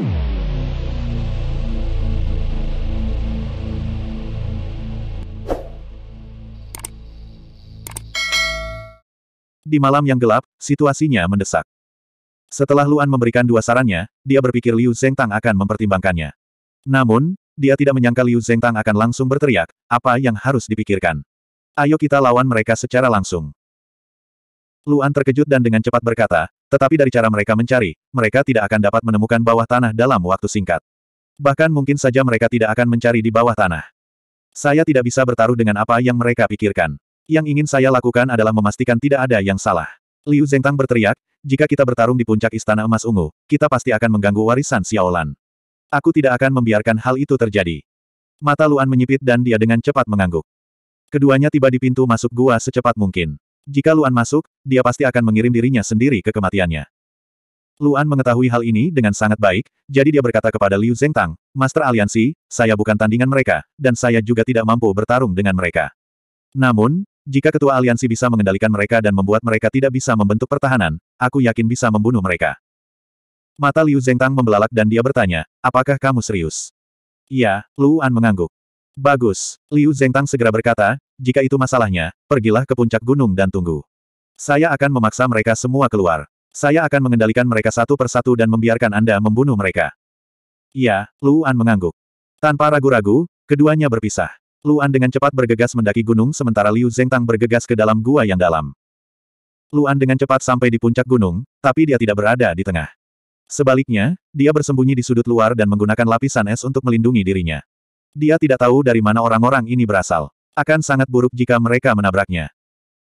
Di malam yang gelap, situasinya mendesak. Setelah Luan memberikan dua sarannya, dia berpikir Liu Tang akan mempertimbangkannya. Namun, dia tidak menyangka Liu Tang akan langsung berteriak, apa yang harus dipikirkan. Ayo kita lawan mereka secara langsung. Luan terkejut dan dengan cepat berkata, tetapi dari cara mereka mencari, mereka tidak akan dapat menemukan bawah tanah dalam waktu singkat. Bahkan mungkin saja mereka tidak akan mencari di bawah tanah. Saya tidak bisa bertaruh dengan apa yang mereka pikirkan. Yang ingin saya lakukan adalah memastikan tidak ada yang salah. Liu Zengtang berteriak, jika kita bertarung di puncak Istana Emas Ungu, kita pasti akan mengganggu warisan Xiaolan. Aku tidak akan membiarkan hal itu terjadi. Mata Luan menyipit dan dia dengan cepat mengangguk. Keduanya tiba di pintu masuk gua secepat mungkin. Jika Luan masuk, dia pasti akan mengirim dirinya sendiri ke kematiannya. Luan mengetahui hal ini dengan sangat baik, jadi dia berkata kepada Liu Zhengtang, Master Aliansi, saya bukan tandingan mereka, dan saya juga tidak mampu bertarung dengan mereka. Namun, jika ketua aliansi bisa mengendalikan mereka dan membuat mereka tidak bisa membentuk pertahanan, aku yakin bisa membunuh mereka. Mata Liu Zhengtang membelalak dan dia bertanya, apakah kamu serius? Iya, Luan mengangguk. Bagus, Liu Zhengtang segera berkata, jika itu masalahnya, pergilah ke puncak gunung dan tunggu. Saya akan memaksa mereka semua keluar. Saya akan mengendalikan mereka satu persatu dan membiarkan Anda membunuh mereka. Iya, Luan mengangguk. Tanpa ragu-ragu, keduanya berpisah. Luan dengan cepat bergegas mendaki gunung sementara Liu Zhengtang bergegas ke dalam gua yang dalam. Luan dengan cepat sampai di puncak gunung, tapi dia tidak berada di tengah. Sebaliknya, dia bersembunyi di sudut luar dan menggunakan lapisan es untuk melindungi dirinya. Dia tidak tahu dari mana orang-orang ini berasal. Akan sangat buruk jika mereka menabraknya.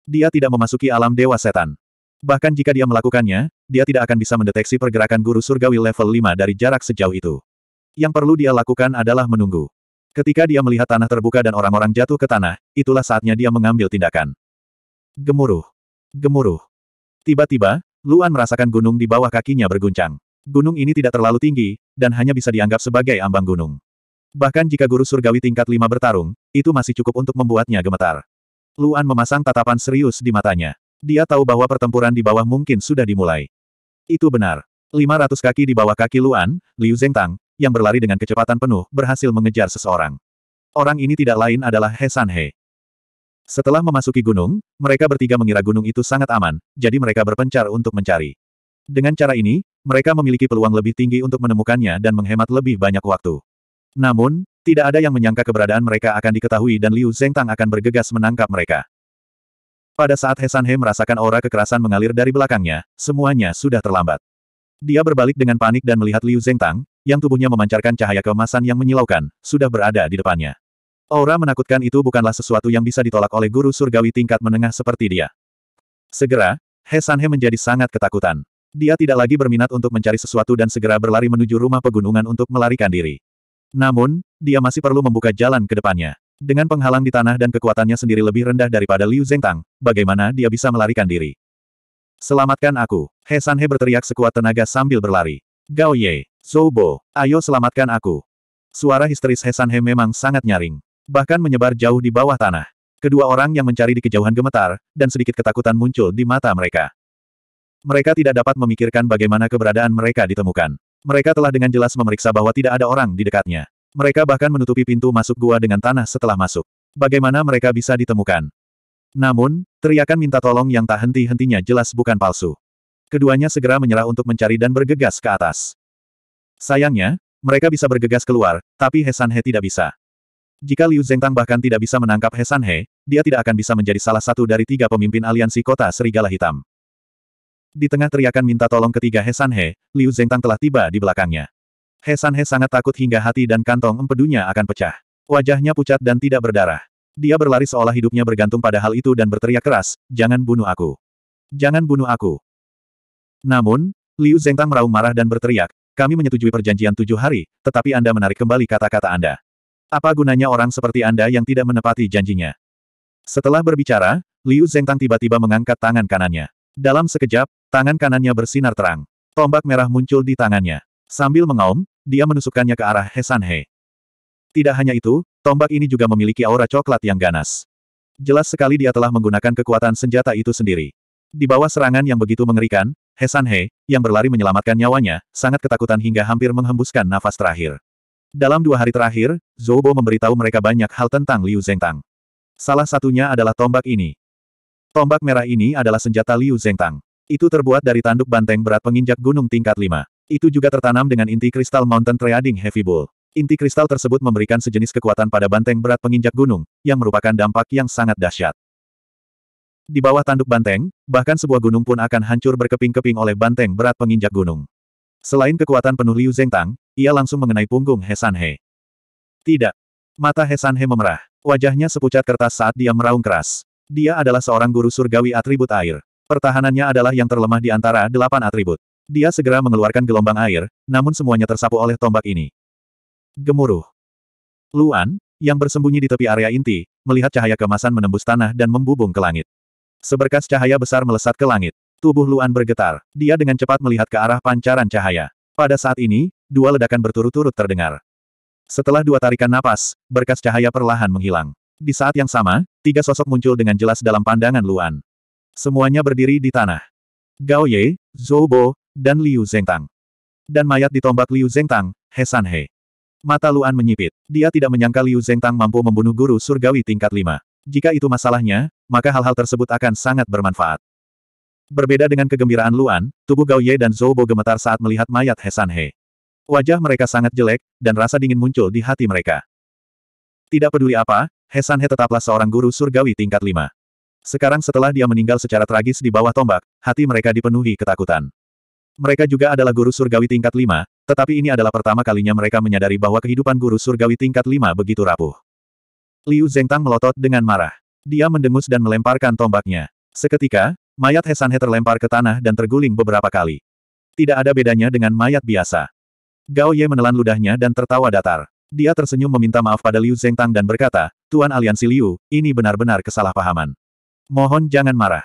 Dia tidak memasuki alam dewa setan. Bahkan jika dia melakukannya, dia tidak akan bisa mendeteksi pergerakan guru surgawi level 5 dari jarak sejauh itu. Yang perlu dia lakukan adalah menunggu. Ketika dia melihat tanah terbuka dan orang-orang jatuh ke tanah, itulah saatnya dia mengambil tindakan. Gemuruh. Gemuruh. Tiba-tiba, Luan merasakan gunung di bawah kakinya berguncang. Gunung ini tidak terlalu tinggi, dan hanya bisa dianggap sebagai ambang gunung. Bahkan jika guru surgawi tingkat lima bertarung, itu masih cukup untuk membuatnya gemetar. Luan memasang tatapan serius di matanya. Dia tahu bahwa pertempuran di bawah mungkin sudah dimulai. Itu benar. 500 kaki di bawah kaki Luan, Liu Zhengtang, yang berlari dengan kecepatan penuh, berhasil mengejar seseorang. Orang ini tidak lain adalah He San He. Setelah memasuki gunung, mereka bertiga mengira gunung itu sangat aman, jadi mereka berpencar untuk mencari. Dengan cara ini, mereka memiliki peluang lebih tinggi untuk menemukannya dan menghemat lebih banyak waktu. Namun, tidak ada yang menyangka keberadaan mereka akan diketahui dan Liu Tang akan bergegas menangkap mereka. Pada saat Hesanhe merasakan aura kekerasan mengalir dari belakangnya, semuanya sudah terlambat. Dia berbalik dengan panik dan melihat Liu Tang, yang tubuhnya memancarkan cahaya kemasan yang menyilaukan, sudah berada di depannya. Aura menakutkan itu bukanlah sesuatu yang bisa ditolak oleh guru surgawi tingkat menengah seperti dia. Segera, Hesanhe menjadi sangat ketakutan. Dia tidak lagi berminat untuk mencari sesuatu dan segera berlari menuju rumah pegunungan untuk melarikan diri. Namun, dia masih perlu membuka jalan ke depannya. Dengan penghalang di tanah dan kekuatannya sendiri lebih rendah daripada Liu Zhengtang, bagaimana dia bisa melarikan diri? Selamatkan aku! He Sanhe berteriak sekuat tenaga sambil berlari. Gao Ye, Zhou Bo, ayo selamatkan aku! Suara histeris He Sanhe memang sangat nyaring. Bahkan menyebar jauh di bawah tanah. Kedua orang yang mencari di kejauhan gemetar, dan sedikit ketakutan muncul di mata mereka. Mereka tidak dapat memikirkan bagaimana keberadaan mereka ditemukan. Mereka telah dengan jelas memeriksa bahwa tidak ada orang di dekatnya. Mereka bahkan menutupi pintu masuk gua dengan tanah setelah masuk. Bagaimana mereka bisa ditemukan? Namun, teriakan minta tolong yang tak henti-hentinya jelas bukan palsu. Keduanya segera menyerah untuk mencari dan bergegas ke atas. Sayangnya, mereka bisa bergegas keluar, tapi Hesan He tidak bisa. Jika Liu Zhengtang bahkan tidak bisa menangkap Hesan He, dia tidak akan bisa menjadi salah satu dari tiga pemimpin aliansi kota Serigala Hitam. Di tengah teriakan minta tolong ketiga He San He, Liu Zhengtang telah tiba di belakangnya. He San He sangat takut hingga hati dan kantong empedunya akan pecah. Wajahnya pucat dan tidak berdarah. Dia berlari seolah hidupnya bergantung pada hal itu dan berteriak keras, jangan bunuh aku. Jangan bunuh aku. Namun, Liu Zhengtang meraung marah dan berteriak, kami menyetujui perjanjian tujuh hari, tetapi Anda menarik kembali kata-kata Anda. Apa gunanya orang seperti Anda yang tidak menepati janjinya? Setelah berbicara, Liu Zhengtang tiba-tiba mengangkat tangan kanannya. Dalam sekejap, tangan kanannya bersinar terang. Tombak merah muncul di tangannya. Sambil mengaum, dia menusukkannya ke arah He San He. Tidak hanya itu, tombak ini juga memiliki aura coklat yang ganas. Jelas sekali dia telah menggunakan kekuatan senjata itu sendiri. Di bawah serangan yang begitu mengerikan, He San He, yang berlari menyelamatkan nyawanya, sangat ketakutan hingga hampir menghembuskan nafas terakhir. Dalam dua hari terakhir, Zobo memberitahu mereka banyak hal tentang Liu Zhengtang. Salah satunya adalah tombak ini. Tombak merah ini adalah senjata Liu Zhengtang. Itu terbuat dari tanduk banteng berat penginjak gunung tingkat 5. Itu juga tertanam dengan inti kristal Mountain Trading Heavy Bull. Inti kristal tersebut memberikan sejenis kekuatan pada banteng berat penginjak gunung, yang merupakan dampak yang sangat dahsyat. Di bawah tanduk banteng, bahkan sebuah gunung pun akan hancur berkeping-keping oleh banteng berat penginjak gunung. Selain kekuatan penuh Liu Zhengtang, ia langsung mengenai punggung He. Tidak. Mata He memerah. Wajahnya sepucat kertas saat dia meraung keras. Dia adalah seorang guru surgawi atribut air. Pertahanannya adalah yang terlemah di antara delapan atribut. Dia segera mengeluarkan gelombang air, namun semuanya tersapu oleh tombak ini. Gemuruh. Luan, yang bersembunyi di tepi area inti, melihat cahaya kemasan menembus tanah dan membubung ke langit. Seberkas cahaya besar melesat ke langit. Tubuh Luan bergetar. Dia dengan cepat melihat ke arah pancaran cahaya. Pada saat ini, dua ledakan berturut-turut terdengar. Setelah dua tarikan napas, berkas cahaya perlahan menghilang. Di saat yang sama, tiga sosok muncul dengan jelas dalam pandangan Luan. Semuanya berdiri di tanah. Gao Ye, Zhou Bo, dan Liu Zhengtang. Dan mayat di tombak Liu Zhengtang, He San He. Mata Luan menyipit. Dia tidak menyangka Liu Zhengtang mampu membunuh guru surgawi tingkat lima. Jika itu masalahnya, maka hal-hal tersebut akan sangat bermanfaat. Berbeda dengan kegembiraan Luan, tubuh Gao Ye dan Zhou Bo gemetar saat melihat mayat He San He. Wajah mereka sangat jelek, dan rasa dingin muncul di hati mereka. Tidak peduli apa, Hesanhe tetaplah seorang guru surgawi tingkat lima. Sekarang setelah dia meninggal secara tragis di bawah tombak, hati mereka dipenuhi ketakutan. Mereka juga adalah guru surgawi tingkat lima, tetapi ini adalah pertama kalinya mereka menyadari bahwa kehidupan guru surgawi tingkat lima begitu rapuh. Liu Zengtang melotot dengan marah. Dia mendengus dan melemparkan tombaknya. Seketika, mayat Hesanhe terlempar ke tanah dan terguling beberapa kali. Tidak ada bedanya dengan mayat biasa. Gao Ye menelan ludahnya dan tertawa datar. Dia tersenyum meminta maaf pada Liu Zengtang dan berkata, Tuan Aliansi Liu, ini benar-benar kesalahpahaman. Mohon jangan marah.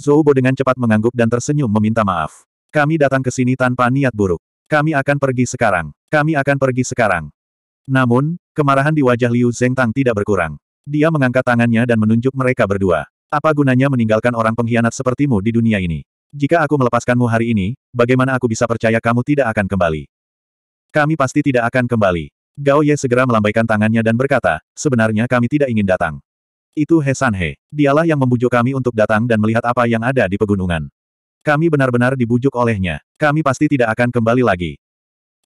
Zhou Bo dengan cepat mengangguk dan tersenyum meminta maaf. Kami datang ke sini tanpa niat buruk. Kami akan pergi sekarang. Kami akan pergi sekarang. Namun, kemarahan di wajah Liu Zengtang tidak berkurang. Dia mengangkat tangannya dan menunjuk mereka berdua. Apa gunanya meninggalkan orang pengkhianat sepertimu di dunia ini? Jika aku melepaskanmu hari ini, bagaimana aku bisa percaya kamu tidak akan kembali? Kami pasti tidak akan kembali. Gao Ye segera melambaikan tangannya dan berkata, sebenarnya kami tidak ingin datang. Itu He San He. Dialah yang membujuk kami untuk datang dan melihat apa yang ada di pegunungan. Kami benar-benar dibujuk olehnya. Kami pasti tidak akan kembali lagi.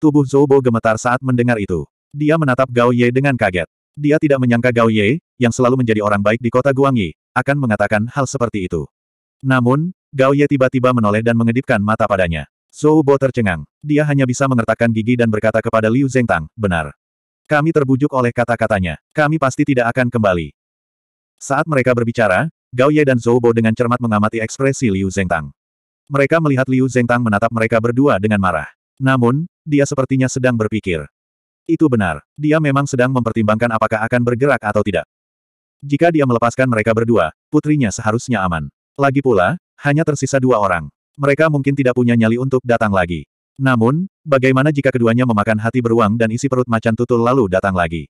Tubuh Bo gemetar saat mendengar itu. Dia menatap Gao Ye dengan kaget. Dia tidak menyangka Gao Ye, yang selalu menjadi orang baik di kota Guangyi, akan mengatakan hal seperti itu. Namun, Gao Ye tiba-tiba menoleh dan mengedipkan mata padanya. Zhou Bo tercengang. Dia hanya bisa mengertakkan gigi dan berkata kepada Liu Zhengtang, benar. Kami terbujuk oleh kata-katanya. Kami pasti tidak akan kembali. Saat mereka berbicara, Gao Ye dan Zhou Bo dengan cermat mengamati ekspresi Liu Zhengtang. Mereka melihat Liu Zhengtang menatap mereka berdua dengan marah. Namun, dia sepertinya sedang berpikir. Itu benar, dia memang sedang mempertimbangkan apakah akan bergerak atau tidak. Jika dia melepaskan mereka berdua, putrinya seharusnya aman. Lagi pula, hanya tersisa dua orang mereka mungkin tidak punya nyali untuk datang lagi. Namun, bagaimana jika keduanya memakan hati beruang dan isi perut macan tutul lalu datang lagi?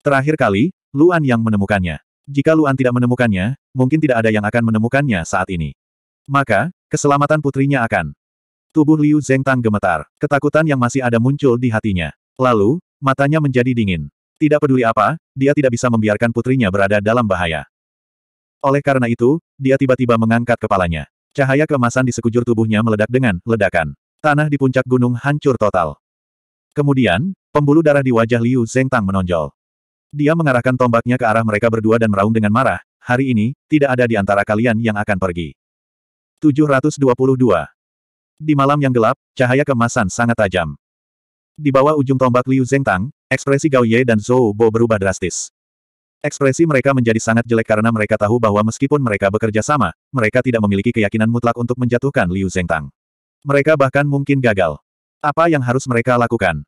Terakhir kali, Luan yang menemukannya. Jika Luan tidak menemukannya, mungkin tidak ada yang akan menemukannya saat ini. Maka, keselamatan putrinya akan. Tubuh Liu Tang gemetar, ketakutan yang masih ada muncul di hatinya. Lalu, matanya menjadi dingin. Tidak peduli apa, dia tidak bisa membiarkan putrinya berada dalam bahaya. Oleh karena itu, dia tiba-tiba mengangkat kepalanya. Cahaya kemasan di sekujur tubuhnya meledak dengan ledakan. Tanah di puncak gunung hancur total. Kemudian, pembuluh darah di wajah Liu Tang menonjol. Dia mengarahkan tombaknya ke arah mereka berdua dan meraung dengan marah, hari ini, tidak ada di antara kalian yang akan pergi. 722. Di malam yang gelap, cahaya kemasan sangat tajam. Di bawah ujung tombak Liu Tang, ekspresi Gao Ye dan Zhou Bo berubah drastis. Ekspresi mereka menjadi sangat jelek karena mereka tahu bahwa meskipun mereka bekerja sama, mereka tidak memiliki keyakinan mutlak untuk menjatuhkan Liu Zhengtang. Mereka bahkan mungkin gagal. Apa yang harus mereka lakukan?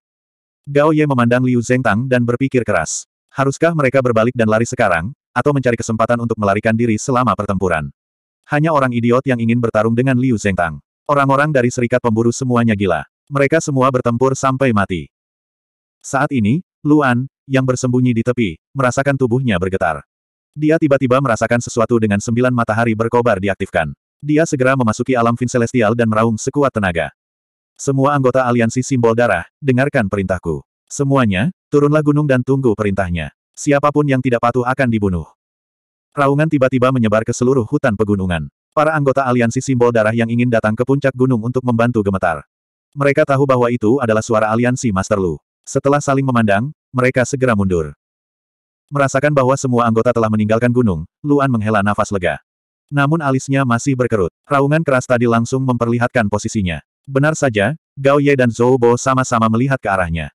Gao Ye memandang Liu Zhengtang dan berpikir keras. Haruskah mereka berbalik dan lari sekarang, atau mencari kesempatan untuk melarikan diri selama pertempuran? Hanya orang idiot yang ingin bertarung dengan Liu Zhengtang. Orang-orang dari serikat pemburu semuanya gila. Mereka semua bertempur sampai mati. Saat ini, Luan, yang bersembunyi di tepi, merasakan tubuhnya bergetar. Dia tiba-tiba merasakan sesuatu dengan sembilan matahari berkobar diaktifkan. Dia segera memasuki alam finselestial Celestial dan meraung sekuat tenaga. Semua anggota aliansi simbol darah, dengarkan perintahku. Semuanya, turunlah gunung dan tunggu perintahnya. Siapapun yang tidak patuh akan dibunuh. Raungan tiba-tiba menyebar ke seluruh hutan pegunungan. Para anggota aliansi simbol darah yang ingin datang ke puncak gunung untuk membantu gemetar. Mereka tahu bahwa itu adalah suara aliansi Master Lu. Setelah saling memandang, mereka segera mundur. Merasakan bahwa semua anggota telah meninggalkan gunung, Luan menghela nafas lega. Namun alisnya masih berkerut. Raungan keras tadi langsung memperlihatkan posisinya. Benar saja, Gao Ye dan Zhou Bo sama-sama melihat ke arahnya.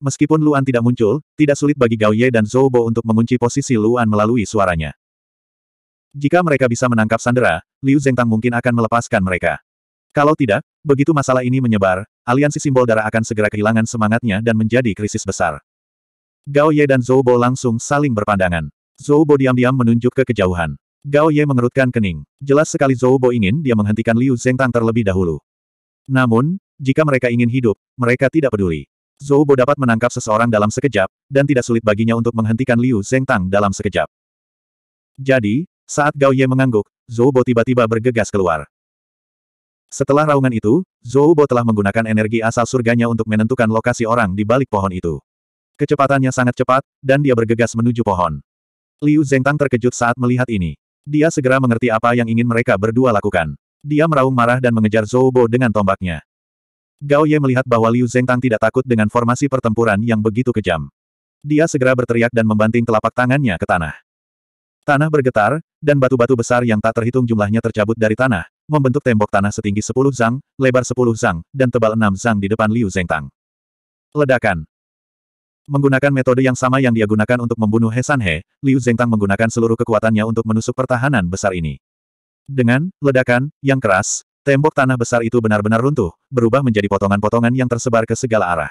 Meskipun Luan tidak muncul, tidak sulit bagi Gao Ye dan Zhou Bo untuk mengunci posisi Luan melalui suaranya. Jika mereka bisa menangkap Sandera, Liu Zhengtang mungkin akan melepaskan mereka. Kalau tidak, begitu masalah ini menyebar, aliansi simbol darah akan segera kehilangan semangatnya dan menjadi krisis besar. Gao Ye dan Zhou Bo langsung saling berpandangan. Zhou Bo diam-diam menunjuk ke kejauhan. Gao Ye mengerutkan kening. Jelas sekali Zhou Bo ingin dia menghentikan Liu Tang terlebih dahulu. Namun, jika mereka ingin hidup, mereka tidak peduli. Zhou Bo dapat menangkap seseorang dalam sekejap, dan tidak sulit baginya untuk menghentikan Liu Tang dalam sekejap. Jadi, saat Gao Ye mengangguk, Zhou Bo tiba-tiba bergegas keluar. Setelah raungan itu, Bo telah menggunakan energi asal surganya untuk menentukan lokasi orang di balik pohon itu. Kecepatannya sangat cepat, dan dia bergegas menuju pohon. Liu Zhengtang terkejut saat melihat ini. Dia segera mengerti apa yang ingin mereka berdua lakukan. Dia meraung marah dan mengejar Bo dengan tombaknya. Gao Ye melihat bahwa Liu Zhengtang tidak takut dengan formasi pertempuran yang begitu kejam. Dia segera berteriak dan membanting telapak tangannya ke tanah. Tanah bergetar, dan batu-batu besar yang tak terhitung jumlahnya tercabut dari tanah, membentuk tembok tanah setinggi 10 zang, lebar 10 zang, dan tebal 6 zang di depan Liu Zhengtang. Ledakan Menggunakan metode yang sama yang dia gunakan untuk membunuh He San He, Liu Zhengtang menggunakan seluruh kekuatannya untuk menusuk pertahanan besar ini. Dengan ledakan yang keras, tembok tanah besar itu benar-benar runtuh, berubah menjadi potongan-potongan yang tersebar ke segala arah.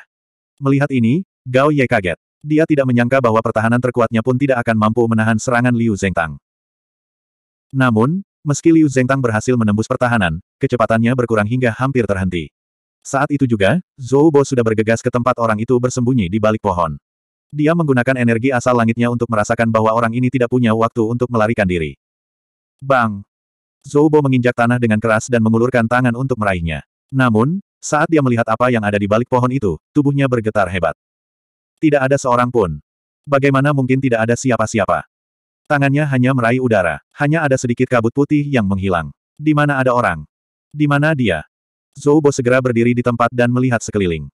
Melihat ini, Gao Ye kaget. Dia tidak menyangka bahwa pertahanan terkuatnya pun tidak akan mampu menahan serangan Liu Zhengtang. Namun, Meski Liu Zengtang berhasil menembus pertahanan, kecepatannya berkurang hingga hampir terhenti. Saat itu juga, Zhou Bo sudah bergegas ke tempat orang itu bersembunyi di balik pohon. Dia menggunakan energi asal langitnya untuk merasakan bahwa orang ini tidak punya waktu untuk melarikan diri. Bang! Zhou Bo menginjak tanah dengan keras dan mengulurkan tangan untuk meraihnya. Namun, saat dia melihat apa yang ada di balik pohon itu, tubuhnya bergetar hebat. Tidak ada seorang pun. Bagaimana mungkin tidak ada siapa-siapa? Tangannya hanya meraih udara, hanya ada sedikit kabut putih yang menghilang. Di mana ada orang? Di mana dia? Zhou Bo segera berdiri di tempat dan melihat sekeliling.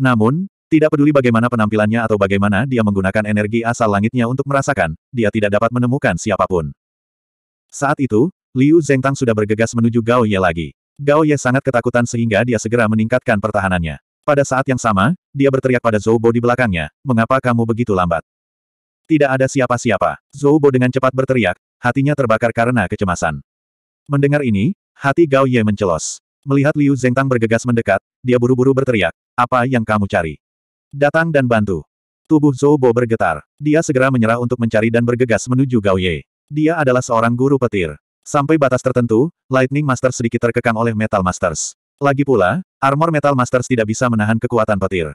Namun, tidak peduli bagaimana penampilannya atau bagaimana dia menggunakan energi asal langitnya untuk merasakan, dia tidak dapat menemukan siapapun. Saat itu, Liu Zhengtang sudah bergegas menuju Gao Ye lagi. Gao Ye sangat ketakutan sehingga dia segera meningkatkan pertahanannya. Pada saat yang sama, dia berteriak pada Zhou Bo di belakangnya, mengapa kamu begitu lambat? Tidak ada siapa-siapa. Zoubo dengan cepat berteriak, hatinya terbakar karena kecemasan. Mendengar ini, hati Gao Ye mencelos. Melihat Liu Zhengtang bergegas mendekat, dia buru-buru berteriak, apa yang kamu cari? Datang dan bantu. Tubuh Zoubo bergetar. Dia segera menyerah untuk mencari dan bergegas menuju Gao Ye. Dia adalah seorang guru petir. Sampai batas tertentu, Lightning Master sedikit terkekang oleh Metal Masters. Lagi pula, armor Metal Masters tidak bisa menahan kekuatan petir.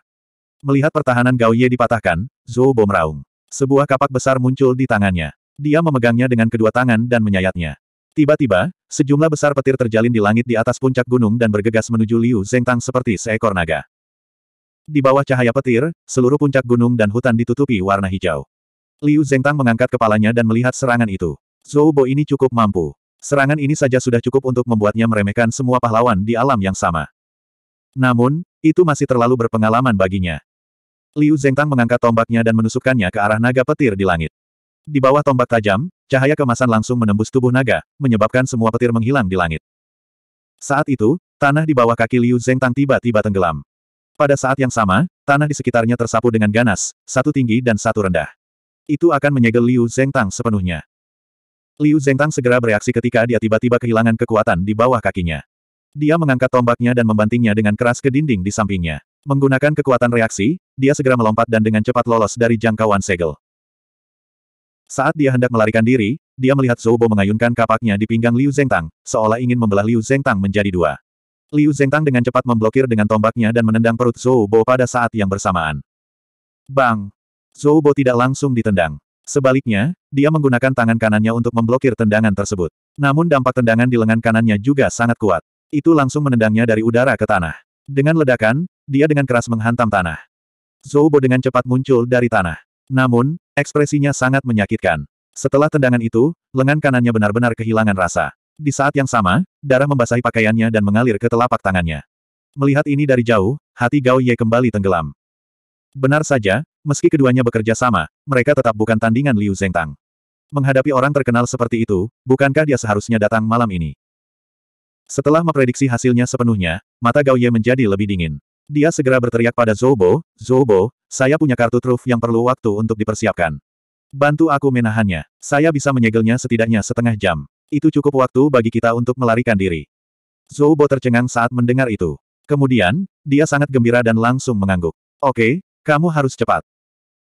Melihat pertahanan Gao Ye dipatahkan, Zoubo meraung. Sebuah kapak besar muncul di tangannya. Dia memegangnya dengan kedua tangan dan menyayatnya. Tiba-tiba, sejumlah besar petir terjalin di langit di atas puncak gunung dan bergegas menuju Liu Zhengtang seperti seekor naga. Di bawah cahaya petir, seluruh puncak gunung dan hutan ditutupi warna hijau. Liu Zhengtang mengangkat kepalanya dan melihat serangan itu. Zhou Bo ini cukup mampu. Serangan ini saja sudah cukup untuk membuatnya meremehkan semua pahlawan di alam yang sama. Namun, itu masih terlalu berpengalaman baginya. Liu Zhengtang mengangkat tombaknya dan menusukkannya ke arah naga petir di langit. Di bawah tombak tajam, cahaya kemasan langsung menembus tubuh naga, menyebabkan semua petir menghilang di langit. Saat itu, tanah di bawah kaki Liu Zhengtang tiba-tiba tenggelam. Pada saat yang sama, tanah di sekitarnya tersapu dengan ganas, satu tinggi dan satu rendah. Itu akan menyegel Liu Zhengtang sepenuhnya. Liu Zhengtang segera bereaksi ketika dia tiba-tiba kehilangan kekuatan di bawah kakinya. Dia mengangkat tombaknya dan membantingnya dengan keras ke dinding di sampingnya. Menggunakan kekuatan reaksi, dia segera melompat dan dengan cepat lolos dari jangkauan segel. Saat dia hendak melarikan diri, dia melihat Zoubo mengayunkan kapaknya di pinggang Liu Zhengtang, seolah ingin membelah Liu Zhengtang menjadi dua. Liu Zhengtang dengan cepat memblokir dengan tombaknya dan menendang perut Zoubo pada saat yang bersamaan. Bang! Zoubo tidak langsung ditendang. Sebaliknya, dia menggunakan tangan kanannya untuk memblokir tendangan tersebut. Namun dampak tendangan di lengan kanannya juga sangat kuat. Itu langsung menendangnya dari udara ke tanah. Dengan ledakan, dia dengan keras menghantam tanah. Zoubo dengan cepat muncul dari tanah. Namun, ekspresinya sangat menyakitkan. Setelah tendangan itu, lengan kanannya benar-benar kehilangan rasa. Di saat yang sama, darah membasahi pakaiannya dan mengalir ke telapak tangannya. Melihat ini dari jauh, hati Gao Ye kembali tenggelam. Benar saja, meski keduanya bekerja sama, mereka tetap bukan tandingan Liu Tang. Menghadapi orang terkenal seperti itu, bukankah dia seharusnya datang malam ini? Setelah memprediksi hasilnya sepenuhnya, mata Gao Ye menjadi lebih dingin. Dia segera berteriak pada Zobo, Zobo, saya punya kartu truf yang perlu waktu untuk dipersiapkan. Bantu aku menahannya. Saya bisa menyegelnya setidaknya setengah jam. Itu cukup waktu bagi kita untuk melarikan diri. Zobo tercengang saat mendengar itu. Kemudian, dia sangat gembira dan langsung mengangguk. Oke, kamu harus cepat.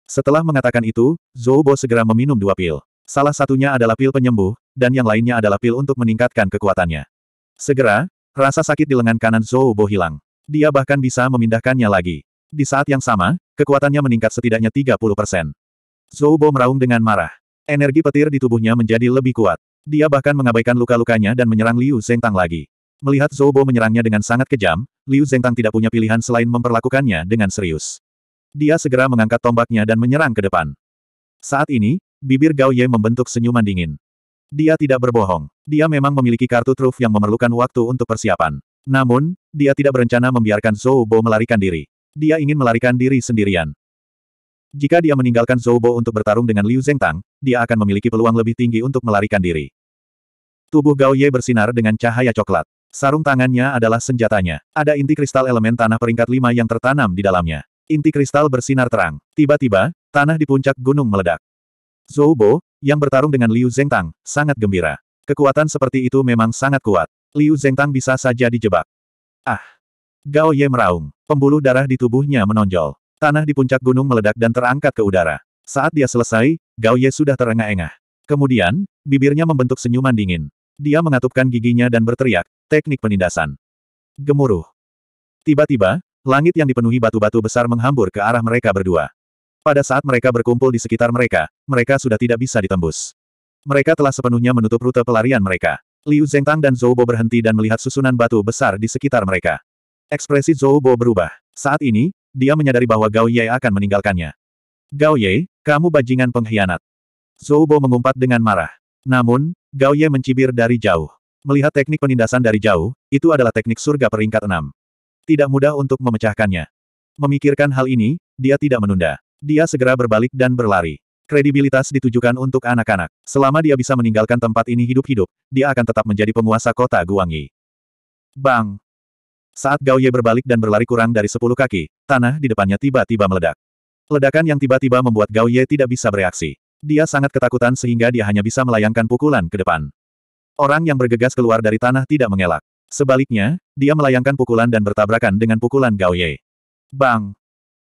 Setelah mengatakan itu, Zobo segera meminum dua pil. Salah satunya adalah pil penyembuh, dan yang lainnya adalah pil untuk meningkatkan kekuatannya. Segera, rasa sakit di lengan kanan Zobo hilang. Dia bahkan bisa memindahkannya lagi. Di saat yang sama, kekuatannya meningkat setidaknya 30 persen. Zobo meraung dengan marah. Energi petir di tubuhnya menjadi lebih kuat. Dia bahkan mengabaikan luka-lukanya dan menyerang Liu Zhengtang lagi. Melihat Zobo menyerangnya dengan sangat kejam, Liu Zhengtang tidak punya pilihan selain memperlakukannya dengan serius. Dia segera mengangkat tombaknya dan menyerang ke depan. Saat ini, bibir Gao Ye membentuk senyuman dingin. Dia tidak berbohong. Dia memang memiliki kartu truf yang memerlukan waktu untuk persiapan. Namun, dia tidak berencana membiarkan Zhou Bo melarikan diri. Dia ingin melarikan diri sendirian. Jika dia meninggalkan Zhou Bo untuk bertarung dengan Liu Tang, dia akan memiliki peluang lebih tinggi untuk melarikan diri. Tubuh Gao Ye bersinar dengan cahaya coklat. Sarung tangannya adalah senjatanya. Ada inti kristal elemen tanah peringkat lima yang tertanam di dalamnya. Inti kristal bersinar terang. Tiba-tiba, tanah di puncak gunung meledak. Zhou Bo, yang bertarung dengan Liu Zhengtang, sangat gembira. Kekuatan seperti itu memang sangat kuat. Liu Zhengtang bisa saja dijebak. Ah! Gao Ye meraung. Pembuluh darah di tubuhnya menonjol. Tanah di puncak gunung meledak dan terangkat ke udara. Saat dia selesai, Gao Ye sudah terengah-engah. Kemudian, bibirnya membentuk senyuman dingin. Dia mengatupkan giginya dan berteriak, teknik penindasan. Gemuruh. Tiba-tiba, langit yang dipenuhi batu-batu besar menghambur ke arah mereka berdua. Pada saat mereka berkumpul di sekitar mereka, mereka sudah tidak bisa ditembus. Mereka telah sepenuhnya menutup rute pelarian mereka. Liu Zengtang dan Zhou Bo berhenti dan melihat susunan batu besar di sekitar mereka. Ekspresi Zhou Bo berubah. Saat ini, dia menyadari bahwa Gao Ye akan meninggalkannya. Gao Ye, kamu bajingan pengkhianat. Zhou Bo mengumpat dengan marah. Namun, Gao Ye mencibir dari jauh. Melihat teknik penindasan dari jauh, itu adalah teknik surga peringkat enam. Tidak mudah untuk memecahkannya. Memikirkan hal ini, dia tidak menunda. Dia segera berbalik dan berlari. Kredibilitas ditujukan untuk anak-anak. Selama dia bisa meninggalkan tempat ini hidup-hidup, dia akan tetap menjadi penguasa kota Guangyi. Bang! Saat Gao Ye berbalik dan berlari kurang dari sepuluh kaki, tanah di depannya tiba-tiba meledak. Ledakan yang tiba-tiba membuat Gao Ye tidak bisa bereaksi. Dia sangat ketakutan sehingga dia hanya bisa melayangkan pukulan ke depan. Orang yang bergegas keluar dari tanah tidak mengelak. Sebaliknya, dia melayangkan pukulan dan bertabrakan dengan pukulan Gao Ye. Bang!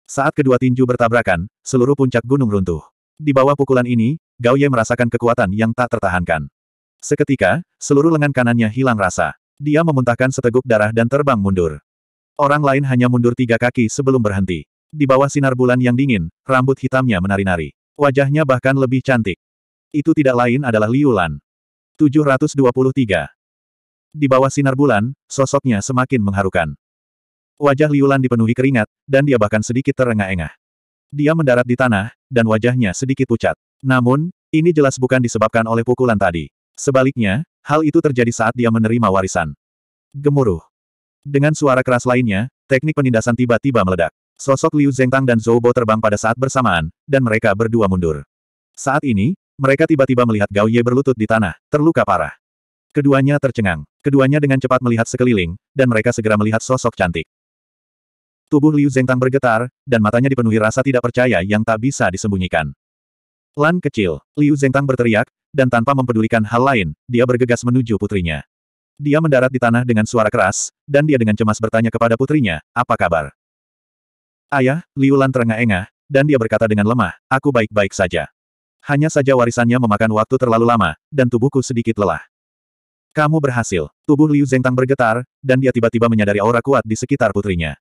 Saat kedua tinju bertabrakan, seluruh puncak gunung runtuh. Di bawah pukulan ini, Gao Ye merasakan kekuatan yang tak tertahankan. Seketika, seluruh lengan kanannya hilang rasa. Dia memuntahkan seteguk darah dan terbang mundur. Orang lain hanya mundur tiga kaki sebelum berhenti. Di bawah sinar bulan yang dingin, rambut hitamnya menari-nari. Wajahnya bahkan lebih cantik. Itu tidak lain adalah Liu Lan. 723. Di bawah sinar bulan, sosoknya semakin mengharukan. Wajah Liulan dipenuhi keringat, dan dia bahkan sedikit terengah-engah. Dia mendarat di tanah, dan wajahnya sedikit pucat. Namun, ini jelas bukan disebabkan oleh pukulan tadi. Sebaliknya, hal itu terjadi saat dia menerima warisan. Gemuruh. Dengan suara keras lainnya, teknik penindasan tiba-tiba meledak. Sosok Liu Zengtang dan Zhou Bo terbang pada saat bersamaan, dan mereka berdua mundur. Saat ini, mereka tiba-tiba melihat Gao Ye berlutut di tanah, terluka parah. Keduanya tercengang. Keduanya dengan cepat melihat sekeliling, dan mereka segera melihat sosok cantik. Tubuh Liu Zhengtan bergetar, dan matanya dipenuhi rasa tidak percaya yang tak bisa disembunyikan. Lan kecil, Liu Zhengtan berteriak, dan tanpa mempedulikan hal lain, dia bergegas menuju putrinya. Dia mendarat di tanah dengan suara keras, dan dia dengan cemas bertanya kepada putrinya, apa kabar? Ayah, Liu Lan terengah-engah, dan dia berkata dengan lemah, aku baik-baik saja. Hanya saja warisannya memakan waktu terlalu lama, dan tubuhku sedikit lelah. Kamu berhasil. Tubuh Liu Zhengtang bergetar, dan dia tiba-tiba menyadari aura kuat di sekitar putrinya.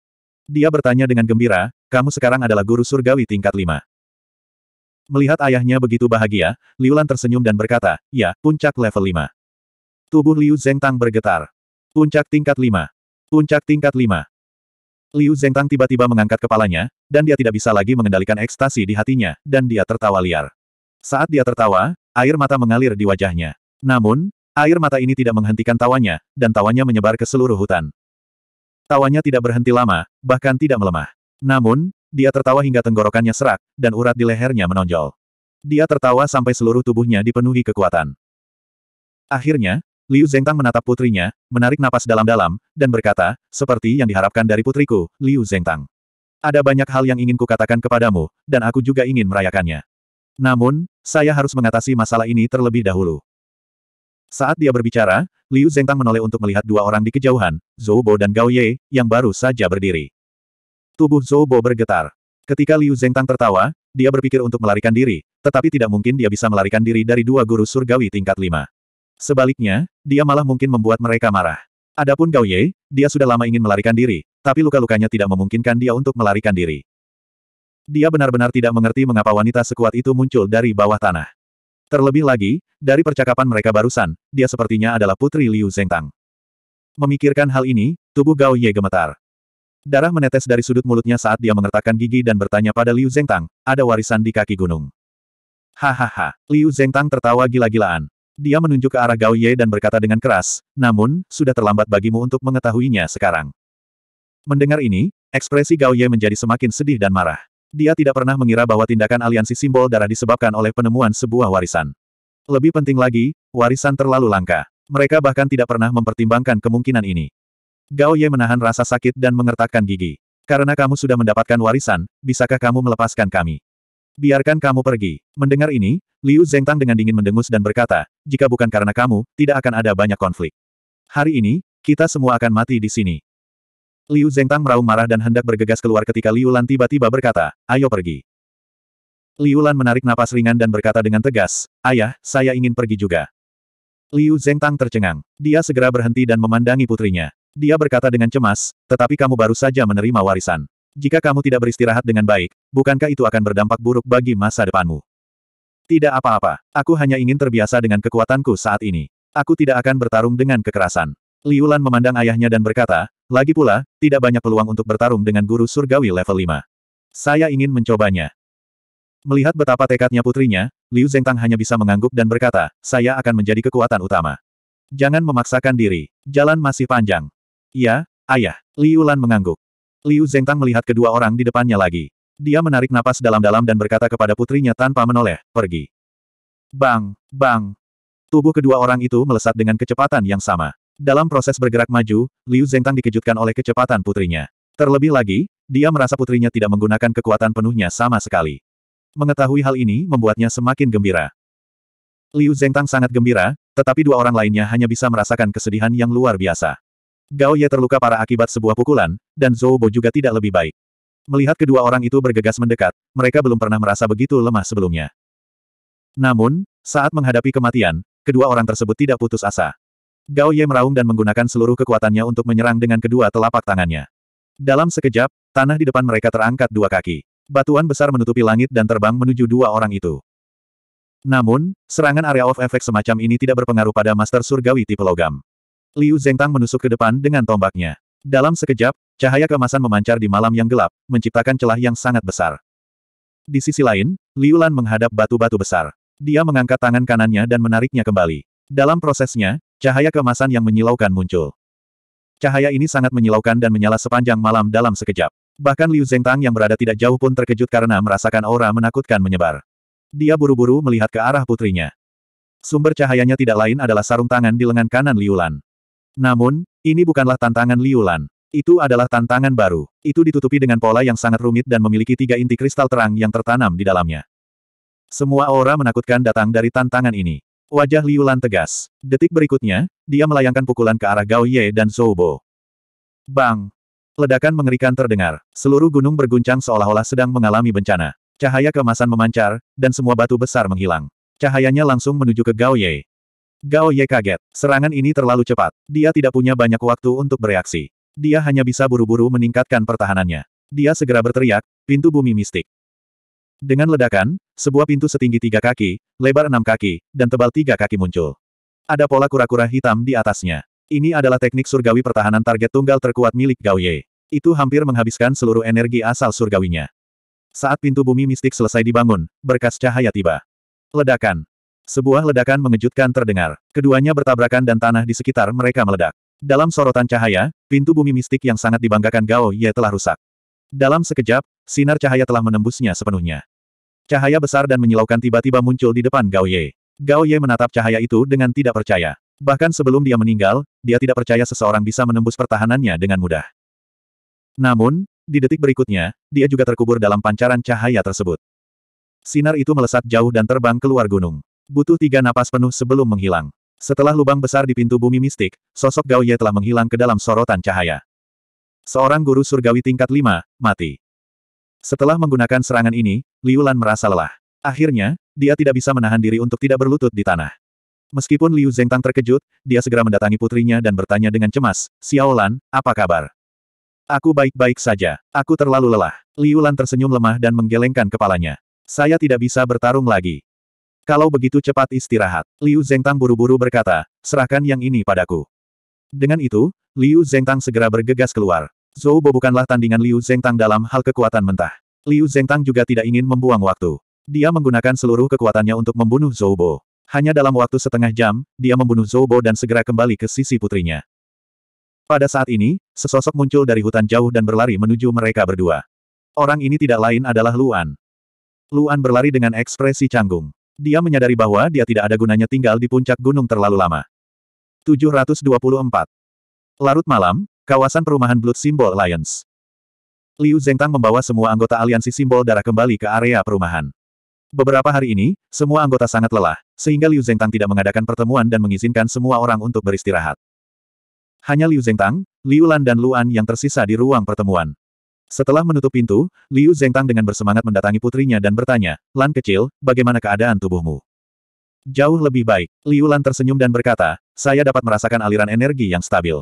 Dia bertanya dengan gembira, kamu sekarang adalah guru surgawi tingkat lima. Melihat ayahnya begitu bahagia, Liu Lan tersenyum dan berkata, ya, puncak level lima." Tubuh Liu Zengtang bergetar. Puncak tingkat lima. Puncak tingkat lima. Liu Zengtang tiba-tiba mengangkat kepalanya, dan dia tidak bisa lagi mengendalikan ekstasi di hatinya, dan dia tertawa liar. Saat dia tertawa, air mata mengalir di wajahnya. Namun, air mata ini tidak menghentikan tawanya, dan tawanya menyebar ke seluruh hutan. Tawanya tidak berhenti lama, bahkan tidak melemah. Namun, dia tertawa hingga tenggorokannya serak, dan urat di lehernya menonjol. Dia tertawa sampai seluruh tubuhnya dipenuhi kekuatan. Akhirnya, Liu Zengtang menatap putrinya, menarik napas dalam-dalam, dan berkata, seperti yang diharapkan dari putriku, Liu Zengtang. Ada banyak hal yang ingin kukatakan kepadamu, dan aku juga ingin merayakannya. Namun, saya harus mengatasi masalah ini terlebih dahulu. Saat dia berbicara, Liu Zengtang menoleh untuk melihat dua orang di kejauhan, Zhou Bo dan Gao Ye, yang baru saja berdiri. Tubuh Zhou Bo bergetar. Ketika Liu Zengtang tertawa, dia berpikir untuk melarikan diri, tetapi tidak mungkin dia bisa melarikan diri dari dua guru surgawi tingkat lima. Sebaliknya, dia malah mungkin membuat mereka marah. Adapun Gao Ye, dia sudah lama ingin melarikan diri, tapi luka-lukanya tidak memungkinkan dia untuk melarikan diri. Dia benar-benar tidak mengerti mengapa wanita sekuat itu muncul dari bawah tanah. Terlebih lagi, dari percakapan mereka barusan, dia sepertinya adalah putri Liu Zhengtang. Memikirkan hal ini, tubuh Gao Ye gemetar. Darah menetes dari sudut mulutnya saat dia mengertakkan gigi dan bertanya pada Liu Zhengtang, ada warisan di kaki gunung. Hahaha, Liu Zhengtang tertawa gila-gilaan. Dia menunjuk ke arah Gao Ye dan berkata dengan keras, namun, sudah terlambat bagimu untuk mengetahuinya sekarang. Mendengar ini, ekspresi Gao Ye menjadi semakin sedih dan marah. Dia tidak pernah mengira bahwa tindakan aliansi simbol darah disebabkan oleh penemuan sebuah warisan. Lebih penting lagi, warisan terlalu langka. Mereka bahkan tidak pernah mempertimbangkan kemungkinan ini. Gao Ye menahan rasa sakit dan mengertakkan gigi. Karena kamu sudah mendapatkan warisan, bisakah kamu melepaskan kami? Biarkan kamu pergi. Mendengar ini, Liu Zhengtang dengan dingin mendengus dan berkata, jika bukan karena kamu, tidak akan ada banyak konflik. Hari ini, kita semua akan mati di sini. Liu Zengtang meraung marah dan hendak bergegas keluar ketika Liu Lan tiba-tiba berkata, ayo pergi. Liu Lan menarik napas ringan dan berkata dengan tegas, ayah, saya ingin pergi juga. Liu Zengtang tercengang. Dia segera berhenti dan memandangi putrinya. Dia berkata dengan cemas, tetapi kamu baru saja menerima warisan. Jika kamu tidak beristirahat dengan baik, bukankah itu akan berdampak buruk bagi masa depanmu? Tidak apa-apa, aku hanya ingin terbiasa dengan kekuatanku saat ini. Aku tidak akan bertarung dengan kekerasan. Liulan memandang ayahnya dan berkata, lagi pula, tidak banyak peluang untuk bertarung dengan guru surgawi level 5. Saya ingin mencobanya. Melihat betapa tekadnya putrinya, Liu Zengtang hanya bisa mengangguk dan berkata, saya akan menjadi kekuatan utama. Jangan memaksakan diri, jalan masih panjang. Ya, ayah, Liu Lan mengangguk. Liu Zengtang melihat kedua orang di depannya lagi. Dia menarik napas dalam-dalam dan berkata kepada putrinya tanpa menoleh, pergi. Bang, bang. Tubuh kedua orang itu melesat dengan kecepatan yang sama. Dalam proses bergerak maju, Liu Zengtang dikejutkan oleh kecepatan putrinya. Terlebih lagi, dia merasa putrinya tidak menggunakan kekuatan penuhnya sama sekali. Mengetahui hal ini membuatnya semakin gembira. Liu Zengtang sangat gembira, tetapi dua orang lainnya hanya bisa merasakan kesedihan yang luar biasa. Gao Ye terluka parah akibat sebuah pukulan, dan Zhou Bo juga tidak lebih baik. Melihat kedua orang itu bergegas mendekat, mereka belum pernah merasa begitu lemah sebelumnya. Namun, saat menghadapi kematian, kedua orang tersebut tidak putus asa. Gao Ye meraung dan menggunakan seluruh kekuatannya untuk menyerang dengan kedua telapak tangannya. Dalam sekejap, tanah di depan mereka terangkat dua kaki. Batuan besar menutupi langit dan terbang menuju dua orang itu. Namun, serangan area of effect semacam ini tidak berpengaruh pada Master Surgawi tipe logam. Liu Zengtang menusuk ke depan dengan tombaknya. Dalam sekejap, cahaya kemasan memancar di malam yang gelap, menciptakan celah yang sangat besar. Di sisi lain, Liu Lan menghadap batu-batu besar. Dia mengangkat tangan kanannya dan menariknya kembali. Dalam prosesnya, Cahaya kemasan yang menyilaukan muncul. Cahaya ini sangat menyilaukan dan menyala sepanjang malam dalam sekejap. Bahkan Liu Tang yang berada tidak jauh pun terkejut karena merasakan aura menakutkan menyebar. Dia buru-buru melihat ke arah putrinya. Sumber cahayanya tidak lain adalah sarung tangan di lengan kanan Liu Lan. Namun, ini bukanlah tantangan Liu Lan. Itu adalah tantangan baru. Itu ditutupi dengan pola yang sangat rumit dan memiliki tiga inti kristal terang yang tertanam di dalamnya. Semua aura menakutkan datang dari tantangan ini. Wajah Liu tegas. Detik berikutnya, dia melayangkan pukulan ke arah Gao Ye dan Zhou Bo. Bang! Ledakan mengerikan terdengar. Seluruh gunung berguncang seolah-olah sedang mengalami bencana. Cahaya kemasan memancar, dan semua batu besar menghilang. Cahayanya langsung menuju ke Gao Ye. Gao Ye kaget. Serangan ini terlalu cepat. Dia tidak punya banyak waktu untuk bereaksi. Dia hanya bisa buru-buru meningkatkan pertahanannya. Dia segera berteriak, pintu bumi mistik. Dengan ledakan, sebuah pintu setinggi tiga kaki, lebar enam kaki, dan tebal tiga kaki muncul. Ada pola kura-kura hitam di atasnya. Ini adalah teknik surgawi pertahanan target tunggal terkuat milik Gao Ye. Itu hampir menghabiskan seluruh energi asal surgawinya. Saat pintu bumi mistik selesai dibangun, berkas cahaya tiba. Ledakan. Sebuah ledakan mengejutkan terdengar. Keduanya bertabrakan dan tanah di sekitar mereka meledak. Dalam sorotan cahaya, pintu bumi mistik yang sangat dibanggakan Gao Ye telah rusak. Dalam sekejap, sinar cahaya telah menembusnya sepenuhnya. Cahaya besar dan menyilaukan tiba-tiba muncul di depan Gao Ye. Gao Ye menatap cahaya itu dengan tidak percaya. Bahkan sebelum dia meninggal, dia tidak percaya seseorang bisa menembus pertahanannya dengan mudah. Namun, di detik berikutnya, dia juga terkubur dalam pancaran cahaya tersebut. Sinar itu melesat jauh dan terbang keluar gunung. Butuh tiga napas penuh sebelum menghilang. Setelah lubang besar di pintu bumi mistik, sosok Gao Ye telah menghilang ke dalam sorotan cahaya. Seorang guru surgawi tingkat lima mati. Setelah menggunakan serangan ini, Liu Lan merasa lelah. Akhirnya, dia tidak bisa menahan diri untuk tidak berlutut di tanah. Meskipun Liu Zengtang terkejut, dia segera mendatangi putrinya dan bertanya dengan cemas, Xiao Lan, apa kabar? Aku baik-baik saja. Aku terlalu lelah. Liu Lan tersenyum lemah dan menggelengkan kepalanya. Saya tidak bisa bertarung lagi. Kalau begitu cepat istirahat. Liu Zengtang buru-buru berkata, serahkan yang ini padaku. Dengan itu, Liu Zengtang segera bergegas keluar. Zhou Bo bukanlah tandingan Liu Tang dalam hal kekuatan mentah. Liu Tang juga tidak ingin membuang waktu. Dia menggunakan seluruh kekuatannya untuk membunuh Zhou Bo. Hanya dalam waktu setengah jam, dia membunuh Zhou Bo dan segera kembali ke sisi putrinya. Pada saat ini, sesosok muncul dari hutan jauh dan berlari menuju mereka berdua. Orang ini tidak lain adalah Luan. Luan berlari dengan ekspresi canggung. Dia menyadari bahwa dia tidak ada gunanya tinggal di puncak gunung terlalu lama. 724. Larut malam, Kawasan perumahan Blood Symbol Alliance. Liu Zhengtang membawa semua anggota aliansi simbol darah kembali ke area perumahan. Beberapa hari ini, semua anggota sangat lelah, sehingga Liu Zhengtang tidak mengadakan pertemuan dan mengizinkan semua orang untuk beristirahat. Hanya Liu Zhengtang, Liu Lan dan Luan yang tersisa di ruang pertemuan. Setelah menutup pintu, Liu Zhengtang dengan bersemangat mendatangi putrinya dan bertanya, Lan kecil, bagaimana keadaan tubuhmu? Jauh lebih baik, Liu Lan tersenyum dan berkata, saya dapat merasakan aliran energi yang stabil.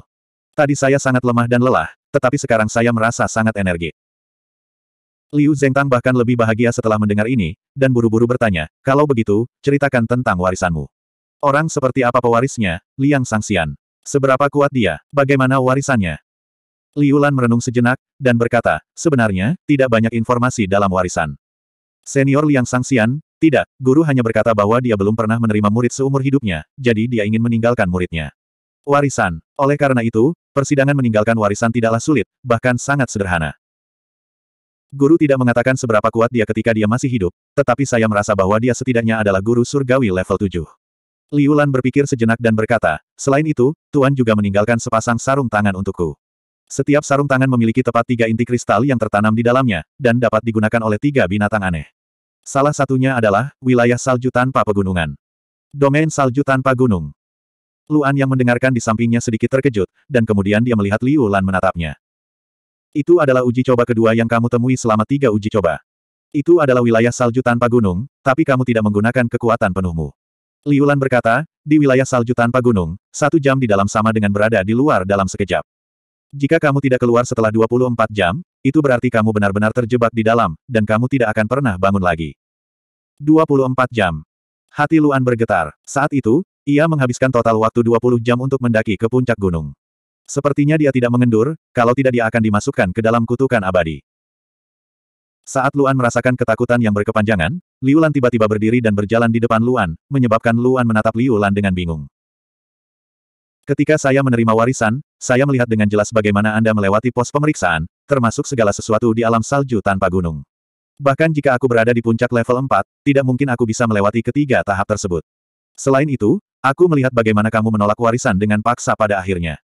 Tadi saya sangat lemah dan lelah, tetapi sekarang saya merasa sangat energi. Liu Zengtang bahkan lebih bahagia setelah mendengar ini, dan buru-buru bertanya, kalau begitu, ceritakan tentang warisanmu. Orang seperti apa pewarisnya, Liang Sangxian. Seberapa kuat dia, bagaimana warisannya? Liu Lan merenung sejenak, dan berkata, sebenarnya, tidak banyak informasi dalam warisan. Senior Liang Sangxian, tidak, guru hanya berkata bahwa dia belum pernah menerima murid seumur hidupnya, jadi dia ingin meninggalkan muridnya warisan. Oleh karena itu, Persidangan meninggalkan warisan tidaklah sulit, bahkan sangat sederhana. Guru tidak mengatakan seberapa kuat dia ketika dia masih hidup, tetapi saya merasa bahwa dia setidaknya adalah guru surgawi level 7. Liu berpikir sejenak dan berkata, selain itu, Tuan juga meninggalkan sepasang sarung tangan untukku. Setiap sarung tangan memiliki tepat tiga inti kristal yang tertanam di dalamnya, dan dapat digunakan oleh tiga binatang aneh. Salah satunya adalah, wilayah salju tanpa pegunungan. Domain salju tanpa gunung. Luan yang mendengarkan di sampingnya sedikit terkejut, dan kemudian dia melihat Liu Lan menatapnya. Itu adalah uji coba kedua yang kamu temui selama tiga uji coba. Itu adalah wilayah salju tanpa gunung, tapi kamu tidak menggunakan kekuatan penuhmu. Liu Lan berkata, di wilayah salju tanpa gunung, satu jam di dalam sama dengan berada di luar dalam sekejap. Jika kamu tidak keluar setelah 24 jam, itu berarti kamu benar-benar terjebak di dalam, dan kamu tidak akan pernah bangun lagi. 24 jam. Hati Luan bergetar. Saat itu, ia menghabiskan total waktu 20 jam untuk mendaki ke puncak gunung. Sepertinya dia tidak mengendur, kalau tidak dia akan dimasukkan ke dalam kutukan abadi. Saat Luan merasakan ketakutan yang berkepanjangan, Liu tiba-tiba berdiri dan berjalan di depan Luan, menyebabkan Luan menatap Liu dengan bingung. Ketika saya menerima warisan, saya melihat dengan jelas bagaimana Anda melewati pos pemeriksaan, termasuk segala sesuatu di alam salju tanpa gunung. Bahkan jika aku berada di puncak level 4, tidak mungkin aku bisa melewati ketiga tahap tersebut. Selain itu, Aku melihat bagaimana kamu menolak warisan dengan paksa pada akhirnya.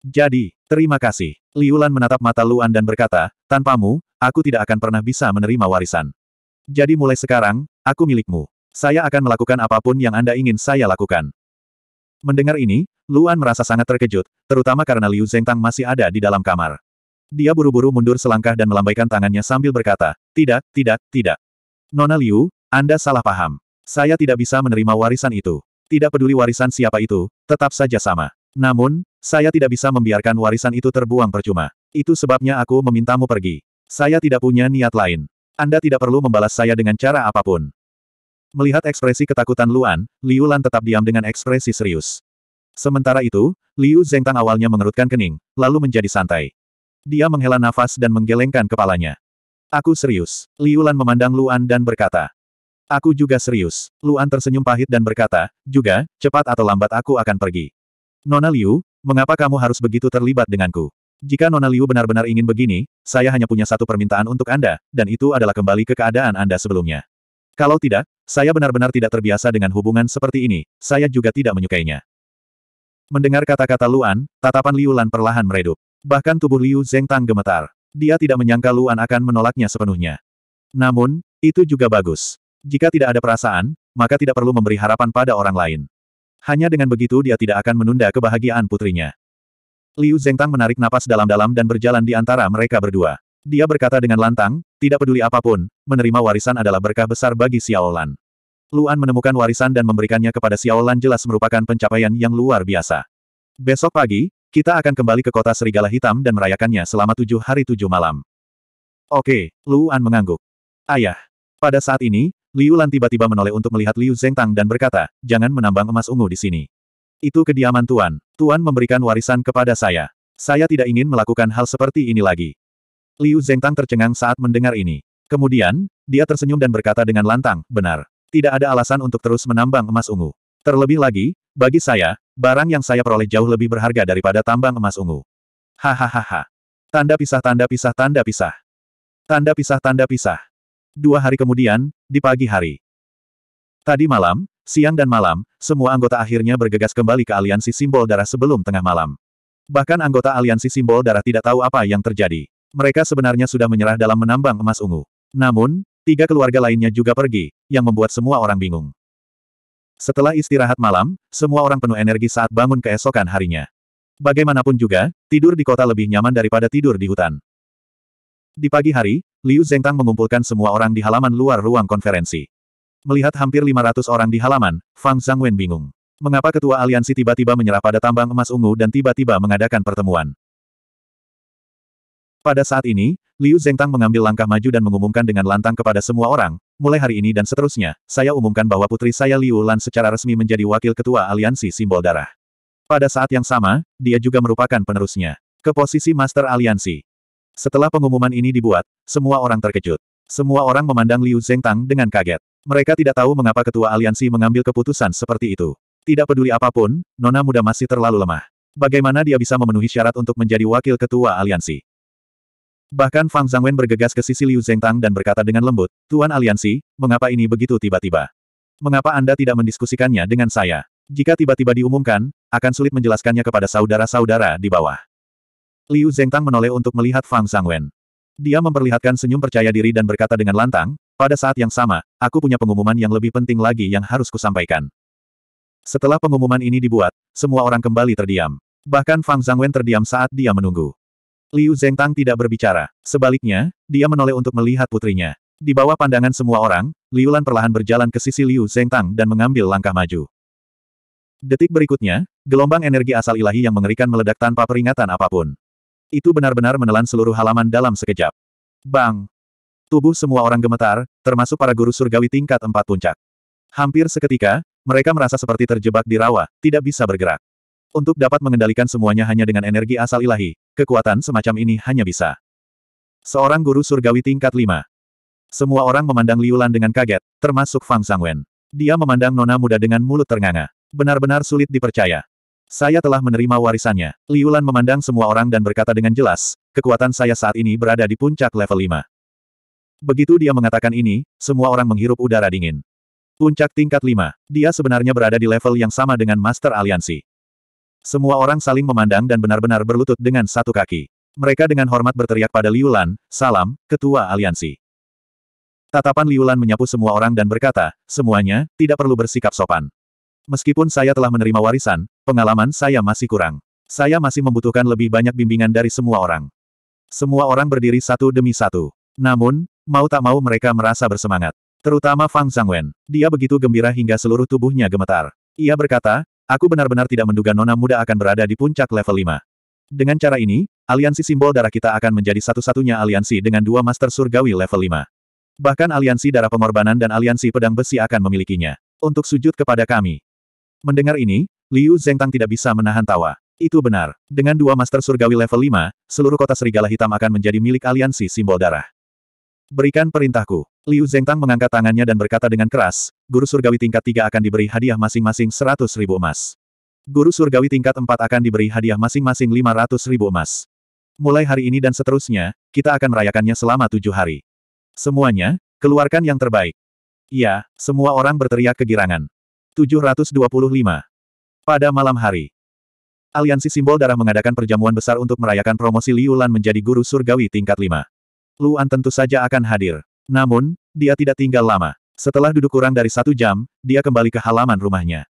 Jadi, terima kasih. Liulan menatap mata Luan dan berkata, tanpamu, aku tidak akan pernah bisa menerima warisan. Jadi mulai sekarang, aku milikmu. Saya akan melakukan apapun yang Anda ingin saya lakukan. Mendengar ini, Luan merasa sangat terkejut, terutama karena Liu Zengtang masih ada di dalam kamar. Dia buru-buru mundur selangkah dan melambaikan tangannya sambil berkata, tidak, tidak, tidak. Nona Liu, Anda salah paham. Saya tidak bisa menerima warisan itu. Tidak peduli warisan siapa itu, tetap saja sama. Namun, saya tidak bisa membiarkan warisan itu terbuang percuma. Itu sebabnya aku memintamu pergi. Saya tidak punya niat lain. Anda tidak perlu membalas saya dengan cara apapun. Melihat ekspresi ketakutan Luan, Liu Lan tetap diam dengan ekspresi serius. Sementara itu, Liu Zengtang awalnya mengerutkan kening, lalu menjadi santai. Dia menghela nafas dan menggelengkan kepalanya. Aku serius. Liu Lan memandang Luan dan berkata, Aku juga serius. Luan tersenyum pahit dan berkata, juga, cepat atau lambat aku akan pergi. Nona Liu, mengapa kamu harus begitu terlibat denganku? Jika Nona Liu benar-benar ingin begini, saya hanya punya satu permintaan untuk Anda, dan itu adalah kembali ke keadaan Anda sebelumnya. Kalau tidak, saya benar-benar tidak terbiasa dengan hubungan seperti ini, saya juga tidak menyukainya. Mendengar kata-kata Luan, tatapan Liu Lan perlahan meredup. Bahkan tubuh Liu Zeng Tang gemetar. Dia tidak menyangka Luan akan menolaknya sepenuhnya. Namun, itu juga bagus. Jika tidak ada perasaan, maka tidak perlu memberi harapan pada orang lain. Hanya dengan begitu dia tidak akan menunda kebahagiaan putrinya. Liu Zengtang menarik napas dalam-dalam dan berjalan di antara mereka berdua. Dia berkata dengan lantang, tidak peduli apapun, menerima warisan adalah berkah besar bagi Xiaolan. Luan menemukan warisan dan memberikannya kepada Xiaolan jelas merupakan pencapaian yang luar biasa. Besok pagi, kita akan kembali ke kota Serigala Hitam dan merayakannya selama tujuh hari tujuh malam. Oke, Luan mengangguk. Ayah. Pada saat ini, Liu Lan tiba-tiba menoleh untuk melihat Liu Zengtang dan berkata, jangan menambang emas ungu di sini. Itu kediaman Tuan. Tuan memberikan warisan kepada saya. Saya tidak ingin melakukan hal seperti ini lagi. Liu Zengtang tercengang saat mendengar ini. Kemudian, dia tersenyum dan berkata dengan lantang, benar. Tidak ada alasan untuk terus menambang emas ungu. Terlebih lagi, bagi saya, barang yang saya peroleh jauh lebih berharga daripada tambang emas ungu. Hahaha. Tanda pisah tanda pisah tanda pisah. Tanda pisah tanda pisah. Dua hari kemudian, di pagi hari. Tadi malam, siang dan malam, semua anggota akhirnya bergegas kembali ke aliansi simbol darah sebelum tengah malam. Bahkan anggota aliansi simbol darah tidak tahu apa yang terjadi. Mereka sebenarnya sudah menyerah dalam menambang emas ungu. Namun, tiga keluarga lainnya juga pergi, yang membuat semua orang bingung. Setelah istirahat malam, semua orang penuh energi saat bangun keesokan harinya. Bagaimanapun juga, tidur di kota lebih nyaman daripada tidur di hutan. Di pagi hari, Liu Zhengtang mengumpulkan semua orang di halaman luar ruang konferensi. Melihat hampir 500 orang di halaman, Fang Zhangwen bingung. Mengapa ketua aliansi tiba-tiba menyerah pada tambang emas ungu dan tiba-tiba mengadakan pertemuan? Pada saat ini, Liu Zhengtang mengambil langkah maju dan mengumumkan dengan lantang kepada semua orang, mulai hari ini dan seterusnya, saya umumkan bahwa putri saya Liu Lan secara resmi menjadi wakil ketua aliansi simbol darah. Pada saat yang sama, dia juga merupakan penerusnya. Ke posisi Master Aliansi, setelah pengumuman ini dibuat, semua orang terkejut. Semua orang memandang Liu Tang dengan kaget. Mereka tidak tahu mengapa ketua aliansi mengambil keputusan seperti itu. Tidak peduli apapun, Nona muda masih terlalu lemah. Bagaimana dia bisa memenuhi syarat untuk menjadi wakil ketua aliansi? Bahkan Fang Zhangwen bergegas ke sisi Liu Tang dan berkata dengan lembut, Tuan Aliansi, mengapa ini begitu tiba-tiba? Mengapa Anda tidak mendiskusikannya dengan saya? Jika tiba-tiba diumumkan, akan sulit menjelaskannya kepada saudara-saudara di bawah. Liu Zhengtang menoleh untuk melihat Fang Sangwen. Dia memperlihatkan senyum percaya diri dan berkata dengan lantang, pada saat yang sama, aku punya pengumuman yang lebih penting lagi yang harus kusampaikan. Setelah pengumuman ini dibuat, semua orang kembali terdiam. Bahkan Fang Zangwen terdiam saat dia menunggu. Liu Zhengtang tidak berbicara. Sebaliknya, dia menoleh untuk melihat putrinya. Di bawah pandangan semua orang, Liu Lan perlahan berjalan ke sisi Liu Zhengtang dan mengambil langkah maju. Detik berikutnya, gelombang energi asal ilahi yang mengerikan meledak tanpa peringatan apapun. Itu benar-benar menelan seluruh halaman dalam sekejap. Bang! Tubuh semua orang gemetar, termasuk para guru surgawi tingkat empat puncak. Hampir seketika, mereka merasa seperti terjebak di rawa, tidak bisa bergerak. Untuk dapat mengendalikan semuanya hanya dengan energi asal ilahi, kekuatan semacam ini hanya bisa. Seorang guru surgawi tingkat lima. Semua orang memandang Liulan dengan kaget, termasuk Fang Sangwen. Dia memandang nona muda dengan mulut ternganga. Benar-benar sulit dipercaya. Saya telah menerima warisannya. Liulan memandang semua orang dan berkata dengan jelas, kekuatan saya saat ini berada di puncak level 5. Begitu dia mengatakan ini, semua orang menghirup udara dingin. Puncak tingkat 5. Dia sebenarnya berada di level yang sama dengan Master Aliansi. Semua orang saling memandang dan benar-benar berlutut dengan satu kaki. Mereka dengan hormat berteriak pada Liulan, salam, ketua aliansi. Tatapan Liulan menyapu semua orang dan berkata, semuanya, tidak perlu bersikap sopan. Meskipun saya telah menerima warisan, Pengalaman saya masih kurang. Saya masih membutuhkan lebih banyak bimbingan dari semua orang. Semua orang berdiri satu demi satu. Namun, mau tak mau mereka merasa bersemangat. Terutama Fang Zhangwen. Dia begitu gembira hingga seluruh tubuhnya gemetar. Ia berkata, aku benar-benar tidak menduga Nona Muda akan berada di puncak level 5. Dengan cara ini, aliansi simbol darah kita akan menjadi satu-satunya aliansi dengan dua master surgawi level 5. Bahkan aliansi darah pengorbanan dan aliansi pedang besi akan memilikinya. Untuk sujud kepada kami. Mendengar ini, Liu Zengtang tidak bisa menahan tawa. Itu benar. Dengan dua Master Surgawi level 5, seluruh kota serigala hitam akan menjadi milik aliansi simbol darah. Berikan perintahku. Liu Zengtang mengangkat tangannya dan berkata dengan keras, Guru Surgawi tingkat 3 akan diberi hadiah masing-masing 100 ribu emas. Guru Surgawi tingkat 4 akan diberi hadiah masing-masing 500 ribu emas. Mulai hari ini dan seterusnya, kita akan merayakannya selama tujuh hari. Semuanya, keluarkan yang terbaik. Ya, semua orang berteriak kegirangan. 725. Pada malam hari, Aliansi Simbol Darah mengadakan perjamuan besar untuk merayakan promosi Liu Lan menjadi guru surgawi tingkat 5. Luan tentu saja akan hadir. Namun, dia tidak tinggal lama. Setelah duduk kurang dari satu jam, dia kembali ke halaman rumahnya.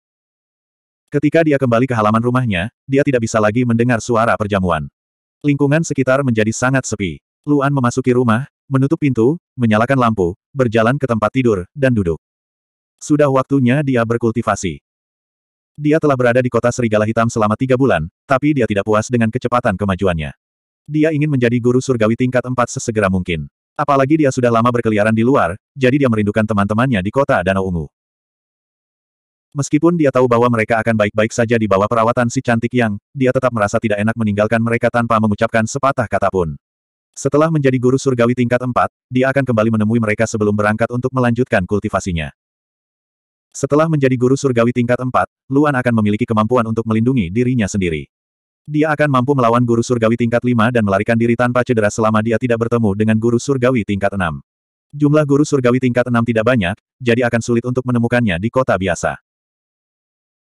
Ketika dia kembali ke halaman rumahnya, dia tidak bisa lagi mendengar suara perjamuan. Lingkungan sekitar menjadi sangat sepi. Luan memasuki rumah, menutup pintu, menyalakan lampu, berjalan ke tempat tidur, dan duduk. Sudah waktunya dia berkultivasi. Dia telah berada di kota Serigala Hitam selama tiga bulan, tapi dia tidak puas dengan kecepatan kemajuannya. Dia ingin menjadi guru surgawi tingkat empat sesegera mungkin. Apalagi dia sudah lama berkeliaran di luar, jadi dia merindukan teman-temannya di kota Danau Ungu. Meskipun dia tahu bahwa mereka akan baik-baik saja di bawah perawatan si cantik yang, dia tetap merasa tidak enak meninggalkan mereka tanpa mengucapkan sepatah kata pun. Setelah menjadi guru surgawi tingkat empat, dia akan kembali menemui mereka sebelum berangkat untuk melanjutkan kultivasinya. Setelah menjadi guru surgawi tingkat 4, Luan akan memiliki kemampuan untuk melindungi dirinya sendiri. Dia akan mampu melawan guru surgawi tingkat 5 dan melarikan diri tanpa cedera selama dia tidak bertemu dengan guru surgawi tingkat 6. Jumlah guru surgawi tingkat 6 tidak banyak, jadi akan sulit untuk menemukannya di kota biasa.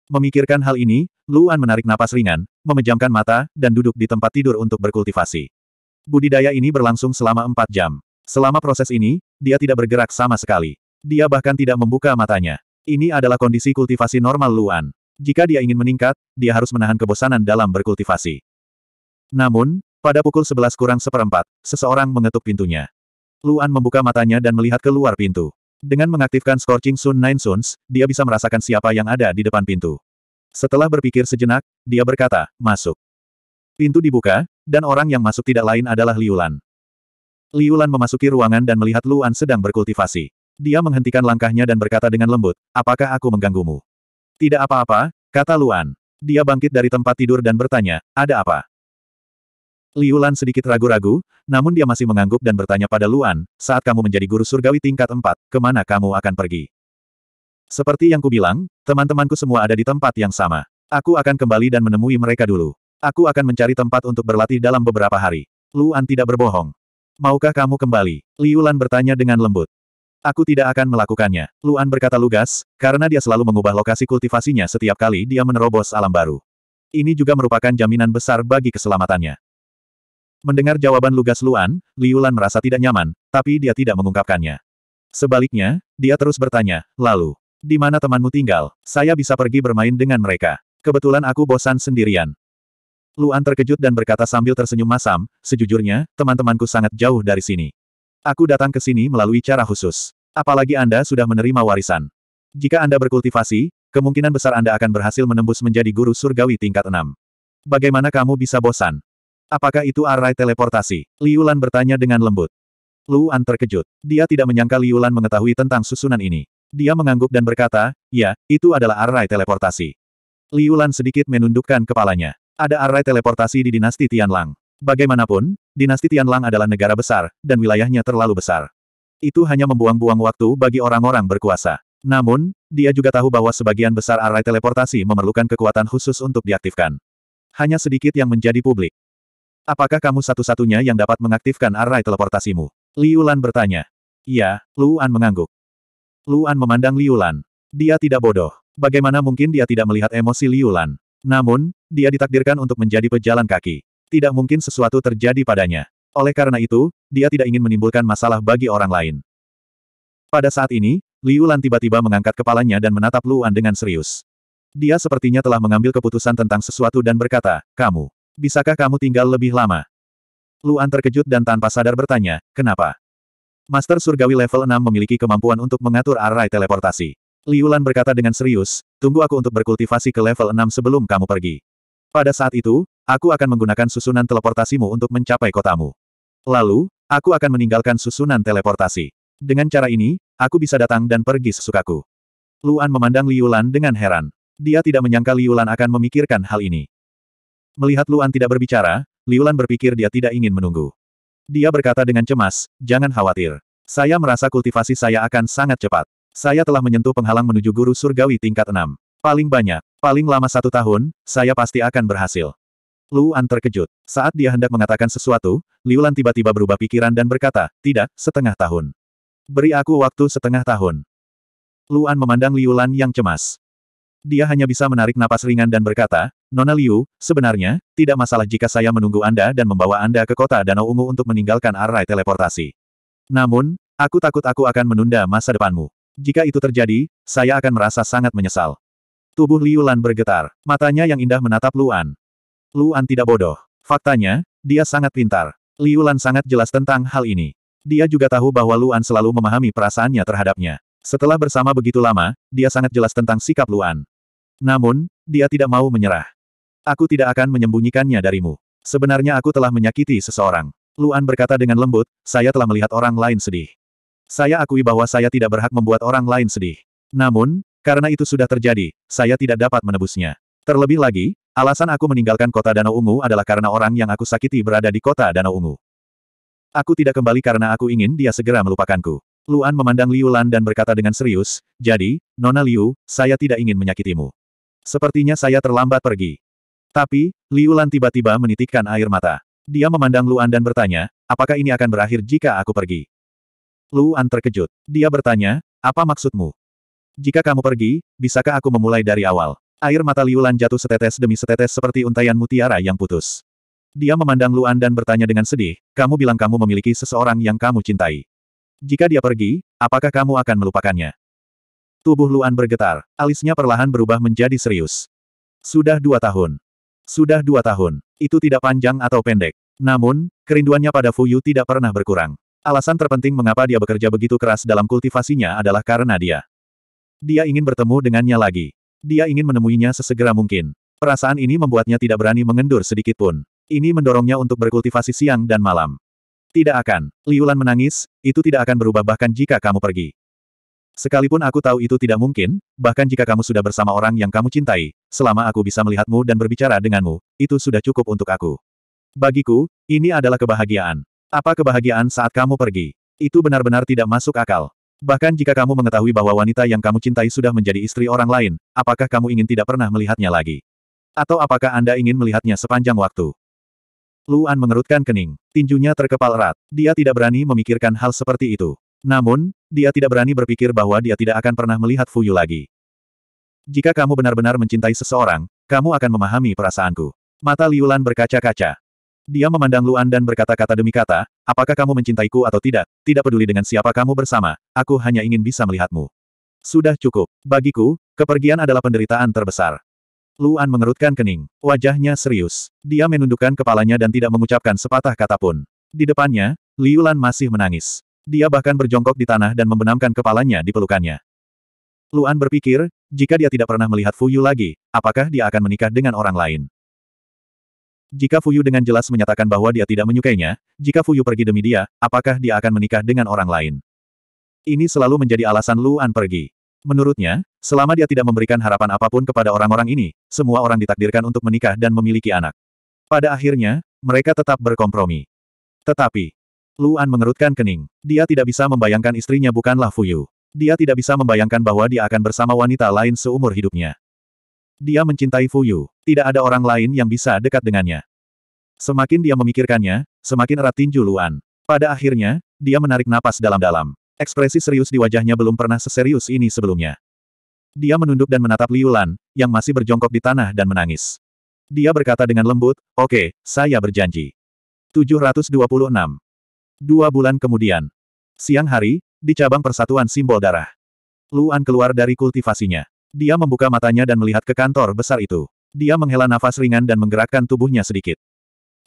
Memikirkan hal ini, Luan menarik napas ringan, memejamkan mata, dan duduk di tempat tidur untuk berkultivasi. Budidaya ini berlangsung selama 4 jam. Selama proses ini, dia tidak bergerak sama sekali. Dia bahkan tidak membuka matanya. Ini adalah kondisi kultivasi normal Luan. Jika dia ingin meningkat, dia harus menahan kebosanan dalam berkultivasi. Namun, pada pukul 11 kurang seperempat, seseorang mengetuk pintunya. Luan membuka matanya dan melihat keluar pintu. Dengan mengaktifkan Scorching Sun Nine Suns, dia bisa merasakan siapa yang ada di depan pintu. Setelah berpikir sejenak, dia berkata, masuk. Pintu dibuka, dan orang yang masuk tidak lain adalah Liulan. Liulan memasuki ruangan dan melihat Luan sedang berkultivasi. Dia menghentikan langkahnya dan berkata dengan lembut, apakah aku mengganggumu? Tidak apa-apa, kata Luan. Dia bangkit dari tempat tidur dan bertanya, ada apa? Liulan sedikit ragu-ragu, namun dia masih mengangguk dan bertanya pada Luan, saat kamu menjadi guru surgawi tingkat 4, kemana kamu akan pergi? Seperti yang kubilang, teman-temanku semua ada di tempat yang sama. Aku akan kembali dan menemui mereka dulu. Aku akan mencari tempat untuk berlatih dalam beberapa hari. Luan tidak berbohong. Maukah kamu kembali? Liulan bertanya dengan lembut. Aku tidak akan melakukannya, Luan berkata lugas, karena dia selalu mengubah lokasi kultivasinya setiap kali dia menerobos alam baru. Ini juga merupakan jaminan besar bagi keselamatannya. Mendengar jawaban lugas Luan, Liulan merasa tidak nyaman, tapi dia tidak mengungkapkannya. Sebaliknya, dia terus bertanya, lalu, di mana temanmu tinggal? Saya bisa pergi bermain dengan mereka. Kebetulan aku bosan sendirian. Luan terkejut dan berkata sambil tersenyum masam, sejujurnya, teman-temanku sangat jauh dari sini. Aku datang ke sini melalui cara khusus. Apalagi Anda sudah menerima warisan. Jika Anda berkultivasi, kemungkinan besar Anda akan berhasil menembus menjadi guru surgawi tingkat 6. Bagaimana kamu bisa bosan? Apakah itu arai teleportasi? Liulan bertanya dengan lembut. Luan terkejut. Dia tidak menyangka Liulan mengetahui tentang susunan ini. Dia mengangguk dan berkata, ya, itu adalah arai teleportasi. Liulan sedikit menundukkan kepalanya. Ada arai teleportasi di dinasti Tianlang. Bagaimanapun, dinasti Tianlang adalah negara besar, dan wilayahnya terlalu besar. Itu hanya membuang-buang waktu bagi orang-orang berkuasa. Namun, dia juga tahu bahwa sebagian besar arai teleportasi memerlukan kekuatan khusus untuk diaktifkan. Hanya sedikit yang menjadi publik. Apakah kamu satu-satunya yang dapat mengaktifkan arai teleportasimu? Liu Lan bertanya. Iya, Luan mengangguk. Luan memandang Liu Lan. Dia tidak bodoh. Bagaimana mungkin dia tidak melihat emosi Liu Lan? Namun, dia ditakdirkan untuk menjadi pejalan kaki tidak mungkin sesuatu terjadi padanya. Oleh karena itu, dia tidak ingin menimbulkan masalah bagi orang lain. Pada saat ini, Liu Lan tiba-tiba mengangkat kepalanya dan menatap Luan dengan serius. Dia sepertinya telah mengambil keputusan tentang sesuatu dan berkata, kamu, bisakah kamu tinggal lebih lama? Luan terkejut dan tanpa sadar bertanya, kenapa? Master Surgawi level 6 memiliki kemampuan untuk mengatur arai teleportasi. Liu Lan berkata dengan serius, tunggu aku untuk berkultivasi ke level 6 sebelum kamu pergi. Pada saat itu, Aku akan menggunakan susunan teleportasimu untuk mencapai kotamu. Lalu, aku akan meninggalkan susunan teleportasi. Dengan cara ini, aku bisa datang dan pergi sesukaku. Luan memandang Liulan dengan heran. Dia tidak menyangka Liulan akan memikirkan hal ini. Melihat Luan tidak berbicara, Liulan berpikir dia tidak ingin menunggu. Dia berkata dengan cemas, jangan khawatir. Saya merasa kultivasi saya akan sangat cepat. Saya telah menyentuh penghalang menuju guru surgawi tingkat 6. Paling banyak, paling lama satu tahun, saya pasti akan berhasil. Luan terkejut. Saat dia hendak mengatakan sesuatu, Liulan tiba-tiba berubah pikiran dan berkata, tidak, setengah tahun. Beri aku waktu setengah tahun. Luan memandang Liulan yang cemas. Dia hanya bisa menarik napas ringan dan berkata, Nona Liu, sebenarnya, tidak masalah jika saya menunggu Anda dan membawa Anda ke kota Danau Ungu untuk meninggalkan arai teleportasi. Namun, aku takut aku akan menunda masa depanmu. Jika itu terjadi, saya akan merasa sangat menyesal. Tubuh Liulan bergetar. Matanya yang indah menatap Luan. Luan tidak bodoh. Faktanya, dia sangat pintar. Liu Lan sangat jelas tentang hal ini. Dia juga tahu bahwa Luan selalu memahami perasaannya terhadapnya. Setelah bersama begitu lama, dia sangat jelas tentang sikap Luan. Namun, dia tidak mau menyerah. Aku tidak akan menyembunyikannya darimu. Sebenarnya aku telah menyakiti seseorang. Luan berkata dengan lembut, saya telah melihat orang lain sedih. Saya akui bahwa saya tidak berhak membuat orang lain sedih. Namun, karena itu sudah terjadi, saya tidak dapat menebusnya. Terlebih lagi, Alasan aku meninggalkan kota Danau Ungu adalah karena orang yang aku sakiti berada di kota Danau Ungu. Aku tidak kembali karena aku ingin dia segera melupakanku. Luan memandang Liu Lan dan berkata dengan serius, jadi, Nona Liu, saya tidak ingin menyakitimu. Sepertinya saya terlambat pergi. Tapi, Liu Lan tiba-tiba menitikkan air mata. Dia memandang Luan dan bertanya, apakah ini akan berakhir jika aku pergi? Luan terkejut. Dia bertanya, apa maksudmu? Jika kamu pergi, bisakah aku memulai dari awal? Air mata Liulan jatuh setetes demi setetes seperti untaian mutiara yang putus. Dia memandang Luan dan bertanya dengan sedih, kamu bilang kamu memiliki seseorang yang kamu cintai. Jika dia pergi, apakah kamu akan melupakannya? Tubuh Luan bergetar, alisnya perlahan berubah menjadi serius. Sudah dua tahun. Sudah dua tahun. Itu tidak panjang atau pendek. Namun, kerinduannya pada Fuyu tidak pernah berkurang. Alasan terpenting mengapa dia bekerja begitu keras dalam kultivasinya adalah karena dia. Dia ingin bertemu dengannya lagi. Dia ingin menemuinya sesegera mungkin. Perasaan ini membuatnya tidak berani mengendur sedikitpun. Ini mendorongnya untuk berkultivasi siang dan malam. Tidak akan. Liulan menangis, itu tidak akan berubah bahkan jika kamu pergi. Sekalipun aku tahu itu tidak mungkin, bahkan jika kamu sudah bersama orang yang kamu cintai, selama aku bisa melihatmu dan berbicara denganmu, itu sudah cukup untuk aku. Bagiku, ini adalah kebahagiaan. Apa kebahagiaan saat kamu pergi? Itu benar-benar tidak masuk akal. Bahkan jika kamu mengetahui bahwa wanita yang kamu cintai sudah menjadi istri orang lain, apakah kamu ingin tidak pernah melihatnya lagi? Atau apakah Anda ingin melihatnya sepanjang waktu? Luan mengerutkan kening. Tinjunya terkepal erat. Dia tidak berani memikirkan hal seperti itu. Namun, dia tidak berani berpikir bahwa dia tidak akan pernah melihat Fuyu lagi. Jika kamu benar-benar mencintai seseorang, kamu akan memahami perasaanku. Mata Liulan berkaca-kaca. Dia memandang Luan dan berkata-kata demi kata, apakah kamu mencintaiku atau tidak, tidak peduli dengan siapa kamu bersama, aku hanya ingin bisa melihatmu. Sudah cukup. Bagiku, kepergian adalah penderitaan terbesar. Luan mengerutkan kening. Wajahnya serius. Dia menundukkan kepalanya dan tidak mengucapkan sepatah kata pun. Di depannya, Liulan masih menangis. Dia bahkan berjongkok di tanah dan membenamkan kepalanya di pelukannya. Luan berpikir, jika dia tidak pernah melihat Fuyu lagi, apakah dia akan menikah dengan orang lain? Jika Fuyu dengan jelas menyatakan bahwa dia tidak menyukainya, jika Fuyu pergi demi dia, apakah dia akan menikah dengan orang lain? Ini selalu menjadi alasan Luan pergi. Menurutnya, selama dia tidak memberikan harapan apapun kepada orang-orang ini, semua orang ditakdirkan untuk menikah dan memiliki anak. Pada akhirnya, mereka tetap berkompromi. Tetapi, Luan mengerutkan kening. Dia tidak bisa membayangkan istrinya bukanlah Fuyu. Dia tidak bisa membayangkan bahwa dia akan bersama wanita lain seumur hidupnya. Dia mencintai Fuyu. Tidak ada orang lain yang bisa dekat dengannya. Semakin dia memikirkannya, semakin erat tinju Luan. Pada akhirnya, dia menarik napas dalam-dalam. Ekspresi serius di wajahnya belum pernah seserius ini sebelumnya. Dia menunduk dan menatap Liu Lan, yang masih berjongkok di tanah dan menangis. Dia berkata dengan lembut, Oke, saya berjanji. 726. Dua bulan kemudian. Siang hari, di cabang persatuan simbol darah. Luan keluar dari kultivasinya. Dia membuka matanya dan melihat ke kantor besar itu. Dia menghela nafas ringan dan menggerakkan tubuhnya sedikit.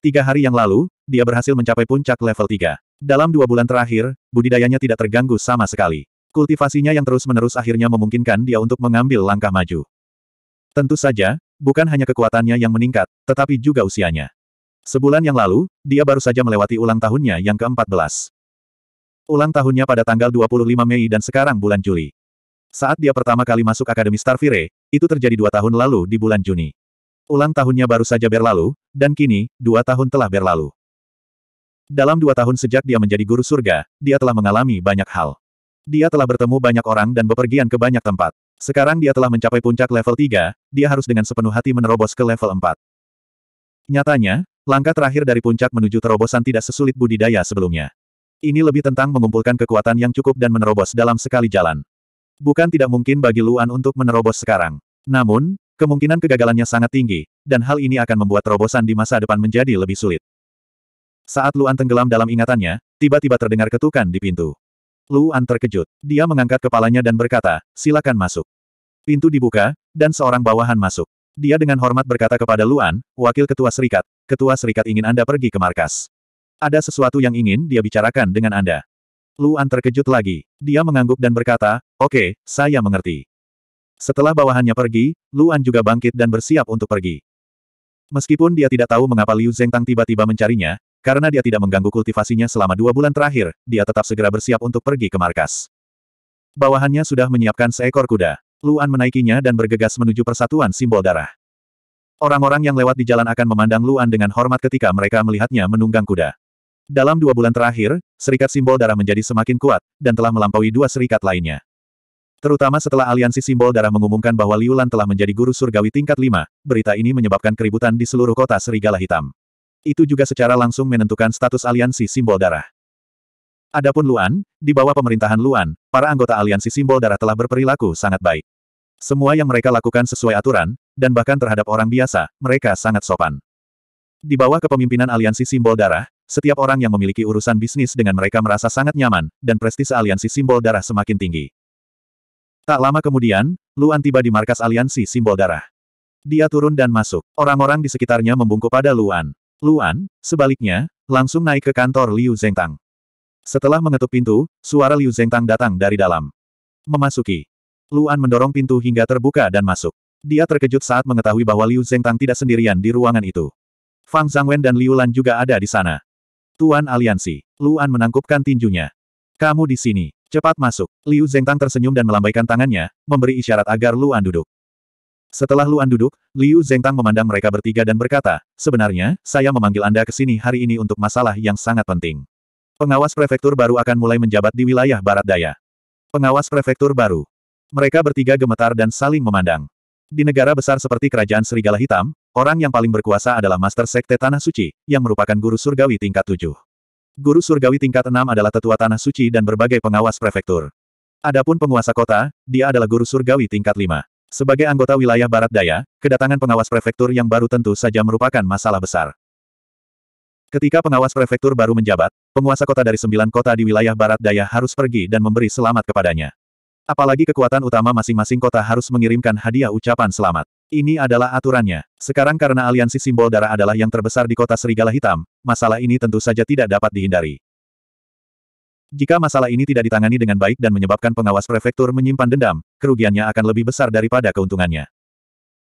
Tiga hari yang lalu, dia berhasil mencapai puncak level 3. Dalam dua bulan terakhir, budidayanya tidak terganggu sama sekali. Kultivasinya yang terus-menerus akhirnya memungkinkan dia untuk mengambil langkah maju. Tentu saja, bukan hanya kekuatannya yang meningkat, tetapi juga usianya. Sebulan yang lalu, dia baru saja melewati ulang tahunnya yang ke-14. Ulang tahunnya pada tanggal 25 Mei dan sekarang bulan Juli. Saat dia pertama kali masuk Akademi Starfire, itu terjadi dua tahun lalu di bulan Juni. Ulang tahunnya baru saja berlalu, dan kini, dua tahun telah berlalu. Dalam dua tahun sejak dia menjadi guru surga, dia telah mengalami banyak hal. Dia telah bertemu banyak orang dan bepergian ke banyak tempat. Sekarang dia telah mencapai puncak level 3, dia harus dengan sepenuh hati menerobos ke level 4. Nyatanya, langkah terakhir dari puncak menuju terobosan tidak sesulit budidaya sebelumnya. Ini lebih tentang mengumpulkan kekuatan yang cukup dan menerobos dalam sekali jalan. Bukan tidak mungkin bagi Luan untuk menerobos sekarang. Namun, kemungkinan kegagalannya sangat tinggi, dan hal ini akan membuat terobosan di masa depan menjadi lebih sulit. Saat Luan tenggelam dalam ingatannya, tiba-tiba terdengar ketukan di pintu. Luan terkejut. Dia mengangkat kepalanya dan berkata, silakan masuk. Pintu dibuka, dan seorang bawahan masuk. Dia dengan hormat berkata kepada Luan, Wakil Ketua Serikat, Ketua Serikat ingin Anda pergi ke markas. Ada sesuatu yang ingin dia bicarakan dengan Anda. Luan terkejut lagi. Dia mengangguk dan berkata, oke, okay, saya mengerti. Setelah bawahannya pergi, Luan juga bangkit dan bersiap untuk pergi. Meskipun dia tidak tahu mengapa Liu Zengtang tiba-tiba mencarinya, karena dia tidak mengganggu kultivasinya selama dua bulan terakhir, dia tetap segera bersiap untuk pergi ke markas. Bawahannya sudah menyiapkan seekor kuda. Luan menaikinya dan bergegas menuju persatuan simbol darah. Orang-orang yang lewat di jalan akan memandang Luan dengan hormat ketika mereka melihatnya menunggang kuda. Dalam dua bulan terakhir, serikat simbol darah menjadi semakin kuat, dan telah melampaui dua serikat lainnya. Terutama setelah aliansi simbol darah mengumumkan bahwa Liulan telah menjadi guru surgawi tingkat lima, berita ini menyebabkan keributan di seluruh kota Serigala Hitam. Itu juga secara langsung menentukan status aliansi simbol darah. Adapun Luan, di bawah pemerintahan Luan, para anggota aliansi simbol darah telah berperilaku sangat baik. Semua yang mereka lakukan sesuai aturan, dan bahkan terhadap orang biasa, mereka sangat sopan. Di bawah kepemimpinan aliansi simbol darah, setiap orang yang memiliki urusan bisnis dengan mereka merasa sangat nyaman, dan prestise aliansi simbol darah semakin tinggi. Tak lama kemudian, Luan tiba di markas aliansi simbol darah. Dia turun dan masuk. Orang-orang di sekitarnya membungkuk pada Luan. Luan, sebaliknya, langsung naik ke kantor Liu Zhengtang. Setelah mengetuk pintu, suara Liu Zhengtang datang dari dalam. Memasuki. Luan mendorong pintu hingga terbuka dan masuk. Dia terkejut saat mengetahui bahwa Liu Zhengtang tidak sendirian di ruangan itu. Fang Zhangwen dan Liu Lan juga ada di sana. Tuan Aliansi. Luan menangkupkan tinjunya. Kamu di sini. Cepat masuk. Liu Zhengtang tersenyum dan melambaikan tangannya, memberi isyarat agar Luan duduk. Setelah Luan duduk, Liu Zhengtang memandang mereka bertiga dan berkata, Sebenarnya, saya memanggil Anda ke sini hari ini untuk masalah yang sangat penting. Pengawas prefektur baru akan mulai menjabat di wilayah Barat Daya. Pengawas prefektur baru. Mereka bertiga gemetar dan saling memandang. Di negara besar seperti Kerajaan Serigala Hitam, Orang yang paling berkuasa adalah Master Sekte Tanah Suci, yang merupakan Guru Surgawi tingkat 7. Guru Surgawi tingkat 6 adalah Tetua Tanah Suci dan berbagai pengawas prefektur. Adapun penguasa kota, dia adalah Guru Surgawi tingkat 5. Sebagai anggota wilayah Barat Daya, kedatangan pengawas prefektur yang baru tentu saja merupakan masalah besar. Ketika pengawas prefektur baru menjabat, penguasa kota dari sembilan kota di wilayah Barat Daya harus pergi dan memberi selamat kepadanya. Apalagi kekuatan utama masing-masing kota harus mengirimkan hadiah ucapan selamat. Ini adalah aturannya. Sekarang karena aliansi simbol darah adalah yang terbesar di kota Serigala Hitam, masalah ini tentu saja tidak dapat dihindari. Jika masalah ini tidak ditangani dengan baik dan menyebabkan pengawas prefektur menyimpan dendam, kerugiannya akan lebih besar daripada keuntungannya.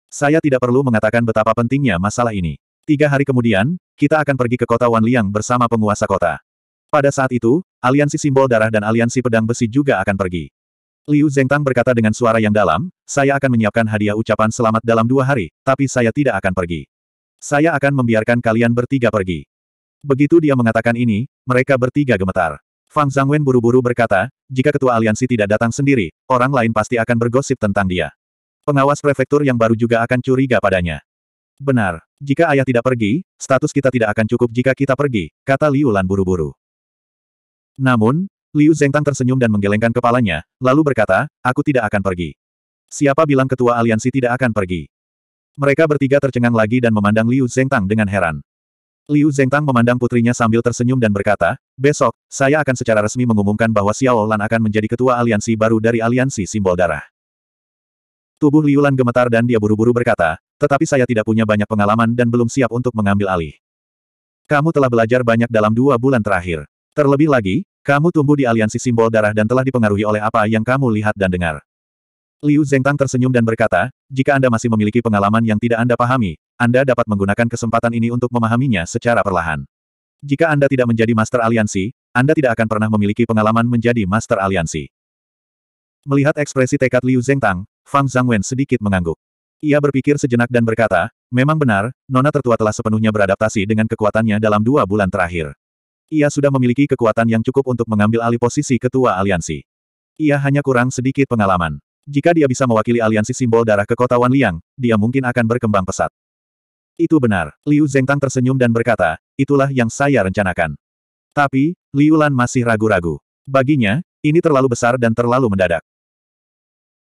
Saya tidak perlu mengatakan betapa pentingnya masalah ini. Tiga hari kemudian, kita akan pergi ke kota Wanliang bersama penguasa kota. Pada saat itu, aliansi simbol darah dan aliansi pedang besi juga akan pergi. Liu Zengtang berkata dengan suara yang dalam, saya akan menyiapkan hadiah ucapan selamat dalam dua hari, tapi saya tidak akan pergi. Saya akan membiarkan kalian bertiga pergi. Begitu dia mengatakan ini, mereka bertiga gemetar. Fang Zhangwen buru-buru berkata, jika ketua aliansi tidak datang sendiri, orang lain pasti akan bergosip tentang dia. Pengawas prefektur yang baru juga akan curiga padanya. Benar, jika ayah tidak pergi, status kita tidak akan cukup jika kita pergi, kata Liu Lan buru-buru. Namun, Liu Zengtang tersenyum dan menggelengkan kepalanya, lalu berkata, aku tidak akan pergi. Siapa bilang ketua aliansi tidak akan pergi? Mereka bertiga tercengang lagi dan memandang Liu Zengtang dengan heran. Liu Zengtang memandang putrinya sambil tersenyum dan berkata, besok, saya akan secara resmi mengumumkan bahwa Xiao Lan akan menjadi ketua aliansi baru dari aliansi simbol darah. Tubuh Liu Lan gemetar dan dia buru-buru berkata, tetapi saya tidak punya banyak pengalaman dan belum siap untuk mengambil alih. Kamu telah belajar banyak dalam dua bulan terakhir. Terlebih lagi, kamu tumbuh di aliansi simbol darah dan telah dipengaruhi oleh apa yang kamu lihat dan dengar. Liu Zhengtang tersenyum dan berkata, jika Anda masih memiliki pengalaman yang tidak Anda pahami, Anda dapat menggunakan kesempatan ini untuk memahaminya secara perlahan. Jika Anda tidak menjadi Master Aliansi, Anda tidak akan pernah memiliki pengalaman menjadi Master Aliansi. Melihat ekspresi tekad Liu Zhengtang, Fang Zhangwen sedikit mengangguk. Ia berpikir sejenak dan berkata, memang benar, Nona tertua telah sepenuhnya beradaptasi dengan kekuatannya dalam dua bulan terakhir. Ia sudah memiliki kekuatan yang cukup untuk mengambil alih posisi ketua aliansi. Ia hanya kurang sedikit pengalaman. Jika dia bisa mewakili aliansi simbol darah ke kota Wanliang, dia mungkin akan berkembang pesat. Itu benar, Liu Zengtang tersenyum dan berkata, itulah yang saya rencanakan. Tapi, Liu Lan masih ragu-ragu. Baginya, ini terlalu besar dan terlalu mendadak.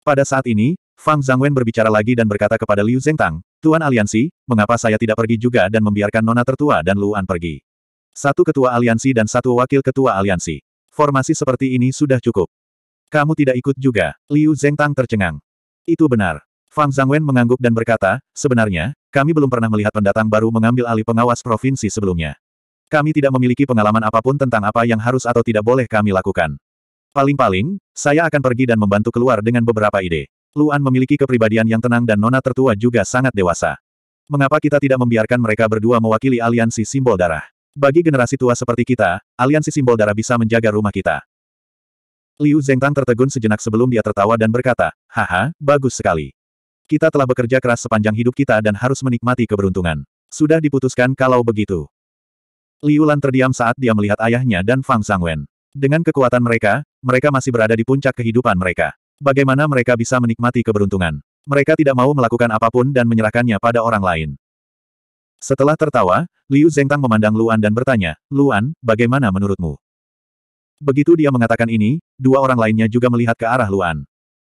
Pada saat ini, Fang Zhangwen berbicara lagi dan berkata kepada Liu Zengtang, Tuan Aliansi, mengapa saya tidak pergi juga dan membiarkan Nona tertua dan Luan pergi? Satu ketua aliansi dan satu wakil ketua aliansi. Formasi seperti ini sudah cukup. Kamu tidak ikut juga, Liu Zhengtang tercengang. Itu benar. Fang Zhangwen mengangguk dan berkata, sebenarnya, kami belum pernah melihat pendatang baru mengambil alih pengawas provinsi sebelumnya. Kami tidak memiliki pengalaman apapun tentang apa yang harus atau tidak boleh kami lakukan. Paling-paling, saya akan pergi dan membantu keluar dengan beberapa ide. Luan memiliki kepribadian yang tenang dan nona tertua juga sangat dewasa. Mengapa kita tidak membiarkan mereka berdua mewakili aliansi simbol darah? Bagi generasi tua seperti kita, aliansi simbol darah bisa menjaga rumah kita. Liu Zengtang tertegun sejenak sebelum dia tertawa dan berkata, Haha, bagus sekali. Kita telah bekerja keras sepanjang hidup kita dan harus menikmati keberuntungan. Sudah diputuskan kalau begitu. Liu Lan terdiam saat dia melihat ayahnya dan Fang Sangwen. Dengan kekuatan mereka, mereka masih berada di puncak kehidupan mereka. Bagaimana mereka bisa menikmati keberuntungan? Mereka tidak mau melakukan apapun dan menyerahkannya pada orang lain. Setelah tertawa, Liu Zengtang memandang Luan dan bertanya, Luan, bagaimana menurutmu? Begitu dia mengatakan ini, dua orang lainnya juga melihat ke arah Luan.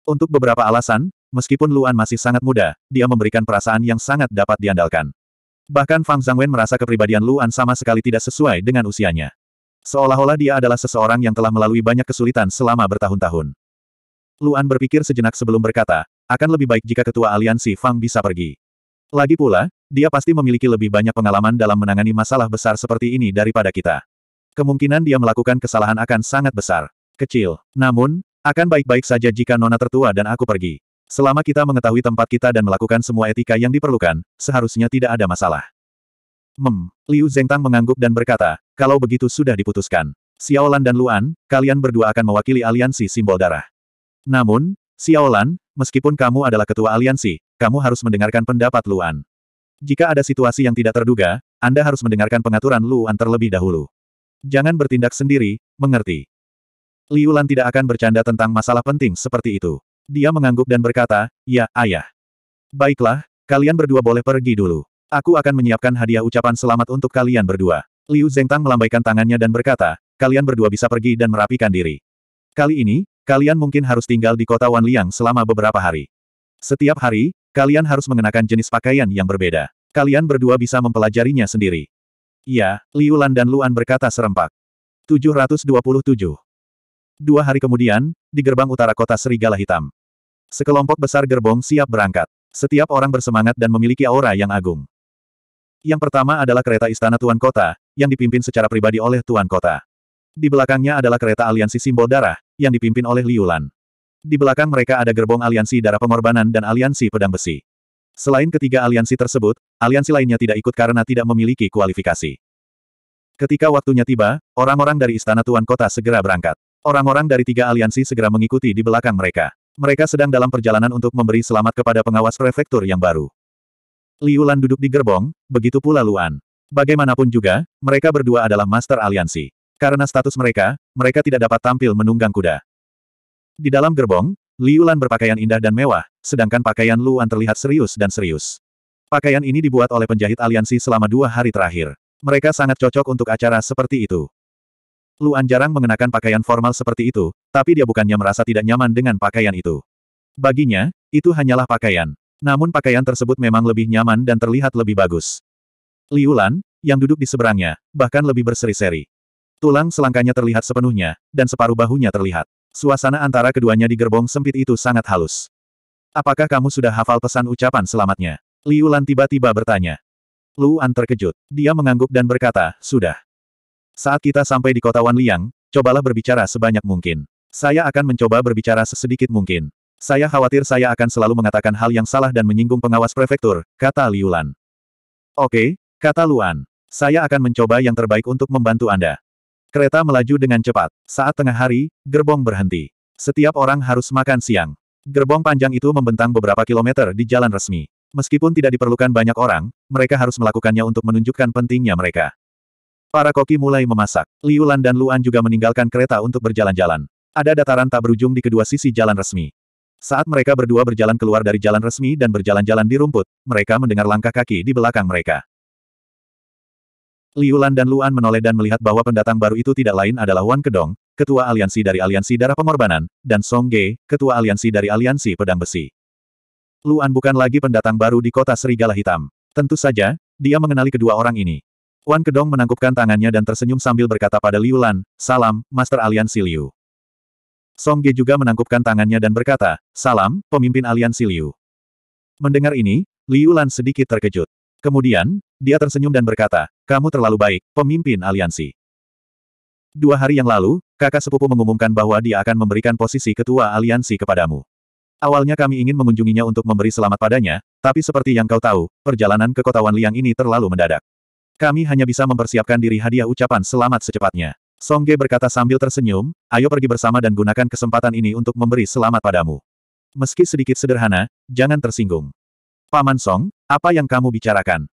Untuk beberapa alasan, meskipun Luan masih sangat muda, dia memberikan perasaan yang sangat dapat diandalkan. Bahkan Fang Zhangwen merasa kepribadian Luan sama sekali tidak sesuai dengan usianya. Seolah-olah dia adalah seseorang yang telah melalui banyak kesulitan selama bertahun-tahun. Luan berpikir sejenak sebelum berkata, akan lebih baik jika ketua aliansi Fang bisa pergi. Lagi pula, dia pasti memiliki lebih banyak pengalaman dalam menangani masalah besar seperti ini daripada kita. Kemungkinan dia melakukan kesalahan akan sangat besar. Kecil. Namun, akan baik-baik saja jika Nona tertua dan aku pergi. Selama kita mengetahui tempat kita dan melakukan semua etika yang diperlukan, seharusnya tidak ada masalah. Mem. Liu Zhengtang mengangguk dan berkata, kalau begitu sudah diputuskan. Xiaolan dan Luan, kalian berdua akan mewakili aliansi simbol darah. Namun, Xiaolan, meskipun kamu adalah ketua aliansi, kamu harus mendengarkan pendapat Luan. Jika ada situasi yang tidak terduga, Anda harus mendengarkan pengaturan Luan terlebih dahulu. Jangan bertindak sendiri, mengerti. Liulan tidak akan bercanda tentang masalah penting seperti itu. Dia mengangguk dan berkata, ya, ayah. Baiklah, kalian berdua boleh pergi dulu. Aku akan menyiapkan hadiah ucapan selamat untuk kalian berdua. Liu Zengtang melambaikan tangannya dan berkata, kalian berdua bisa pergi dan merapikan diri. Kali ini, kalian mungkin harus tinggal di kota Wanliang selama beberapa hari. Setiap hari, Kalian harus mengenakan jenis pakaian yang berbeda. Kalian berdua bisa mempelajarinya sendiri. Iya, Liu Lan dan Luan berkata serempak. 727. Dua hari kemudian, di gerbang utara kota Serigala Hitam. Sekelompok besar gerbong siap berangkat. Setiap orang bersemangat dan memiliki aura yang agung. Yang pertama adalah kereta Istana Tuan Kota, yang dipimpin secara pribadi oleh Tuan Kota. Di belakangnya adalah kereta aliansi simbol darah, yang dipimpin oleh Liu Lan. Di belakang mereka ada gerbong aliansi darah pengorbanan dan aliansi pedang besi. Selain ketiga aliansi tersebut, aliansi lainnya tidak ikut karena tidak memiliki kualifikasi. Ketika waktunya tiba, orang-orang dari Istana Tuan Kota segera berangkat. Orang-orang dari tiga aliansi segera mengikuti di belakang mereka. Mereka sedang dalam perjalanan untuk memberi selamat kepada pengawas prefektur yang baru. Liulan duduk di gerbong, begitu pula Luan. Bagaimanapun juga, mereka berdua adalah master aliansi. Karena status mereka, mereka tidak dapat tampil menunggang kuda. Di dalam gerbong, Liulan berpakaian indah dan mewah, sedangkan pakaian Luan terlihat serius dan serius. Pakaian ini dibuat oleh penjahit aliansi selama dua hari terakhir. Mereka sangat cocok untuk acara seperti itu. Luan jarang mengenakan pakaian formal seperti itu, tapi dia bukannya merasa tidak nyaman dengan pakaian itu. Baginya, itu hanyalah pakaian. Namun pakaian tersebut memang lebih nyaman dan terlihat lebih bagus. Liulan, yang duduk di seberangnya, bahkan lebih berseri-seri. Tulang selangkanya terlihat sepenuhnya, dan separuh bahunya terlihat. Suasana antara keduanya di gerbong sempit itu sangat halus. Apakah kamu sudah hafal pesan ucapan selamatnya? Liu Lan tiba-tiba bertanya. Luan terkejut. Dia mengangguk dan berkata, sudah. Saat kita sampai di kota Wanliang, cobalah berbicara sebanyak mungkin. Saya akan mencoba berbicara sesedikit mungkin. Saya khawatir saya akan selalu mengatakan hal yang salah dan menyinggung pengawas prefektur, kata Liu Lan. Oke, kata Luan. Saya akan mencoba yang terbaik untuk membantu Anda. Kereta melaju dengan cepat. Saat tengah hari, gerbong berhenti. Setiap orang harus makan siang. Gerbong panjang itu membentang beberapa kilometer di jalan resmi. Meskipun tidak diperlukan banyak orang, mereka harus melakukannya untuk menunjukkan pentingnya mereka. Para koki mulai memasak. Liu Lan dan Luan juga meninggalkan kereta untuk berjalan-jalan. Ada dataran tak berujung di kedua sisi jalan resmi. Saat mereka berdua berjalan keluar dari jalan resmi dan berjalan-jalan di rumput, mereka mendengar langkah kaki di belakang mereka. Liulan dan Luan menoleh dan melihat bahwa pendatang baru itu tidak lain adalah Wan Kedong, ketua aliansi dari aliansi darah pengorbanan, dan Song Ge, ketua aliansi dari aliansi pedang besi. Luan bukan lagi pendatang baru di kota Serigala Hitam. Tentu saja, dia mengenali kedua orang ini. Wan Kedong menangkupkan tangannya dan tersenyum sambil berkata pada Liulan, Salam, Master Aliansi Liu. Song Ge juga menangkupkan tangannya dan berkata, Salam, pemimpin aliansi Liu. Mendengar ini, Liulan sedikit terkejut. Kemudian, dia tersenyum dan berkata, kamu terlalu baik, pemimpin aliansi. Dua hari yang lalu, kakak sepupu mengumumkan bahwa dia akan memberikan posisi ketua aliansi kepadamu. Awalnya kami ingin mengunjunginya untuk memberi selamat padanya, tapi seperti yang kau tahu, perjalanan ke kota Wanliang ini terlalu mendadak. Kami hanya bisa mempersiapkan diri hadiah ucapan selamat secepatnya. Songge berkata sambil tersenyum, ayo pergi bersama dan gunakan kesempatan ini untuk memberi selamat padamu. Meski sedikit sederhana, jangan tersinggung. Paman Song, apa yang kamu bicarakan?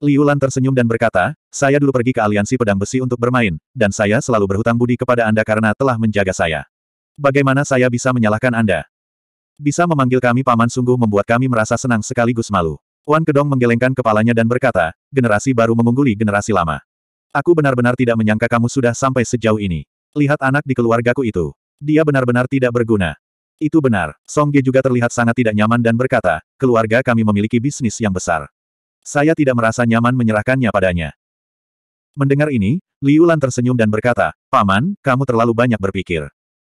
Liu Lan tersenyum dan berkata, saya dulu pergi ke aliansi pedang besi untuk bermain, dan saya selalu berhutang budi kepada Anda karena telah menjaga saya. Bagaimana saya bisa menyalahkan Anda? Bisa memanggil kami paman sungguh membuat kami merasa senang sekaligus malu. Wan Kedong menggelengkan kepalanya dan berkata, generasi baru mengungguli generasi lama. Aku benar-benar tidak menyangka kamu sudah sampai sejauh ini. Lihat anak di keluargaku itu. Dia benar-benar tidak berguna. Itu benar. Song Ge juga terlihat sangat tidak nyaman dan berkata, keluarga kami memiliki bisnis yang besar. Saya tidak merasa nyaman menyerahkannya padanya. Mendengar ini, Liu Lan tersenyum dan berkata, Paman, kamu terlalu banyak berpikir.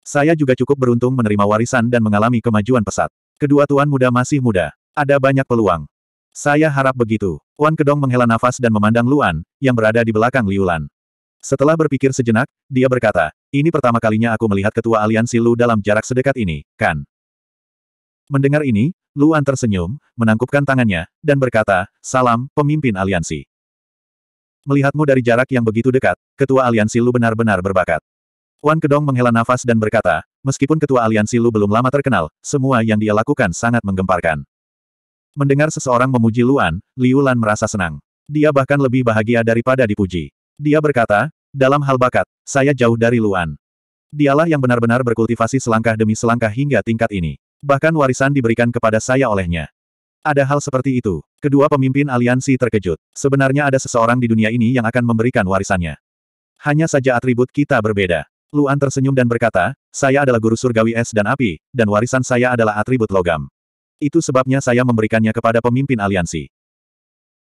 Saya juga cukup beruntung menerima warisan dan mengalami kemajuan pesat. Kedua tuan muda masih muda. Ada banyak peluang. Saya harap begitu. Wan Kedong menghela nafas dan memandang Luan, yang berada di belakang Liu Lan. Setelah berpikir sejenak, dia berkata, ini pertama kalinya aku melihat ketua aliansi Lu dalam jarak sedekat ini, kan? Mendengar ini, Luan tersenyum, menangkupkan tangannya, dan berkata, Salam, pemimpin aliansi. Melihatmu dari jarak yang begitu dekat, ketua aliansi Lu benar-benar berbakat. Wan Kedong menghela nafas dan berkata, meskipun ketua aliansi Lu belum lama terkenal, semua yang dia lakukan sangat menggemparkan. Mendengar seseorang memuji Luan, Liu Lan merasa senang. Dia bahkan lebih bahagia daripada dipuji. Dia berkata, dalam hal bakat, saya jauh dari Luan. Dialah yang benar-benar berkultivasi selangkah demi selangkah hingga tingkat ini. Bahkan warisan diberikan kepada saya olehnya. Ada hal seperti itu. Kedua pemimpin aliansi terkejut. Sebenarnya ada seseorang di dunia ini yang akan memberikan warisannya. Hanya saja atribut kita berbeda. Luan tersenyum dan berkata, saya adalah guru surgawi es dan api, dan warisan saya adalah atribut logam. Itu sebabnya saya memberikannya kepada pemimpin aliansi.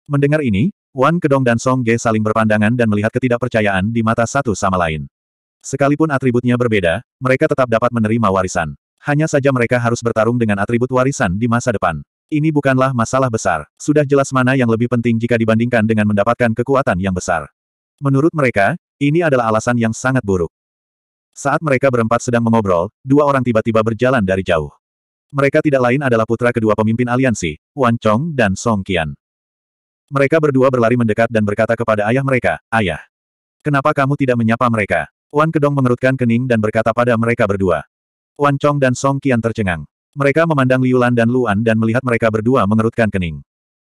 Mendengar ini, Wan Kedong dan Song Ge saling berpandangan dan melihat ketidakpercayaan di mata satu sama lain. Sekalipun atributnya berbeda, mereka tetap dapat menerima warisan. Hanya saja mereka harus bertarung dengan atribut warisan di masa depan. Ini bukanlah masalah besar. Sudah jelas mana yang lebih penting jika dibandingkan dengan mendapatkan kekuatan yang besar. Menurut mereka, ini adalah alasan yang sangat buruk. Saat mereka berempat sedang mengobrol, dua orang tiba-tiba berjalan dari jauh. Mereka tidak lain adalah putra kedua pemimpin aliansi, Wan Chong dan Song Qian. Mereka berdua berlari mendekat dan berkata kepada ayah mereka, Ayah, kenapa kamu tidak menyapa mereka? Wan Kedong mengerutkan kening dan berkata pada mereka berdua, Wan Chong dan Song Qian tercengang. Mereka memandang Liulan dan Luan dan melihat mereka berdua mengerutkan kening.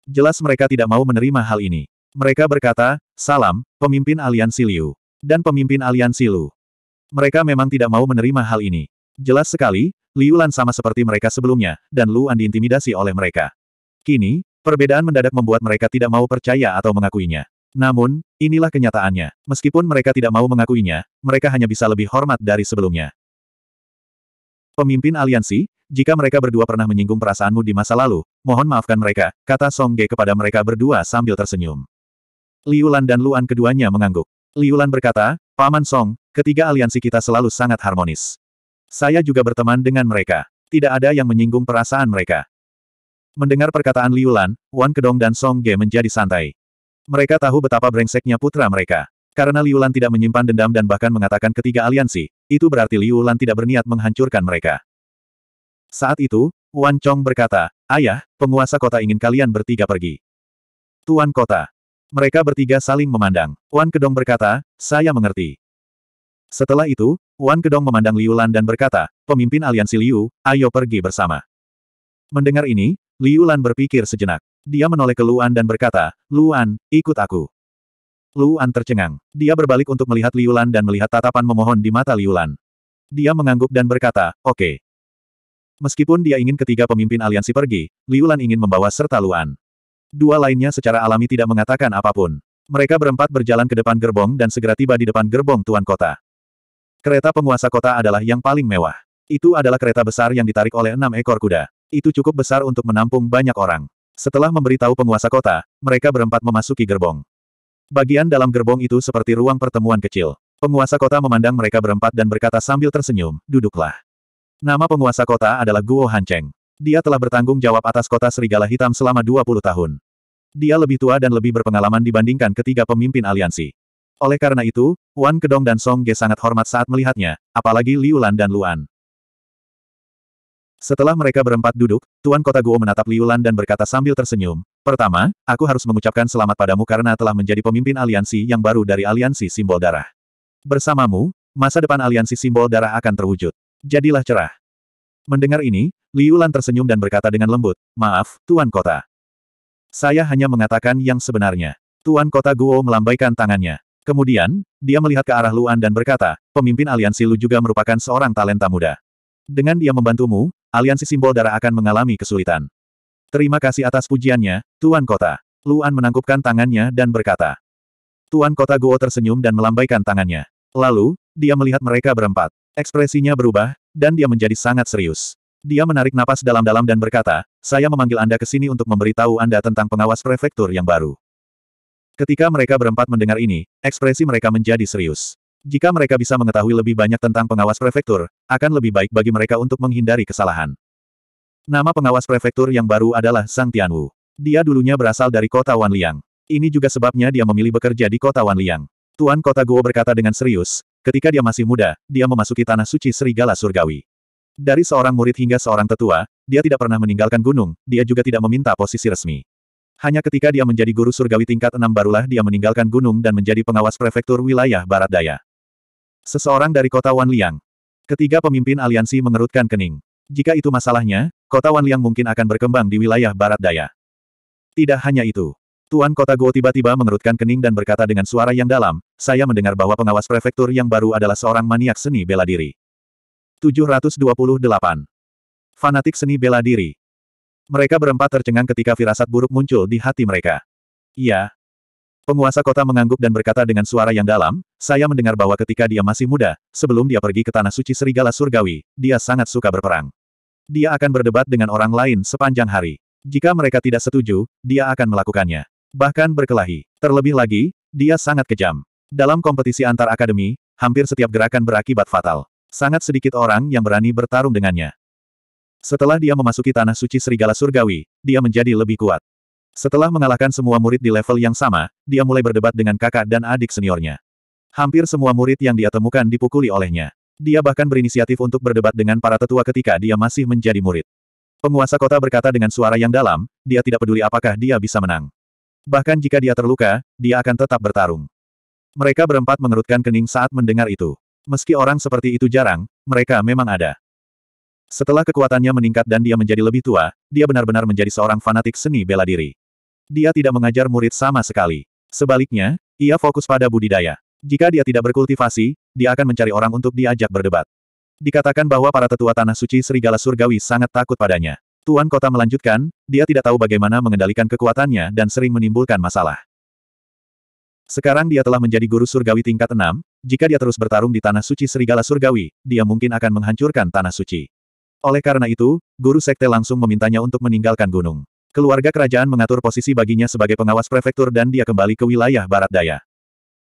Jelas mereka tidak mau menerima hal ini. Mereka berkata, salam, pemimpin aliansi Liu. Dan pemimpin aliansi Lu. Mereka memang tidak mau menerima hal ini. Jelas sekali, Liulan sama seperti mereka sebelumnya, dan Luan diintimidasi oleh mereka. Kini, perbedaan mendadak membuat mereka tidak mau percaya atau mengakuinya. Namun, inilah kenyataannya. Meskipun mereka tidak mau mengakuinya, mereka hanya bisa lebih hormat dari sebelumnya. Pemimpin aliansi, jika mereka berdua pernah menyinggung perasaanmu di masa lalu, mohon maafkan mereka, kata Song Ge kepada mereka berdua sambil tersenyum. Liulan dan Luan keduanya mengangguk. Liulan berkata, Paman Song, ketiga aliansi kita selalu sangat harmonis. Saya juga berteman dengan mereka. Tidak ada yang menyinggung perasaan mereka. Mendengar perkataan Liulan, Wan Kedong dan Song Ge menjadi santai. Mereka tahu betapa brengseknya putra mereka. Karena Liulan tidak menyimpan dendam dan bahkan mengatakan ketiga aliansi, itu berarti Liu Lan tidak berniat menghancurkan mereka. Saat itu, Wan Chong berkata, Ayah, penguasa kota ingin kalian bertiga pergi. Tuan kota. Mereka bertiga saling memandang. Wan Kedong berkata, saya mengerti. Setelah itu, Wan Kedong memandang Liu Lan dan berkata, pemimpin aliansi Liu, ayo pergi bersama. Mendengar ini, Liu Lan berpikir sejenak. Dia menoleh ke Luan dan berkata, Luan, ikut aku. Luan tercengang. Dia berbalik untuk melihat Liulan dan melihat tatapan memohon di mata Liulan. Dia mengangguk dan berkata, oke. Okay. Meskipun dia ingin ketiga pemimpin aliansi pergi, Liulan ingin membawa serta Luan. Dua lainnya secara alami tidak mengatakan apapun. Mereka berempat berjalan ke depan gerbong dan segera tiba di depan gerbong tuan kota. Kereta penguasa kota adalah yang paling mewah. Itu adalah kereta besar yang ditarik oleh enam ekor kuda. Itu cukup besar untuk menampung banyak orang. Setelah memberitahu penguasa kota, mereka berempat memasuki gerbong. Bagian dalam gerbong itu seperti ruang pertemuan kecil. Penguasa kota memandang mereka berempat dan berkata sambil tersenyum, duduklah. Nama penguasa kota adalah Guo Hancheng. Dia telah bertanggung jawab atas kota Serigala Hitam selama 20 tahun. Dia lebih tua dan lebih berpengalaman dibandingkan ketiga pemimpin aliansi. Oleh karena itu, Wan Kedong dan Song Ge sangat hormat saat melihatnya, apalagi Liu Lan dan Luan. Setelah mereka berempat duduk, Tuan Kota Guo menatap Liu Lan dan berkata sambil tersenyum, Pertama, aku harus mengucapkan selamat padamu karena telah menjadi pemimpin aliansi yang baru dari aliansi simbol darah. Bersamamu, masa depan aliansi simbol darah akan terwujud. Jadilah cerah. Mendengar ini, Liu Lan tersenyum dan berkata dengan lembut, Maaf, Tuan Kota. Saya hanya mengatakan yang sebenarnya. Tuan Kota Guo melambaikan tangannya. Kemudian, dia melihat ke arah Luan dan berkata, pemimpin aliansi Lu juga merupakan seorang talenta muda. Dengan dia membantumu, aliansi simbol darah akan mengalami kesulitan. Terima kasih atas pujiannya, Tuan Kota. Luan menangkupkan tangannya dan berkata. Tuan Kota Guo tersenyum dan melambaikan tangannya. Lalu, dia melihat mereka berempat. Ekspresinya berubah, dan dia menjadi sangat serius. Dia menarik napas dalam-dalam dan berkata, saya memanggil Anda ke sini untuk memberitahu Anda tentang pengawas prefektur yang baru. Ketika mereka berempat mendengar ini, ekspresi mereka menjadi serius. Jika mereka bisa mengetahui lebih banyak tentang pengawas prefektur, akan lebih baik bagi mereka untuk menghindari kesalahan. Nama pengawas prefektur yang baru adalah Sang Tianwu. Dia dulunya berasal dari kota Wanliang. Ini juga sebabnya dia memilih bekerja di kota Wanliang. Tuan kota Guo berkata dengan serius, ketika dia masih muda, dia memasuki tanah suci serigala surgawi. Dari seorang murid hingga seorang tetua, dia tidak pernah meninggalkan gunung, dia juga tidak meminta posisi resmi. Hanya ketika dia menjadi guru surgawi tingkat enam barulah dia meninggalkan gunung dan menjadi pengawas prefektur wilayah barat daya. Seseorang dari kota Wanliang. Ketiga pemimpin aliansi mengerutkan kening. Jika itu masalahnya, kota Wanliang mungkin akan berkembang di wilayah barat daya. Tidak hanya itu. Tuan Kota Go tiba-tiba mengerutkan kening dan berkata dengan suara yang dalam, saya mendengar bahwa pengawas prefektur yang baru adalah seorang maniak seni bela diri. 728. Fanatik seni bela diri. Mereka berempat tercengang ketika firasat buruk muncul di hati mereka. Iya. Penguasa kota mengangguk dan berkata dengan suara yang dalam, saya mendengar bahwa ketika dia masih muda, sebelum dia pergi ke Tanah Suci Serigala Surgawi, dia sangat suka berperang. Dia akan berdebat dengan orang lain sepanjang hari. Jika mereka tidak setuju, dia akan melakukannya. Bahkan berkelahi. Terlebih lagi, dia sangat kejam. Dalam kompetisi antar akademi, hampir setiap gerakan berakibat fatal. Sangat sedikit orang yang berani bertarung dengannya. Setelah dia memasuki tanah suci serigala surgawi, dia menjadi lebih kuat. Setelah mengalahkan semua murid di level yang sama, dia mulai berdebat dengan kakak dan adik seniornya. Hampir semua murid yang dia temukan dipukuli olehnya. Dia bahkan berinisiatif untuk berdebat dengan para tetua ketika dia masih menjadi murid. Penguasa kota berkata dengan suara yang dalam, dia tidak peduli apakah dia bisa menang. Bahkan jika dia terluka, dia akan tetap bertarung. Mereka berempat mengerutkan kening saat mendengar itu. Meski orang seperti itu jarang, mereka memang ada. Setelah kekuatannya meningkat dan dia menjadi lebih tua, dia benar-benar menjadi seorang fanatik seni bela diri. Dia tidak mengajar murid sama sekali. Sebaliknya, ia fokus pada budidaya. Jika dia tidak berkultivasi, dia akan mencari orang untuk diajak berdebat. Dikatakan bahwa para tetua tanah suci serigala surgawi sangat takut padanya. Tuan kota melanjutkan, dia tidak tahu bagaimana mengendalikan kekuatannya dan sering menimbulkan masalah. Sekarang dia telah menjadi guru surgawi tingkat 6, jika dia terus bertarung di tanah suci serigala surgawi, dia mungkin akan menghancurkan tanah suci. Oleh karena itu, guru sekte langsung memintanya untuk meninggalkan gunung. Keluarga kerajaan mengatur posisi baginya sebagai pengawas prefektur dan dia kembali ke wilayah barat daya.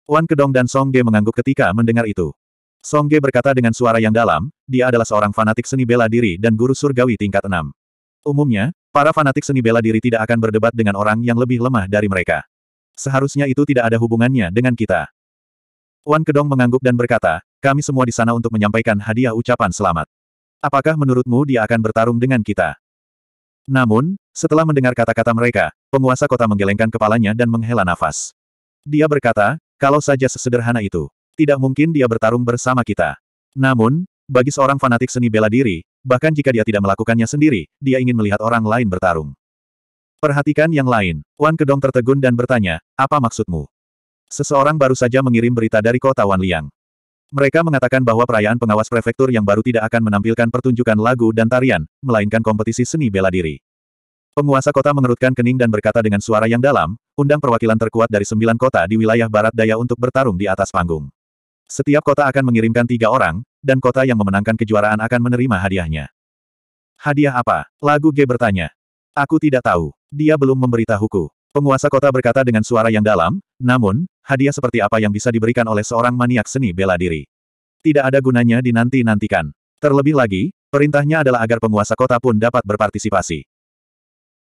Wan Kedong dan Song Ge mengangguk ketika mendengar itu. Song Ge berkata dengan suara yang dalam, dia adalah seorang fanatik seni bela diri dan guru surgawi tingkat enam. Umumnya, para fanatik seni bela diri tidak akan berdebat dengan orang yang lebih lemah dari mereka. Seharusnya itu tidak ada hubungannya dengan kita. Wan Kedong mengangguk dan berkata, kami semua di sana untuk menyampaikan hadiah ucapan selamat. Apakah menurutmu dia akan bertarung dengan kita? Namun, setelah mendengar kata-kata mereka, penguasa kota menggelengkan kepalanya dan menghela nafas. Dia berkata, kalau saja sesederhana itu, tidak mungkin dia bertarung bersama kita. Namun, bagi seorang fanatik seni bela diri, bahkan jika dia tidak melakukannya sendiri, dia ingin melihat orang lain bertarung. Perhatikan yang lain. Wan Kedong tertegun dan bertanya, apa maksudmu? Seseorang baru saja mengirim berita dari kota Wan Liang. Mereka mengatakan bahwa perayaan pengawas prefektur yang baru tidak akan menampilkan pertunjukan lagu dan tarian, melainkan kompetisi seni bela diri. Penguasa kota mengerutkan kening dan berkata dengan suara yang dalam, undang perwakilan terkuat dari sembilan kota di wilayah barat daya untuk bertarung di atas panggung. Setiap kota akan mengirimkan tiga orang, dan kota yang memenangkan kejuaraan akan menerima hadiahnya. Hadiah apa? Lagu G bertanya. Aku tidak tahu. Dia belum memberitahuku. Penguasa kota berkata dengan suara yang dalam, namun, hadiah seperti apa yang bisa diberikan oleh seorang maniak seni bela diri. Tidak ada gunanya dinanti-nantikan. Terlebih lagi, perintahnya adalah agar penguasa kota pun dapat berpartisipasi.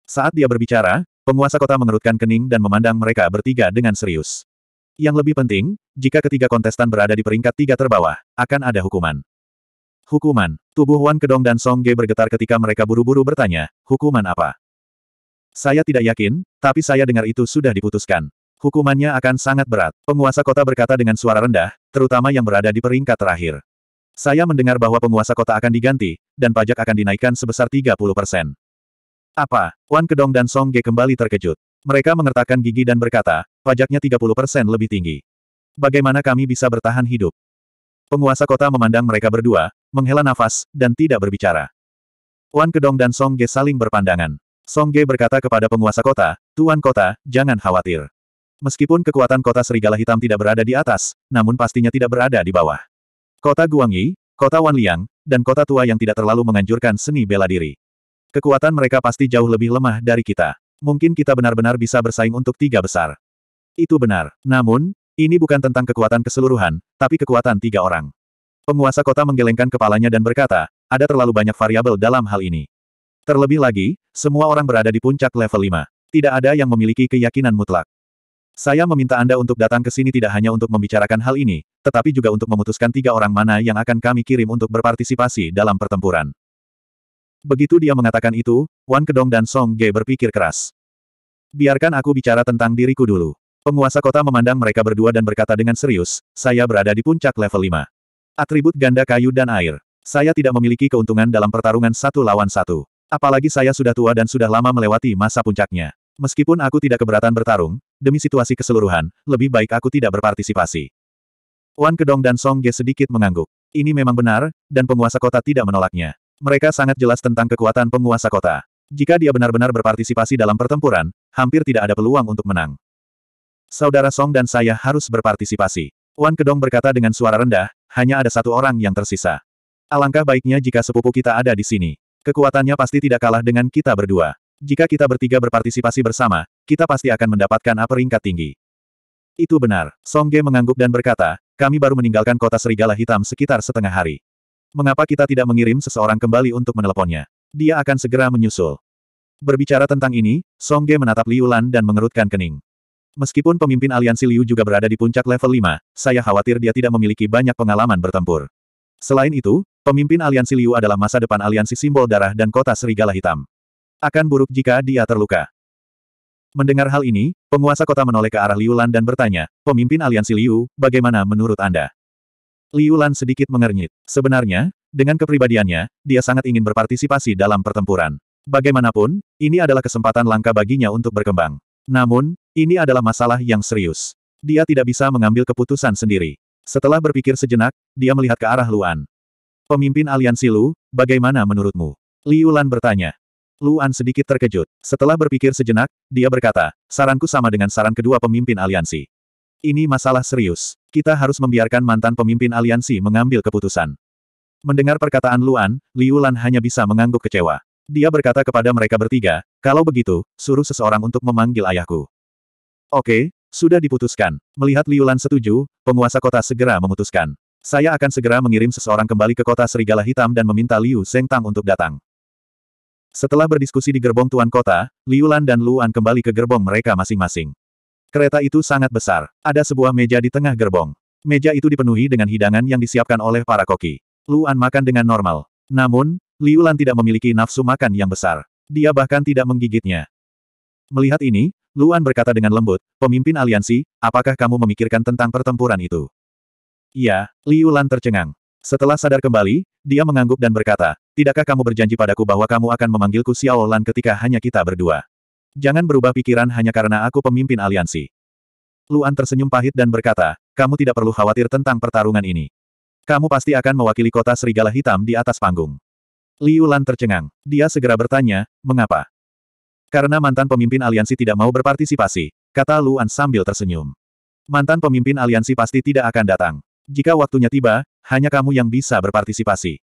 Saat dia berbicara, Penguasa kota mengerutkan kening dan memandang mereka bertiga dengan serius. Yang lebih penting, jika ketiga kontestan berada di peringkat tiga terbawah, akan ada hukuman. Hukuman. Tubuh Wan Kedong dan Song Ge bergetar ketika mereka buru-buru bertanya, hukuman apa? Saya tidak yakin, tapi saya dengar itu sudah diputuskan. Hukumannya akan sangat berat. Penguasa kota berkata dengan suara rendah, terutama yang berada di peringkat terakhir. Saya mendengar bahwa penguasa kota akan diganti, dan pajak akan dinaikkan sebesar 30 persen. Apa? Wan Kedong dan Song Ge kembali terkejut. Mereka mengertakkan gigi dan berkata, pajaknya 30% lebih tinggi. Bagaimana kami bisa bertahan hidup? Penguasa kota memandang mereka berdua, menghela nafas, dan tidak berbicara. Wan Kedong dan Song Ge saling berpandangan. Song Ge berkata kepada penguasa kota, Tuan kota, jangan khawatir. Meskipun kekuatan kota serigala hitam tidak berada di atas, namun pastinya tidak berada di bawah. Kota Guangyi, kota Wanliang, dan kota tua yang tidak terlalu menganjurkan seni bela diri. Kekuatan mereka pasti jauh lebih lemah dari kita. Mungkin kita benar-benar bisa bersaing untuk tiga besar. Itu benar. Namun, ini bukan tentang kekuatan keseluruhan, tapi kekuatan tiga orang. Penguasa kota menggelengkan kepalanya dan berkata, ada terlalu banyak variabel dalam hal ini. Terlebih lagi, semua orang berada di puncak level 5. Tidak ada yang memiliki keyakinan mutlak. Saya meminta Anda untuk datang ke sini tidak hanya untuk membicarakan hal ini, tetapi juga untuk memutuskan tiga orang mana yang akan kami kirim untuk berpartisipasi dalam pertempuran. Begitu dia mengatakan itu, Wan Kedong dan Song Ge berpikir keras. Biarkan aku bicara tentang diriku dulu. Penguasa kota memandang mereka berdua dan berkata dengan serius, saya berada di puncak level 5. Atribut ganda kayu dan air. Saya tidak memiliki keuntungan dalam pertarungan satu lawan satu. Apalagi saya sudah tua dan sudah lama melewati masa puncaknya. Meskipun aku tidak keberatan bertarung, demi situasi keseluruhan, lebih baik aku tidak berpartisipasi. Wan Kedong dan Song Ge sedikit mengangguk. Ini memang benar, dan penguasa kota tidak menolaknya. Mereka sangat jelas tentang kekuatan penguasa kota. Jika dia benar-benar berpartisipasi dalam pertempuran, hampir tidak ada peluang untuk menang. Saudara Song dan saya harus berpartisipasi. Wan Kedong berkata dengan suara rendah, hanya ada satu orang yang tersisa. Alangkah baiknya jika sepupu kita ada di sini. Kekuatannya pasti tidak kalah dengan kita berdua. Jika kita bertiga berpartisipasi bersama, kita pasti akan mendapatkan apa peringkat tinggi. Itu benar. Song Ge mengangguk dan berkata, kami baru meninggalkan kota Serigala Hitam sekitar setengah hari. Mengapa kita tidak mengirim seseorang kembali untuk meneleponnya? Dia akan segera menyusul. Berbicara tentang ini, Song Ge menatap Liu Lan dan mengerutkan kening. Meskipun pemimpin aliansi Liu juga berada di puncak level 5, saya khawatir dia tidak memiliki banyak pengalaman bertempur. Selain itu, pemimpin aliansi Liu adalah masa depan aliansi simbol darah dan kota serigala hitam. Akan buruk jika dia terluka. Mendengar hal ini, penguasa kota menoleh ke arah Liu Lan dan bertanya, pemimpin aliansi Liu, bagaimana menurut Anda? Liu Lan sedikit mengernyit. Sebenarnya, dengan kepribadiannya, dia sangat ingin berpartisipasi dalam pertempuran. Bagaimanapun, ini adalah kesempatan langka baginya untuk berkembang. Namun, ini adalah masalah yang serius. Dia tidak bisa mengambil keputusan sendiri. Setelah berpikir sejenak, dia melihat ke arah Luan. Pemimpin aliansi Lu, bagaimana menurutmu? Liu Lan bertanya. Luan sedikit terkejut. Setelah berpikir sejenak, dia berkata, saranku sama dengan saran kedua pemimpin aliansi. Ini masalah serius. Kita harus membiarkan mantan pemimpin aliansi mengambil keputusan. Mendengar perkataan Luan, Liu Lan hanya bisa mengangguk kecewa. Dia berkata kepada mereka bertiga, kalau begitu, suruh seseorang untuk memanggil ayahku. Oke, sudah diputuskan. Melihat Liu Lan setuju, penguasa kota segera memutuskan. Saya akan segera mengirim seseorang kembali ke kota Serigala Hitam dan meminta Liu Tang untuk datang. Setelah berdiskusi di gerbong tuan kota, Liu Lan dan Luan kembali ke gerbong mereka masing-masing. Kereta itu sangat besar. Ada sebuah meja di tengah gerbong. Meja itu dipenuhi dengan hidangan yang disiapkan oleh para koki. Luan makan dengan normal. Namun, Liu tidak memiliki nafsu makan yang besar. Dia bahkan tidak menggigitnya. Melihat ini, Luan berkata dengan lembut, pemimpin aliansi, apakah kamu memikirkan tentang pertempuran itu? "Ya," Liu tercengang. Setelah sadar kembali, dia mengangguk dan berkata, Tidakkah kamu berjanji padaku bahwa kamu akan memanggilku Xiao ketika hanya kita berdua? Jangan berubah pikiran hanya karena aku pemimpin aliansi. Luan tersenyum pahit dan berkata, kamu tidak perlu khawatir tentang pertarungan ini. Kamu pasti akan mewakili kota serigala hitam di atas panggung. Liu Lan tercengang. Dia segera bertanya, mengapa? Karena mantan pemimpin aliansi tidak mau berpartisipasi, kata Luan sambil tersenyum. Mantan pemimpin aliansi pasti tidak akan datang. Jika waktunya tiba, hanya kamu yang bisa berpartisipasi.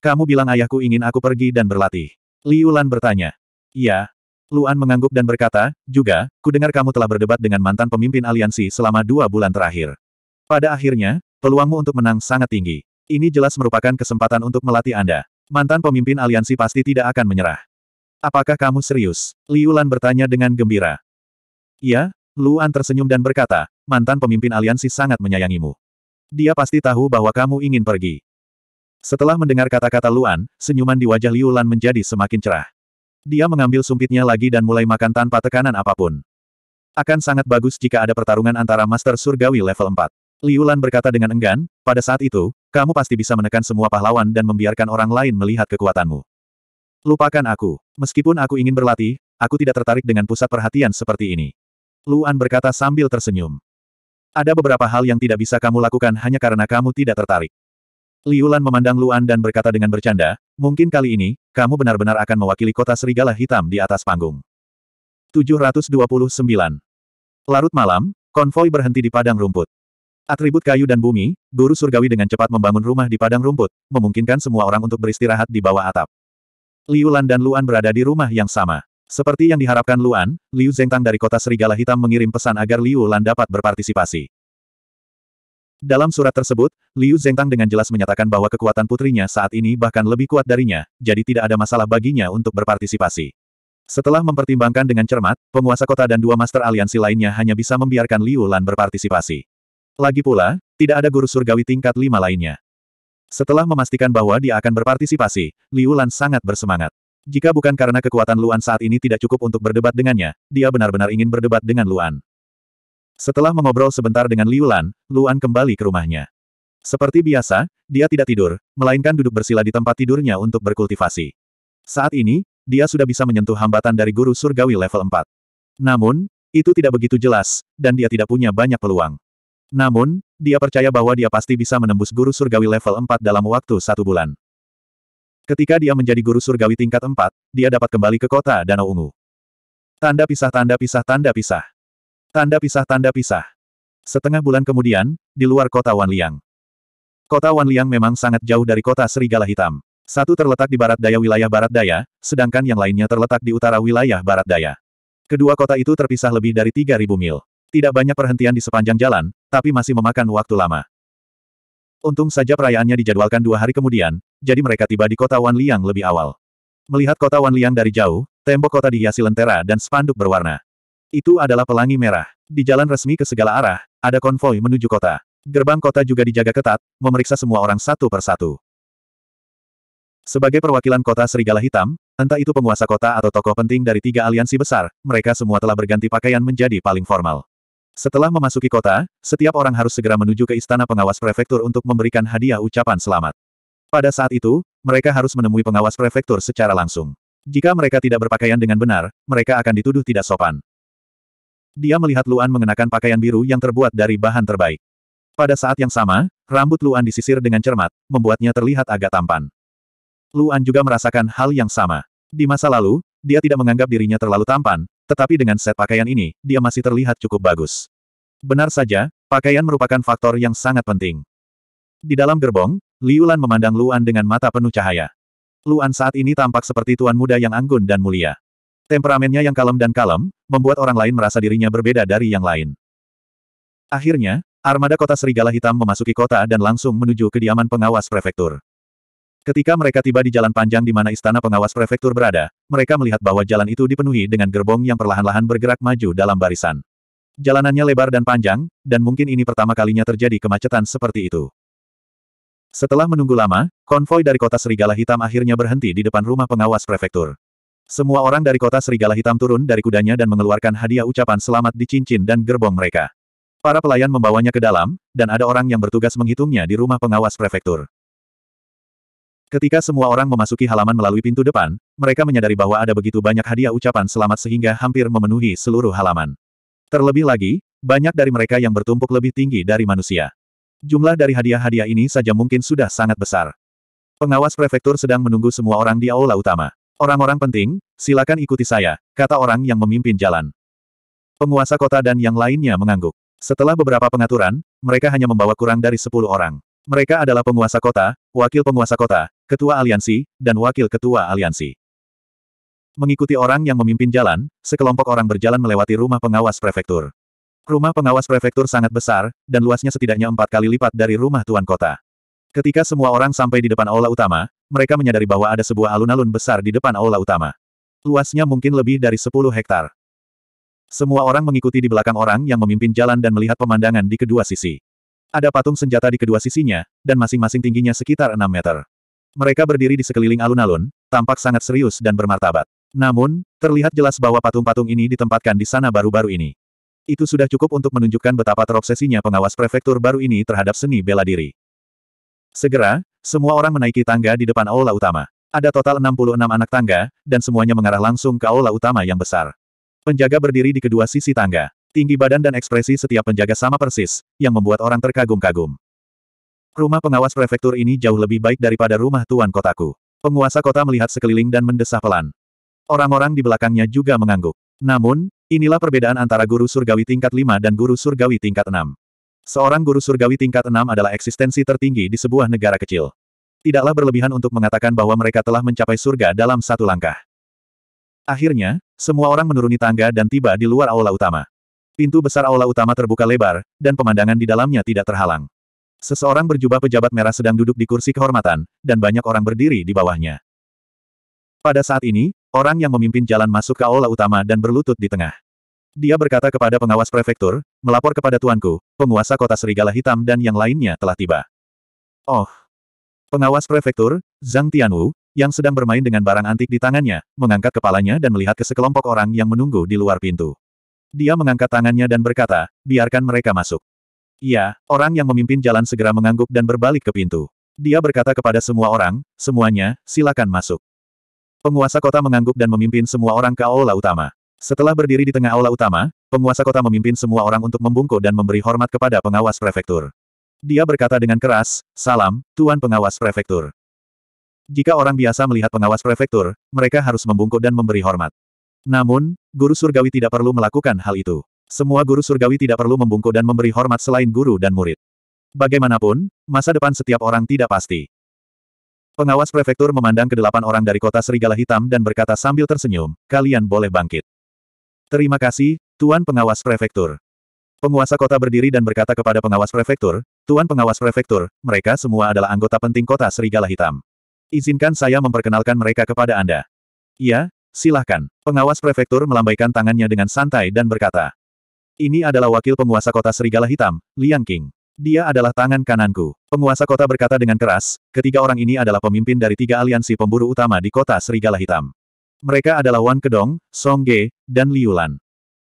Kamu bilang ayahku ingin aku pergi dan berlatih. Liu Lan bertanya. Iya, Luan mengangguk dan berkata, juga, ku dengar kamu telah berdebat dengan mantan pemimpin aliansi selama dua bulan terakhir. Pada akhirnya, peluangmu untuk menang sangat tinggi. Ini jelas merupakan kesempatan untuk melatih Anda. Mantan pemimpin aliansi pasti tidak akan menyerah. Apakah kamu serius? Liu Lan bertanya dengan gembira. "Ya," Luan tersenyum dan berkata, mantan pemimpin aliansi sangat menyayangimu. Dia pasti tahu bahwa kamu ingin pergi. Setelah mendengar kata-kata Luan, senyuman di wajah Liu Lan menjadi semakin cerah. Dia mengambil sumpitnya lagi dan mulai makan tanpa tekanan apapun. Akan sangat bagus jika ada pertarungan antara Master Surgawi level 4. Liulan berkata dengan enggan, pada saat itu, kamu pasti bisa menekan semua pahlawan dan membiarkan orang lain melihat kekuatanmu. Lupakan aku. Meskipun aku ingin berlatih, aku tidak tertarik dengan pusat perhatian seperti ini. Luan berkata sambil tersenyum. Ada beberapa hal yang tidak bisa kamu lakukan hanya karena kamu tidak tertarik. Liu memandang Luan dan berkata dengan bercanda, mungkin kali ini, kamu benar-benar akan mewakili kota serigala hitam di atas panggung. 729. Larut malam, konvoi berhenti di padang rumput. Atribut kayu dan bumi, guru surgawi dengan cepat membangun rumah di padang rumput, memungkinkan semua orang untuk beristirahat di bawah atap. Liu Lan dan Luan berada di rumah yang sama. Seperti yang diharapkan Luan, Liu Zengtang dari kota Serigala Hitam mengirim pesan agar Liu Lan dapat berpartisipasi. Dalam surat tersebut, Liu Zengtang dengan jelas menyatakan bahwa kekuatan putrinya saat ini bahkan lebih kuat darinya, jadi tidak ada masalah baginya untuk berpartisipasi. Setelah mempertimbangkan dengan cermat, penguasa kota dan dua master aliansi lainnya hanya bisa membiarkan Liu Lan berpartisipasi. Lagi pula, tidak ada guru surgawi tingkat lima lainnya. Setelah memastikan bahwa dia akan berpartisipasi, Liu Lan sangat bersemangat. Jika bukan karena kekuatan Luan saat ini tidak cukup untuk berdebat dengannya, dia benar-benar ingin berdebat dengan Luan. Setelah mengobrol sebentar dengan Liulan, Luan kembali ke rumahnya. Seperti biasa, dia tidak tidur, melainkan duduk bersila di tempat tidurnya untuk berkultivasi. Saat ini, dia sudah bisa menyentuh hambatan dari guru surgawi level 4. Namun, itu tidak begitu jelas, dan dia tidak punya banyak peluang. Namun, dia percaya bahwa dia pasti bisa menembus guru surgawi level 4 dalam waktu satu bulan. Ketika dia menjadi guru surgawi tingkat 4, dia dapat kembali ke kota Danau Ungu. Tanda pisah tanda pisah tanda pisah. Tanda pisah-tanda pisah. Setengah bulan kemudian, di luar kota Wanliang. Kota Wanliang memang sangat jauh dari kota Serigala Hitam. Satu terletak di barat daya wilayah barat daya, sedangkan yang lainnya terletak di utara wilayah barat daya. Kedua kota itu terpisah lebih dari 3.000 mil. Tidak banyak perhentian di sepanjang jalan, tapi masih memakan waktu lama. Untung saja perayaannya dijadwalkan dua hari kemudian, jadi mereka tiba di kota Wanliang lebih awal. Melihat kota Wanliang dari jauh, tembok kota dihiasi lentera dan spanduk berwarna. Itu adalah pelangi merah. Di jalan resmi ke segala arah, ada konvoi menuju kota. Gerbang kota juga dijaga ketat, memeriksa semua orang satu per satu. Sebagai perwakilan kota Serigala Hitam, entah itu penguasa kota atau tokoh penting dari tiga aliansi besar, mereka semua telah berganti pakaian menjadi paling formal. Setelah memasuki kota, setiap orang harus segera menuju ke istana pengawas prefektur untuk memberikan hadiah ucapan selamat. Pada saat itu, mereka harus menemui pengawas prefektur secara langsung. Jika mereka tidak berpakaian dengan benar, mereka akan dituduh tidak sopan. Dia melihat Luan mengenakan pakaian biru yang terbuat dari bahan terbaik. Pada saat yang sama, rambut Luan disisir dengan cermat, membuatnya terlihat agak tampan. Luan juga merasakan hal yang sama. Di masa lalu, dia tidak menganggap dirinya terlalu tampan, tetapi dengan set pakaian ini, dia masih terlihat cukup bagus. Benar saja, pakaian merupakan faktor yang sangat penting. Di dalam gerbong, Liu Lan memandang Luan dengan mata penuh cahaya. Luan saat ini tampak seperti tuan muda yang anggun dan mulia. Temperamennya yang kalem dan kalem, membuat orang lain merasa dirinya berbeda dari yang lain. Akhirnya, armada kota Serigala Hitam memasuki kota dan langsung menuju kediaman pengawas prefektur. Ketika mereka tiba di jalan panjang di mana istana pengawas prefektur berada, mereka melihat bahwa jalan itu dipenuhi dengan gerbong yang perlahan-lahan bergerak maju dalam barisan. Jalanannya lebar dan panjang, dan mungkin ini pertama kalinya terjadi kemacetan seperti itu. Setelah menunggu lama, konvoi dari kota Serigala Hitam akhirnya berhenti di depan rumah pengawas prefektur. Semua orang dari kota Serigala Hitam turun dari kudanya dan mengeluarkan hadiah ucapan selamat di cincin dan gerbong mereka. Para pelayan membawanya ke dalam, dan ada orang yang bertugas menghitungnya di rumah pengawas prefektur. Ketika semua orang memasuki halaman melalui pintu depan, mereka menyadari bahwa ada begitu banyak hadiah ucapan selamat sehingga hampir memenuhi seluruh halaman. Terlebih lagi, banyak dari mereka yang bertumpuk lebih tinggi dari manusia. Jumlah dari hadiah-hadiah ini saja mungkin sudah sangat besar. Pengawas prefektur sedang menunggu semua orang di aula utama. Orang-orang penting, silakan ikuti saya, kata orang yang memimpin jalan. Penguasa kota dan yang lainnya mengangguk. Setelah beberapa pengaturan, mereka hanya membawa kurang dari sepuluh orang. Mereka adalah penguasa kota, wakil penguasa kota, ketua aliansi, dan wakil ketua aliansi. Mengikuti orang yang memimpin jalan, sekelompok orang berjalan melewati rumah pengawas prefektur. Rumah pengawas prefektur sangat besar, dan luasnya setidaknya empat kali lipat dari rumah tuan kota. Ketika semua orang sampai di depan aula utama, mereka menyadari bahwa ada sebuah alun-alun besar di depan aula utama. Luasnya mungkin lebih dari 10 hektar. Semua orang mengikuti di belakang orang yang memimpin jalan dan melihat pemandangan di kedua sisi. Ada patung senjata di kedua sisinya, dan masing-masing tingginya sekitar 6 meter. Mereka berdiri di sekeliling alun-alun, tampak sangat serius dan bermartabat. Namun, terlihat jelas bahwa patung-patung ini ditempatkan di sana baru-baru ini. Itu sudah cukup untuk menunjukkan betapa terobsesinya pengawas prefektur baru ini terhadap seni bela diri. Segera, semua orang menaiki tangga di depan aula utama. Ada total 66 anak tangga, dan semuanya mengarah langsung ke aula utama yang besar. Penjaga berdiri di kedua sisi tangga. Tinggi badan dan ekspresi setiap penjaga sama persis, yang membuat orang terkagum-kagum. Rumah pengawas prefektur ini jauh lebih baik daripada rumah tuan kotaku. Penguasa kota melihat sekeliling dan mendesah pelan. Orang-orang di belakangnya juga mengangguk. Namun, inilah perbedaan antara guru surgawi tingkat 5 dan guru surgawi tingkat 6. Seorang guru surgawi tingkat enam adalah eksistensi tertinggi di sebuah negara kecil. Tidaklah berlebihan untuk mengatakan bahwa mereka telah mencapai surga dalam satu langkah. Akhirnya, semua orang menuruni tangga dan tiba di luar aula utama. Pintu besar aula utama terbuka lebar, dan pemandangan di dalamnya tidak terhalang. Seseorang berjubah pejabat merah sedang duduk di kursi kehormatan, dan banyak orang berdiri di bawahnya. Pada saat ini, orang yang memimpin jalan masuk ke aula utama dan berlutut di tengah. Dia berkata kepada pengawas prefektur, melapor kepada tuanku, penguasa kota serigala hitam dan yang lainnya telah tiba. Oh. Pengawas prefektur, Zhang Tianwu, yang sedang bermain dengan barang antik di tangannya, mengangkat kepalanya dan melihat ke sekelompok orang yang menunggu di luar pintu. Dia mengangkat tangannya dan berkata, biarkan mereka masuk. Iya, orang yang memimpin jalan segera mengangguk dan berbalik ke pintu. Dia berkata kepada semua orang, semuanya, silakan masuk. Penguasa kota mengangguk dan memimpin semua orang ke aula utama. Setelah berdiri di tengah aula utama, penguasa kota memimpin semua orang untuk membungkuk dan memberi hormat kepada pengawas prefektur. Dia berkata dengan keras, Salam, Tuan Pengawas Prefektur. Jika orang biasa melihat pengawas prefektur, mereka harus membungkuk dan memberi hormat. Namun, guru surgawi tidak perlu melakukan hal itu. Semua guru surgawi tidak perlu membungkuk dan memberi hormat selain guru dan murid. Bagaimanapun, masa depan setiap orang tidak pasti. Pengawas prefektur memandang kedelapan orang dari kota Serigala Hitam dan berkata sambil tersenyum, kalian boleh bangkit. Terima kasih, Tuan Pengawas Prefektur. Penguasa kota berdiri dan berkata kepada pengawas prefektur, Tuan Pengawas Prefektur, mereka semua adalah anggota penting kota Serigala Hitam. Izinkan saya memperkenalkan mereka kepada Anda. Iya, silahkan. Pengawas prefektur melambaikan tangannya dengan santai dan berkata, Ini adalah wakil penguasa kota Serigala Hitam, Liang King. Dia adalah tangan kananku. Penguasa kota berkata dengan keras, ketiga orang ini adalah pemimpin dari tiga aliansi pemburu utama di kota Serigala Hitam. Mereka adalah Wan Kedong, Song Ge, dan Liulan.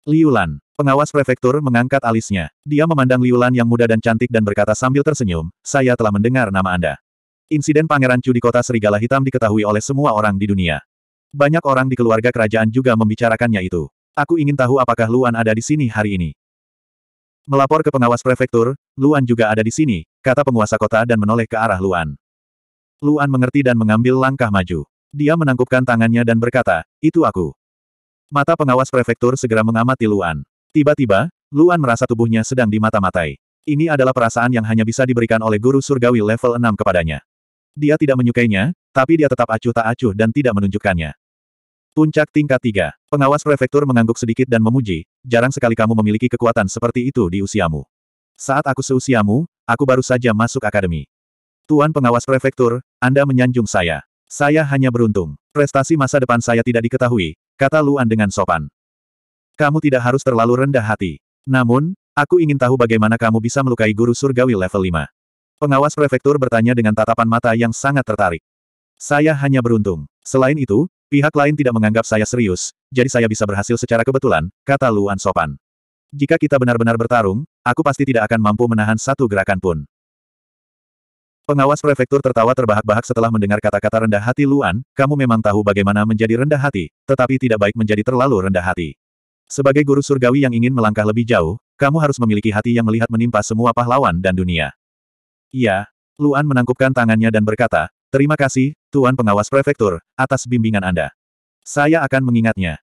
Liulan, pengawas prefektur mengangkat alisnya. Dia memandang Liulan yang muda dan cantik dan berkata sambil tersenyum, saya telah mendengar nama Anda. Insiden Pangeran Chu di kota Serigala Hitam diketahui oleh semua orang di dunia. Banyak orang di keluarga kerajaan juga membicarakannya itu. Aku ingin tahu apakah Luan ada di sini hari ini. Melapor ke pengawas prefektur, Luan juga ada di sini, kata penguasa kota dan menoleh ke arah Luan. Luan mengerti dan mengambil langkah maju. Dia menangkupkan tangannya dan berkata, itu aku. Mata pengawas prefektur segera mengamati Luan. Tiba-tiba, Luan merasa tubuhnya sedang dimata-matai. Ini adalah perasaan yang hanya bisa diberikan oleh guru surgawi level 6 kepadanya. Dia tidak menyukainya, tapi dia tetap acuh tak acuh dan tidak menunjukkannya. Puncak tingkat 3. Pengawas prefektur mengangguk sedikit dan memuji, jarang sekali kamu memiliki kekuatan seperti itu di usiamu. Saat aku seusiamu, aku baru saja masuk akademi. Tuan pengawas prefektur, Anda menyanjung saya. Saya hanya beruntung. Prestasi masa depan saya tidak diketahui, kata Luan dengan sopan. Kamu tidak harus terlalu rendah hati. Namun, aku ingin tahu bagaimana kamu bisa melukai guru surgawi level 5. Pengawas prefektur bertanya dengan tatapan mata yang sangat tertarik. Saya hanya beruntung. Selain itu, pihak lain tidak menganggap saya serius, jadi saya bisa berhasil secara kebetulan, kata Luan sopan. Jika kita benar-benar bertarung, aku pasti tidak akan mampu menahan satu gerakan pun. Pengawas prefektur tertawa terbahak-bahak setelah mendengar kata-kata rendah hati Luan, kamu memang tahu bagaimana menjadi rendah hati, tetapi tidak baik menjadi terlalu rendah hati. Sebagai guru surgawi yang ingin melangkah lebih jauh, kamu harus memiliki hati yang melihat menimpa semua pahlawan dan dunia. Iya, Luan menangkupkan tangannya dan berkata, Terima kasih, Tuan Pengawas Prefektur, atas bimbingan Anda. Saya akan mengingatnya.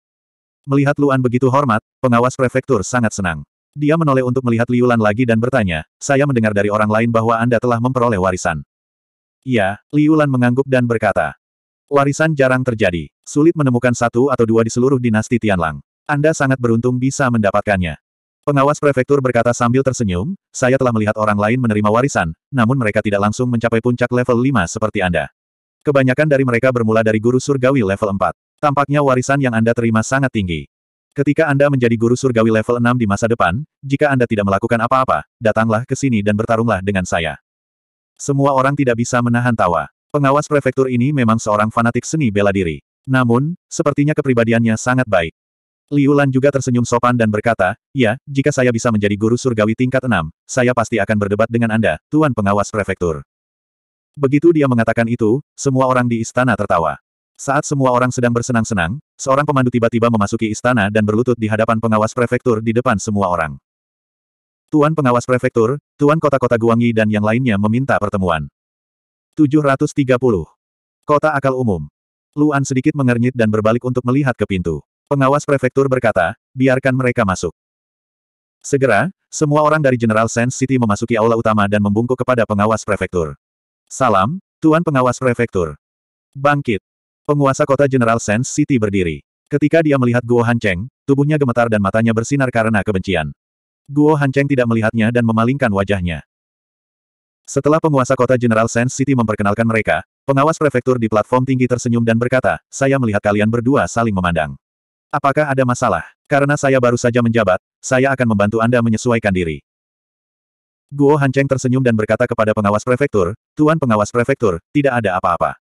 Melihat Luan begitu hormat, pengawas prefektur sangat senang. Dia menoleh untuk melihat Liulan lagi dan bertanya, saya mendengar dari orang lain bahwa Anda telah memperoleh warisan. Ya, Liulan mengangguk dan berkata. Warisan jarang terjadi. Sulit menemukan satu atau dua di seluruh dinasti Tianlang. Anda sangat beruntung bisa mendapatkannya. Pengawas prefektur berkata sambil tersenyum, saya telah melihat orang lain menerima warisan, namun mereka tidak langsung mencapai puncak level 5 seperti Anda. Kebanyakan dari mereka bermula dari guru surgawi level 4. Tampaknya warisan yang Anda terima sangat tinggi. Ketika Anda menjadi guru surgawi level 6 di masa depan, jika Anda tidak melakukan apa-apa, datanglah ke sini dan bertarunglah dengan saya. Semua orang tidak bisa menahan tawa. Pengawas prefektur ini memang seorang fanatik seni bela diri. Namun, sepertinya kepribadiannya sangat baik. Liu Lan juga tersenyum sopan dan berkata, Ya, jika saya bisa menjadi guru surgawi tingkat 6, saya pasti akan berdebat dengan Anda, Tuan Pengawas Prefektur. Begitu dia mengatakan itu, semua orang di istana tertawa. Saat semua orang sedang bersenang-senang, Seorang pemandu tiba-tiba memasuki istana dan berlutut di hadapan pengawas prefektur di depan semua orang. Tuan pengawas prefektur, Tuan kota-kota Guangyi dan yang lainnya meminta pertemuan. 730. Kota akal umum. Luan sedikit mengernyit dan berbalik untuk melihat ke pintu. Pengawas prefektur berkata, biarkan mereka masuk. Segera, semua orang dari General Sense City memasuki aula utama dan membungkuk kepada pengawas prefektur. Salam, Tuan Pengawas Prefektur. Bangkit. Penguasa kota General Sense City berdiri. Ketika dia melihat Guo Hancheng, tubuhnya gemetar dan matanya bersinar karena kebencian. Guo Hancheng tidak melihatnya dan memalingkan wajahnya. Setelah penguasa kota General Sense City memperkenalkan mereka, pengawas prefektur di platform tinggi tersenyum dan berkata, saya melihat kalian berdua saling memandang. Apakah ada masalah? Karena saya baru saja menjabat, saya akan membantu Anda menyesuaikan diri. Guo Hancheng tersenyum dan berkata kepada pengawas prefektur, Tuan pengawas prefektur, tidak ada apa-apa.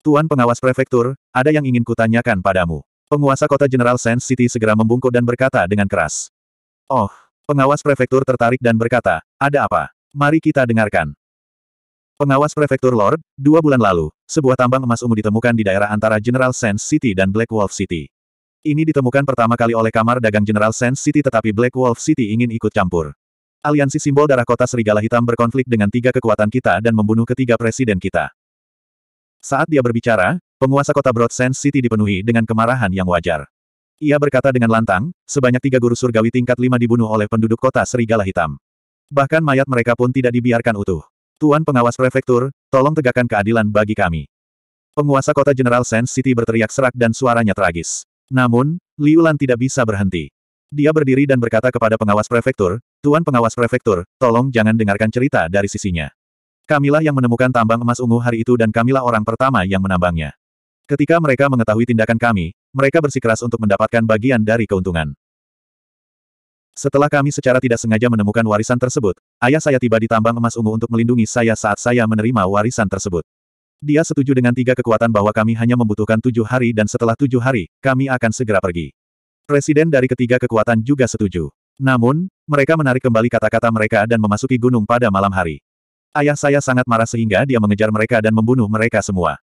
Tuan pengawas prefektur, ada yang ingin kutanyakan padamu. Penguasa kota General Sense City segera membungkuk dan berkata dengan keras. Oh, pengawas prefektur tertarik dan berkata, ada apa? Mari kita dengarkan. Pengawas prefektur Lord, dua bulan lalu, sebuah tambang emas ungu ditemukan di daerah antara General Sense City dan Black Wolf City. Ini ditemukan pertama kali oleh kamar dagang General Sense City tetapi Black Wolf City ingin ikut campur. Aliansi simbol darah kota serigala hitam berkonflik dengan tiga kekuatan kita dan membunuh ketiga presiden kita. Saat dia berbicara, penguasa kota Broad Sands City dipenuhi dengan kemarahan yang wajar. Ia berkata dengan lantang, sebanyak tiga guru surgawi tingkat lima dibunuh oleh penduduk kota Serigala Hitam. Bahkan mayat mereka pun tidak dibiarkan utuh. Tuan pengawas prefektur, tolong tegakkan keadilan bagi kami. Penguasa kota General Sands City berteriak serak dan suaranya tragis. Namun, Liu Lan tidak bisa berhenti. Dia berdiri dan berkata kepada pengawas prefektur, Tuan pengawas prefektur, tolong jangan dengarkan cerita dari sisinya. Kamilah yang menemukan tambang emas ungu hari itu dan kamilah orang pertama yang menambangnya. Ketika mereka mengetahui tindakan kami, mereka bersikeras untuk mendapatkan bagian dari keuntungan. Setelah kami secara tidak sengaja menemukan warisan tersebut, ayah saya tiba di tambang emas ungu untuk melindungi saya saat saya menerima warisan tersebut. Dia setuju dengan tiga kekuatan bahwa kami hanya membutuhkan tujuh hari dan setelah tujuh hari, kami akan segera pergi. Presiden dari ketiga kekuatan juga setuju. Namun, mereka menarik kembali kata-kata mereka dan memasuki gunung pada malam hari. Ayah saya sangat marah sehingga dia mengejar mereka dan membunuh mereka semua.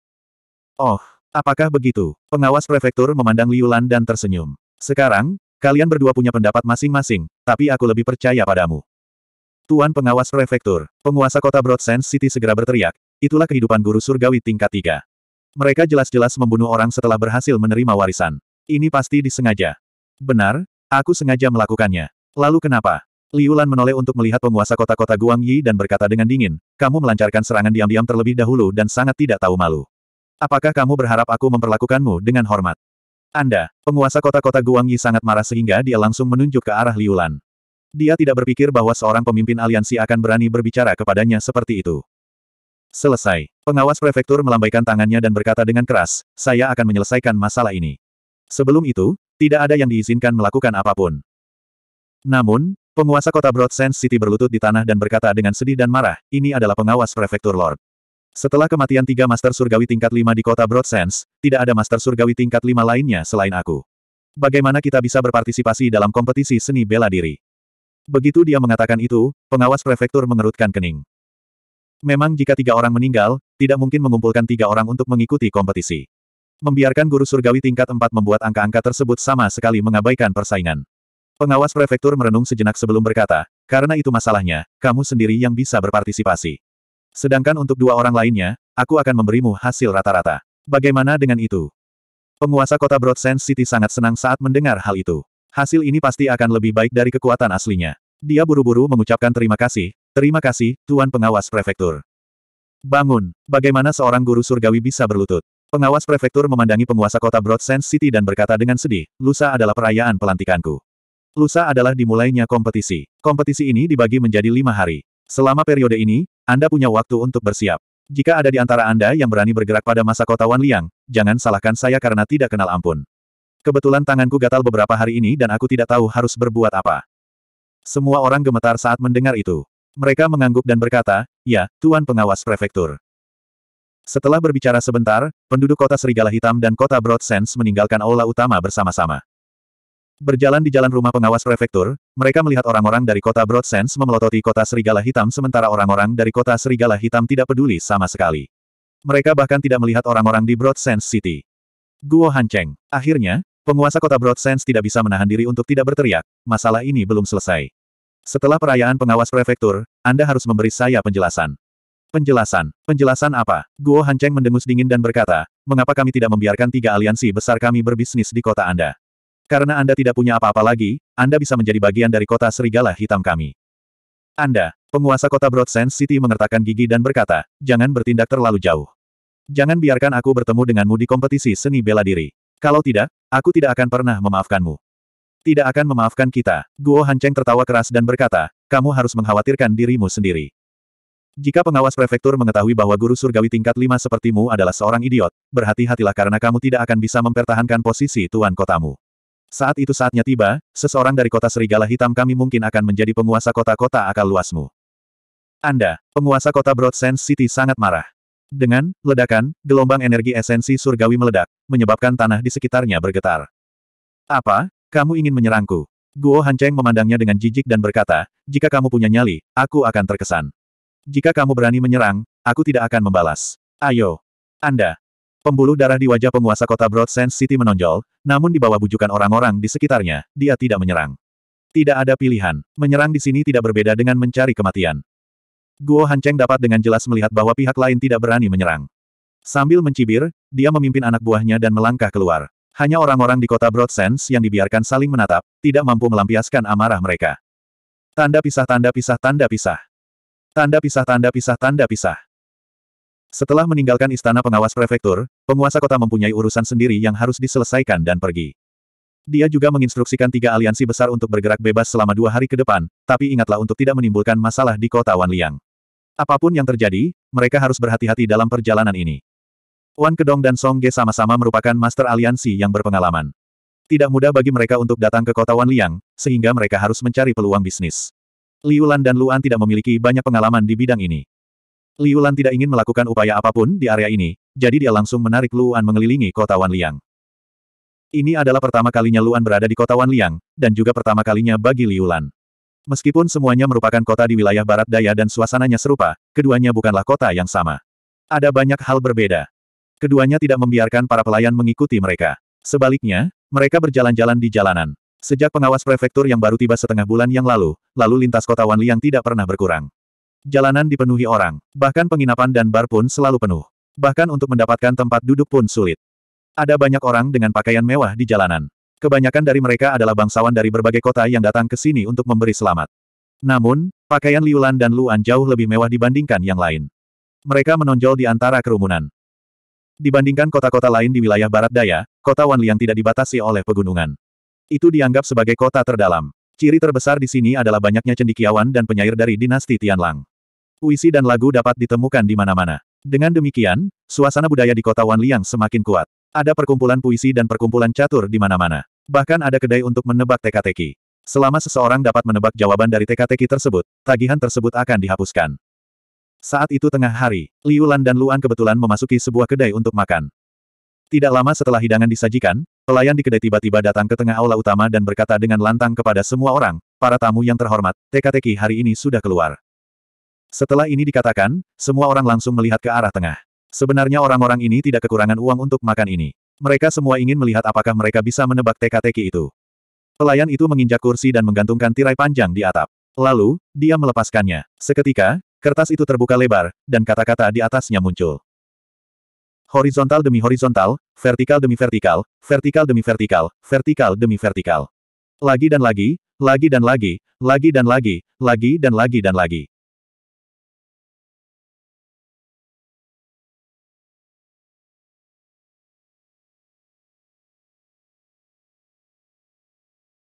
Oh, apakah begitu? Pengawas prefektur memandang Liulan dan tersenyum. Sekarang, kalian berdua punya pendapat masing-masing, tapi aku lebih percaya padamu. Tuan pengawas prefektur, penguasa kota Broad Sands City segera berteriak, itulah kehidupan guru surgawi tingkat tiga. Mereka jelas-jelas membunuh orang setelah berhasil menerima warisan. Ini pasti disengaja. Benar, aku sengaja melakukannya. Lalu kenapa? Liu Lan menoleh untuk melihat penguasa kota-kota Guangyi dan berkata dengan dingin, kamu melancarkan serangan diam-diam terlebih dahulu dan sangat tidak tahu malu. Apakah kamu berharap aku memperlakukanmu dengan hormat? Anda, penguasa kota-kota Guangyi sangat marah sehingga dia langsung menunjuk ke arah Liu Lan. Dia tidak berpikir bahwa seorang pemimpin aliansi akan berani berbicara kepadanya seperti itu. Selesai. Pengawas prefektur melambaikan tangannya dan berkata dengan keras, saya akan menyelesaikan masalah ini. Sebelum itu, tidak ada yang diizinkan melakukan apapun. Namun, Penguasa kota Broad Sands City berlutut di tanah dan berkata dengan sedih dan marah, ini adalah pengawas prefektur Lord. Setelah kematian tiga Master Surgawi tingkat lima di kota Broad Sands, tidak ada Master Surgawi tingkat lima lainnya selain aku. Bagaimana kita bisa berpartisipasi dalam kompetisi seni bela diri? Begitu dia mengatakan itu, pengawas prefektur mengerutkan kening. Memang jika tiga orang meninggal, tidak mungkin mengumpulkan tiga orang untuk mengikuti kompetisi. Membiarkan guru surgawi tingkat empat membuat angka-angka tersebut sama sekali mengabaikan persaingan. Pengawas prefektur merenung sejenak sebelum berkata, karena itu masalahnya, kamu sendiri yang bisa berpartisipasi. Sedangkan untuk dua orang lainnya, aku akan memberimu hasil rata-rata. Bagaimana dengan itu? Penguasa kota Broad Broadsense City sangat senang saat mendengar hal itu. Hasil ini pasti akan lebih baik dari kekuatan aslinya. Dia buru-buru mengucapkan terima kasih, terima kasih, Tuan Pengawas Prefektur. Bangun, bagaimana seorang guru surgawi bisa berlutut? Pengawas prefektur memandangi penguasa kota Broad Sands City dan berkata dengan sedih, lusa adalah perayaan pelantikanku lusa adalah dimulainya kompetisi. Kompetisi ini dibagi menjadi lima hari. Selama periode ini, Anda punya waktu untuk bersiap. Jika ada di antara Anda yang berani bergerak pada masa kota Wan Liang, jangan salahkan saya karena tidak kenal ampun. Kebetulan tanganku gatal beberapa hari ini dan aku tidak tahu harus berbuat apa. Semua orang gemetar saat mendengar itu. Mereka mengangguk dan berkata, ya, Tuan Pengawas Prefektur. Setelah berbicara sebentar, penduduk kota Serigala Hitam dan kota Broad Sense meninggalkan aula utama bersama-sama. Berjalan di jalan rumah pengawas prefektur, mereka melihat orang-orang dari kota Broad Sense memelototi kota Serigala Hitam sementara orang-orang dari kota Serigala Hitam tidak peduli sama sekali. Mereka bahkan tidak melihat orang-orang di Broad Sense City. Guo Hancheng, Akhirnya, penguasa kota Broad Sense tidak bisa menahan diri untuk tidak berteriak, masalah ini belum selesai. Setelah perayaan pengawas prefektur, Anda harus memberi saya penjelasan. Penjelasan. Penjelasan apa? Guo Hancheng mendengus dingin dan berkata, mengapa kami tidak membiarkan tiga aliansi besar kami berbisnis di kota Anda? Karena Anda tidak punya apa-apa lagi, Anda bisa menjadi bagian dari kota serigala hitam kami. Anda, penguasa kota Broad Broadsense City mengertakkan gigi dan berkata, jangan bertindak terlalu jauh. Jangan biarkan aku bertemu denganmu di kompetisi seni bela diri. Kalau tidak, aku tidak akan pernah memaafkanmu. Tidak akan memaafkan kita. Guo Hanceng tertawa keras dan berkata, kamu harus mengkhawatirkan dirimu sendiri. Jika pengawas prefektur mengetahui bahwa guru surgawi tingkat 5 sepertimu adalah seorang idiot, berhati-hatilah karena kamu tidak akan bisa mempertahankan posisi tuan kotamu. Saat itu saatnya tiba, seseorang dari kota serigala hitam kami mungkin akan menjadi penguasa kota-kota akal luasmu. Anda, penguasa kota Broad Sense City sangat marah. Dengan ledakan, gelombang energi esensi surgawi meledak, menyebabkan tanah di sekitarnya bergetar. Apa? Kamu ingin menyerangku? Guo Hanceng memandangnya dengan jijik dan berkata, jika kamu punya nyali, aku akan terkesan. Jika kamu berani menyerang, aku tidak akan membalas. Ayo. Anda, Pembuluh darah di wajah penguasa kota Broad Sands City menonjol, namun di bawah bujukan orang-orang di sekitarnya, dia tidak menyerang. Tidak ada pilihan. Menyerang di sini tidak berbeda dengan mencari kematian. Guo Hancheng dapat dengan jelas melihat bahwa pihak lain tidak berani menyerang. Sambil mencibir, dia memimpin anak buahnya dan melangkah keluar. Hanya orang-orang di kota Broad Sands yang dibiarkan saling menatap, tidak mampu melampiaskan amarah mereka. Tanda pisah tanda pisah tanda pisah. Tanda pisah tanda pisah tanda pisah. Setelah meninggalkan istana pengawas prefektur, penguasa kota mempunyai urusan sendiri yang harus diselesaikan dan pergi. Dia juga menginstruksikan tiga aliansi besar untuk bergerak bebas selama dua hari ke depan, tapi ingatlah untuk tidak menimbulkan masalah di kota Wanliang. Apapun yang terjadi, mereka harus berhati-hati dalam perjalanan ini. Wan Kedong dan Song Ge sama-sama merupakan master aliansi yang berpengalaman. Tidak mudah bagi mereka untuk datang ke kota Wanliang, sehingga mereka harus mencari peluang bisnis. Liulan dan Luan tidak memiliki banyak pengalaman di bidang ini. Liu Lan tidak ingin melakukan upaya apapun di area ini, jadi dia langsung menarik Luan mengelilingi kota Wanliang. Ini adalah pertama kalinya Luan berada di kota Wanliang, dan juga pertama kalinya bagi Liu Lan. Meskipun semuanya merupakan kota di wilayah barat daya dan suasananya serupa, keduanya bukanlah kota yang sama. Ada banyak hal berbeda. Keduanya tidak membiarkan para pelayan mengikuti mereka. Sebaliknya, mereka berjalan-jalan di jalanan. Sejak pengawas prefektur yang baru tiba setengah bulan yang lalu, lalu lintas kota Wanliang tidak pernah berkurang jalanan dipenuhi orang, bahkan penginapan dan bar pun selalu penuh. Bahkan untuk mendapatkan tempat duduk pun sulit. Ada banyak orang dengan pakaian mewah di jalanan. Kebanyakan dari mereka adalah bangsawan dari berbagai kota yang datang ke sini untuk memberi selamat. Namun, pakaian Liulan dan Luan jauh lebih mewah dibandingkan yang lain. Mereka menonjol di antara kerumunan. Dibandingkan kota-kota lain di wilayah barat daya, kota Wanliang tidak dibatasi oleh pegunungan. Itu dianggap sebagai kota terdalam. Ciri terbesar di sini adalah banyaknya cendikiawan dan penyair dari dinasti Tianlang. Puisi dan lagu dapat ditemukan di mana-mana. Dengan demikian, suasana budaya di kota Wanliang semakin kuat. Ada perkumpulan puisi dan perkumpulan catur di mana-mana. Bahkan ada kedai untuk menebak teka-teki. Selama seseorang dapat menebak jawaban dari teka-teki tersebut, tagihan tersebut akan dihapuskan. Saat itu tengah hari, Liu Lan dan Luan kebetulan memasuki sebuah kedai untuk makan. Tidak lama setelah hidangan disajikan, pelayan di kedai tiba-tiba datang ke tengah aula utama dan berkata dengan lantang kepada semua orang, para tamu yang terhormat, teka-teki hari ini sudah keluar. Setelah ini dikatakan, semua orang langsung melihat ke arah tengah. Sebenarnya orang-orang ini tidak kekurangan uang untuk makan ini. Mereka semua ingin melihat apakah mereka bisa menebak teka-teki itu. Pelayan itu menginjak kursi dan menggantungkan tirai panjang di atap. Lalu, dia melepaskannya. Seketika, kertas itu terbuka lebar, dan kata-kata di atasnya muncul. Horizontal demi horizontal, vertikal demi vertikal, vertikal demi vertikal, vertikal demi vertikal. Lagi dan lagi, lagi dan lagi, lagi dan lagi, lagi dan lagi dan lagi.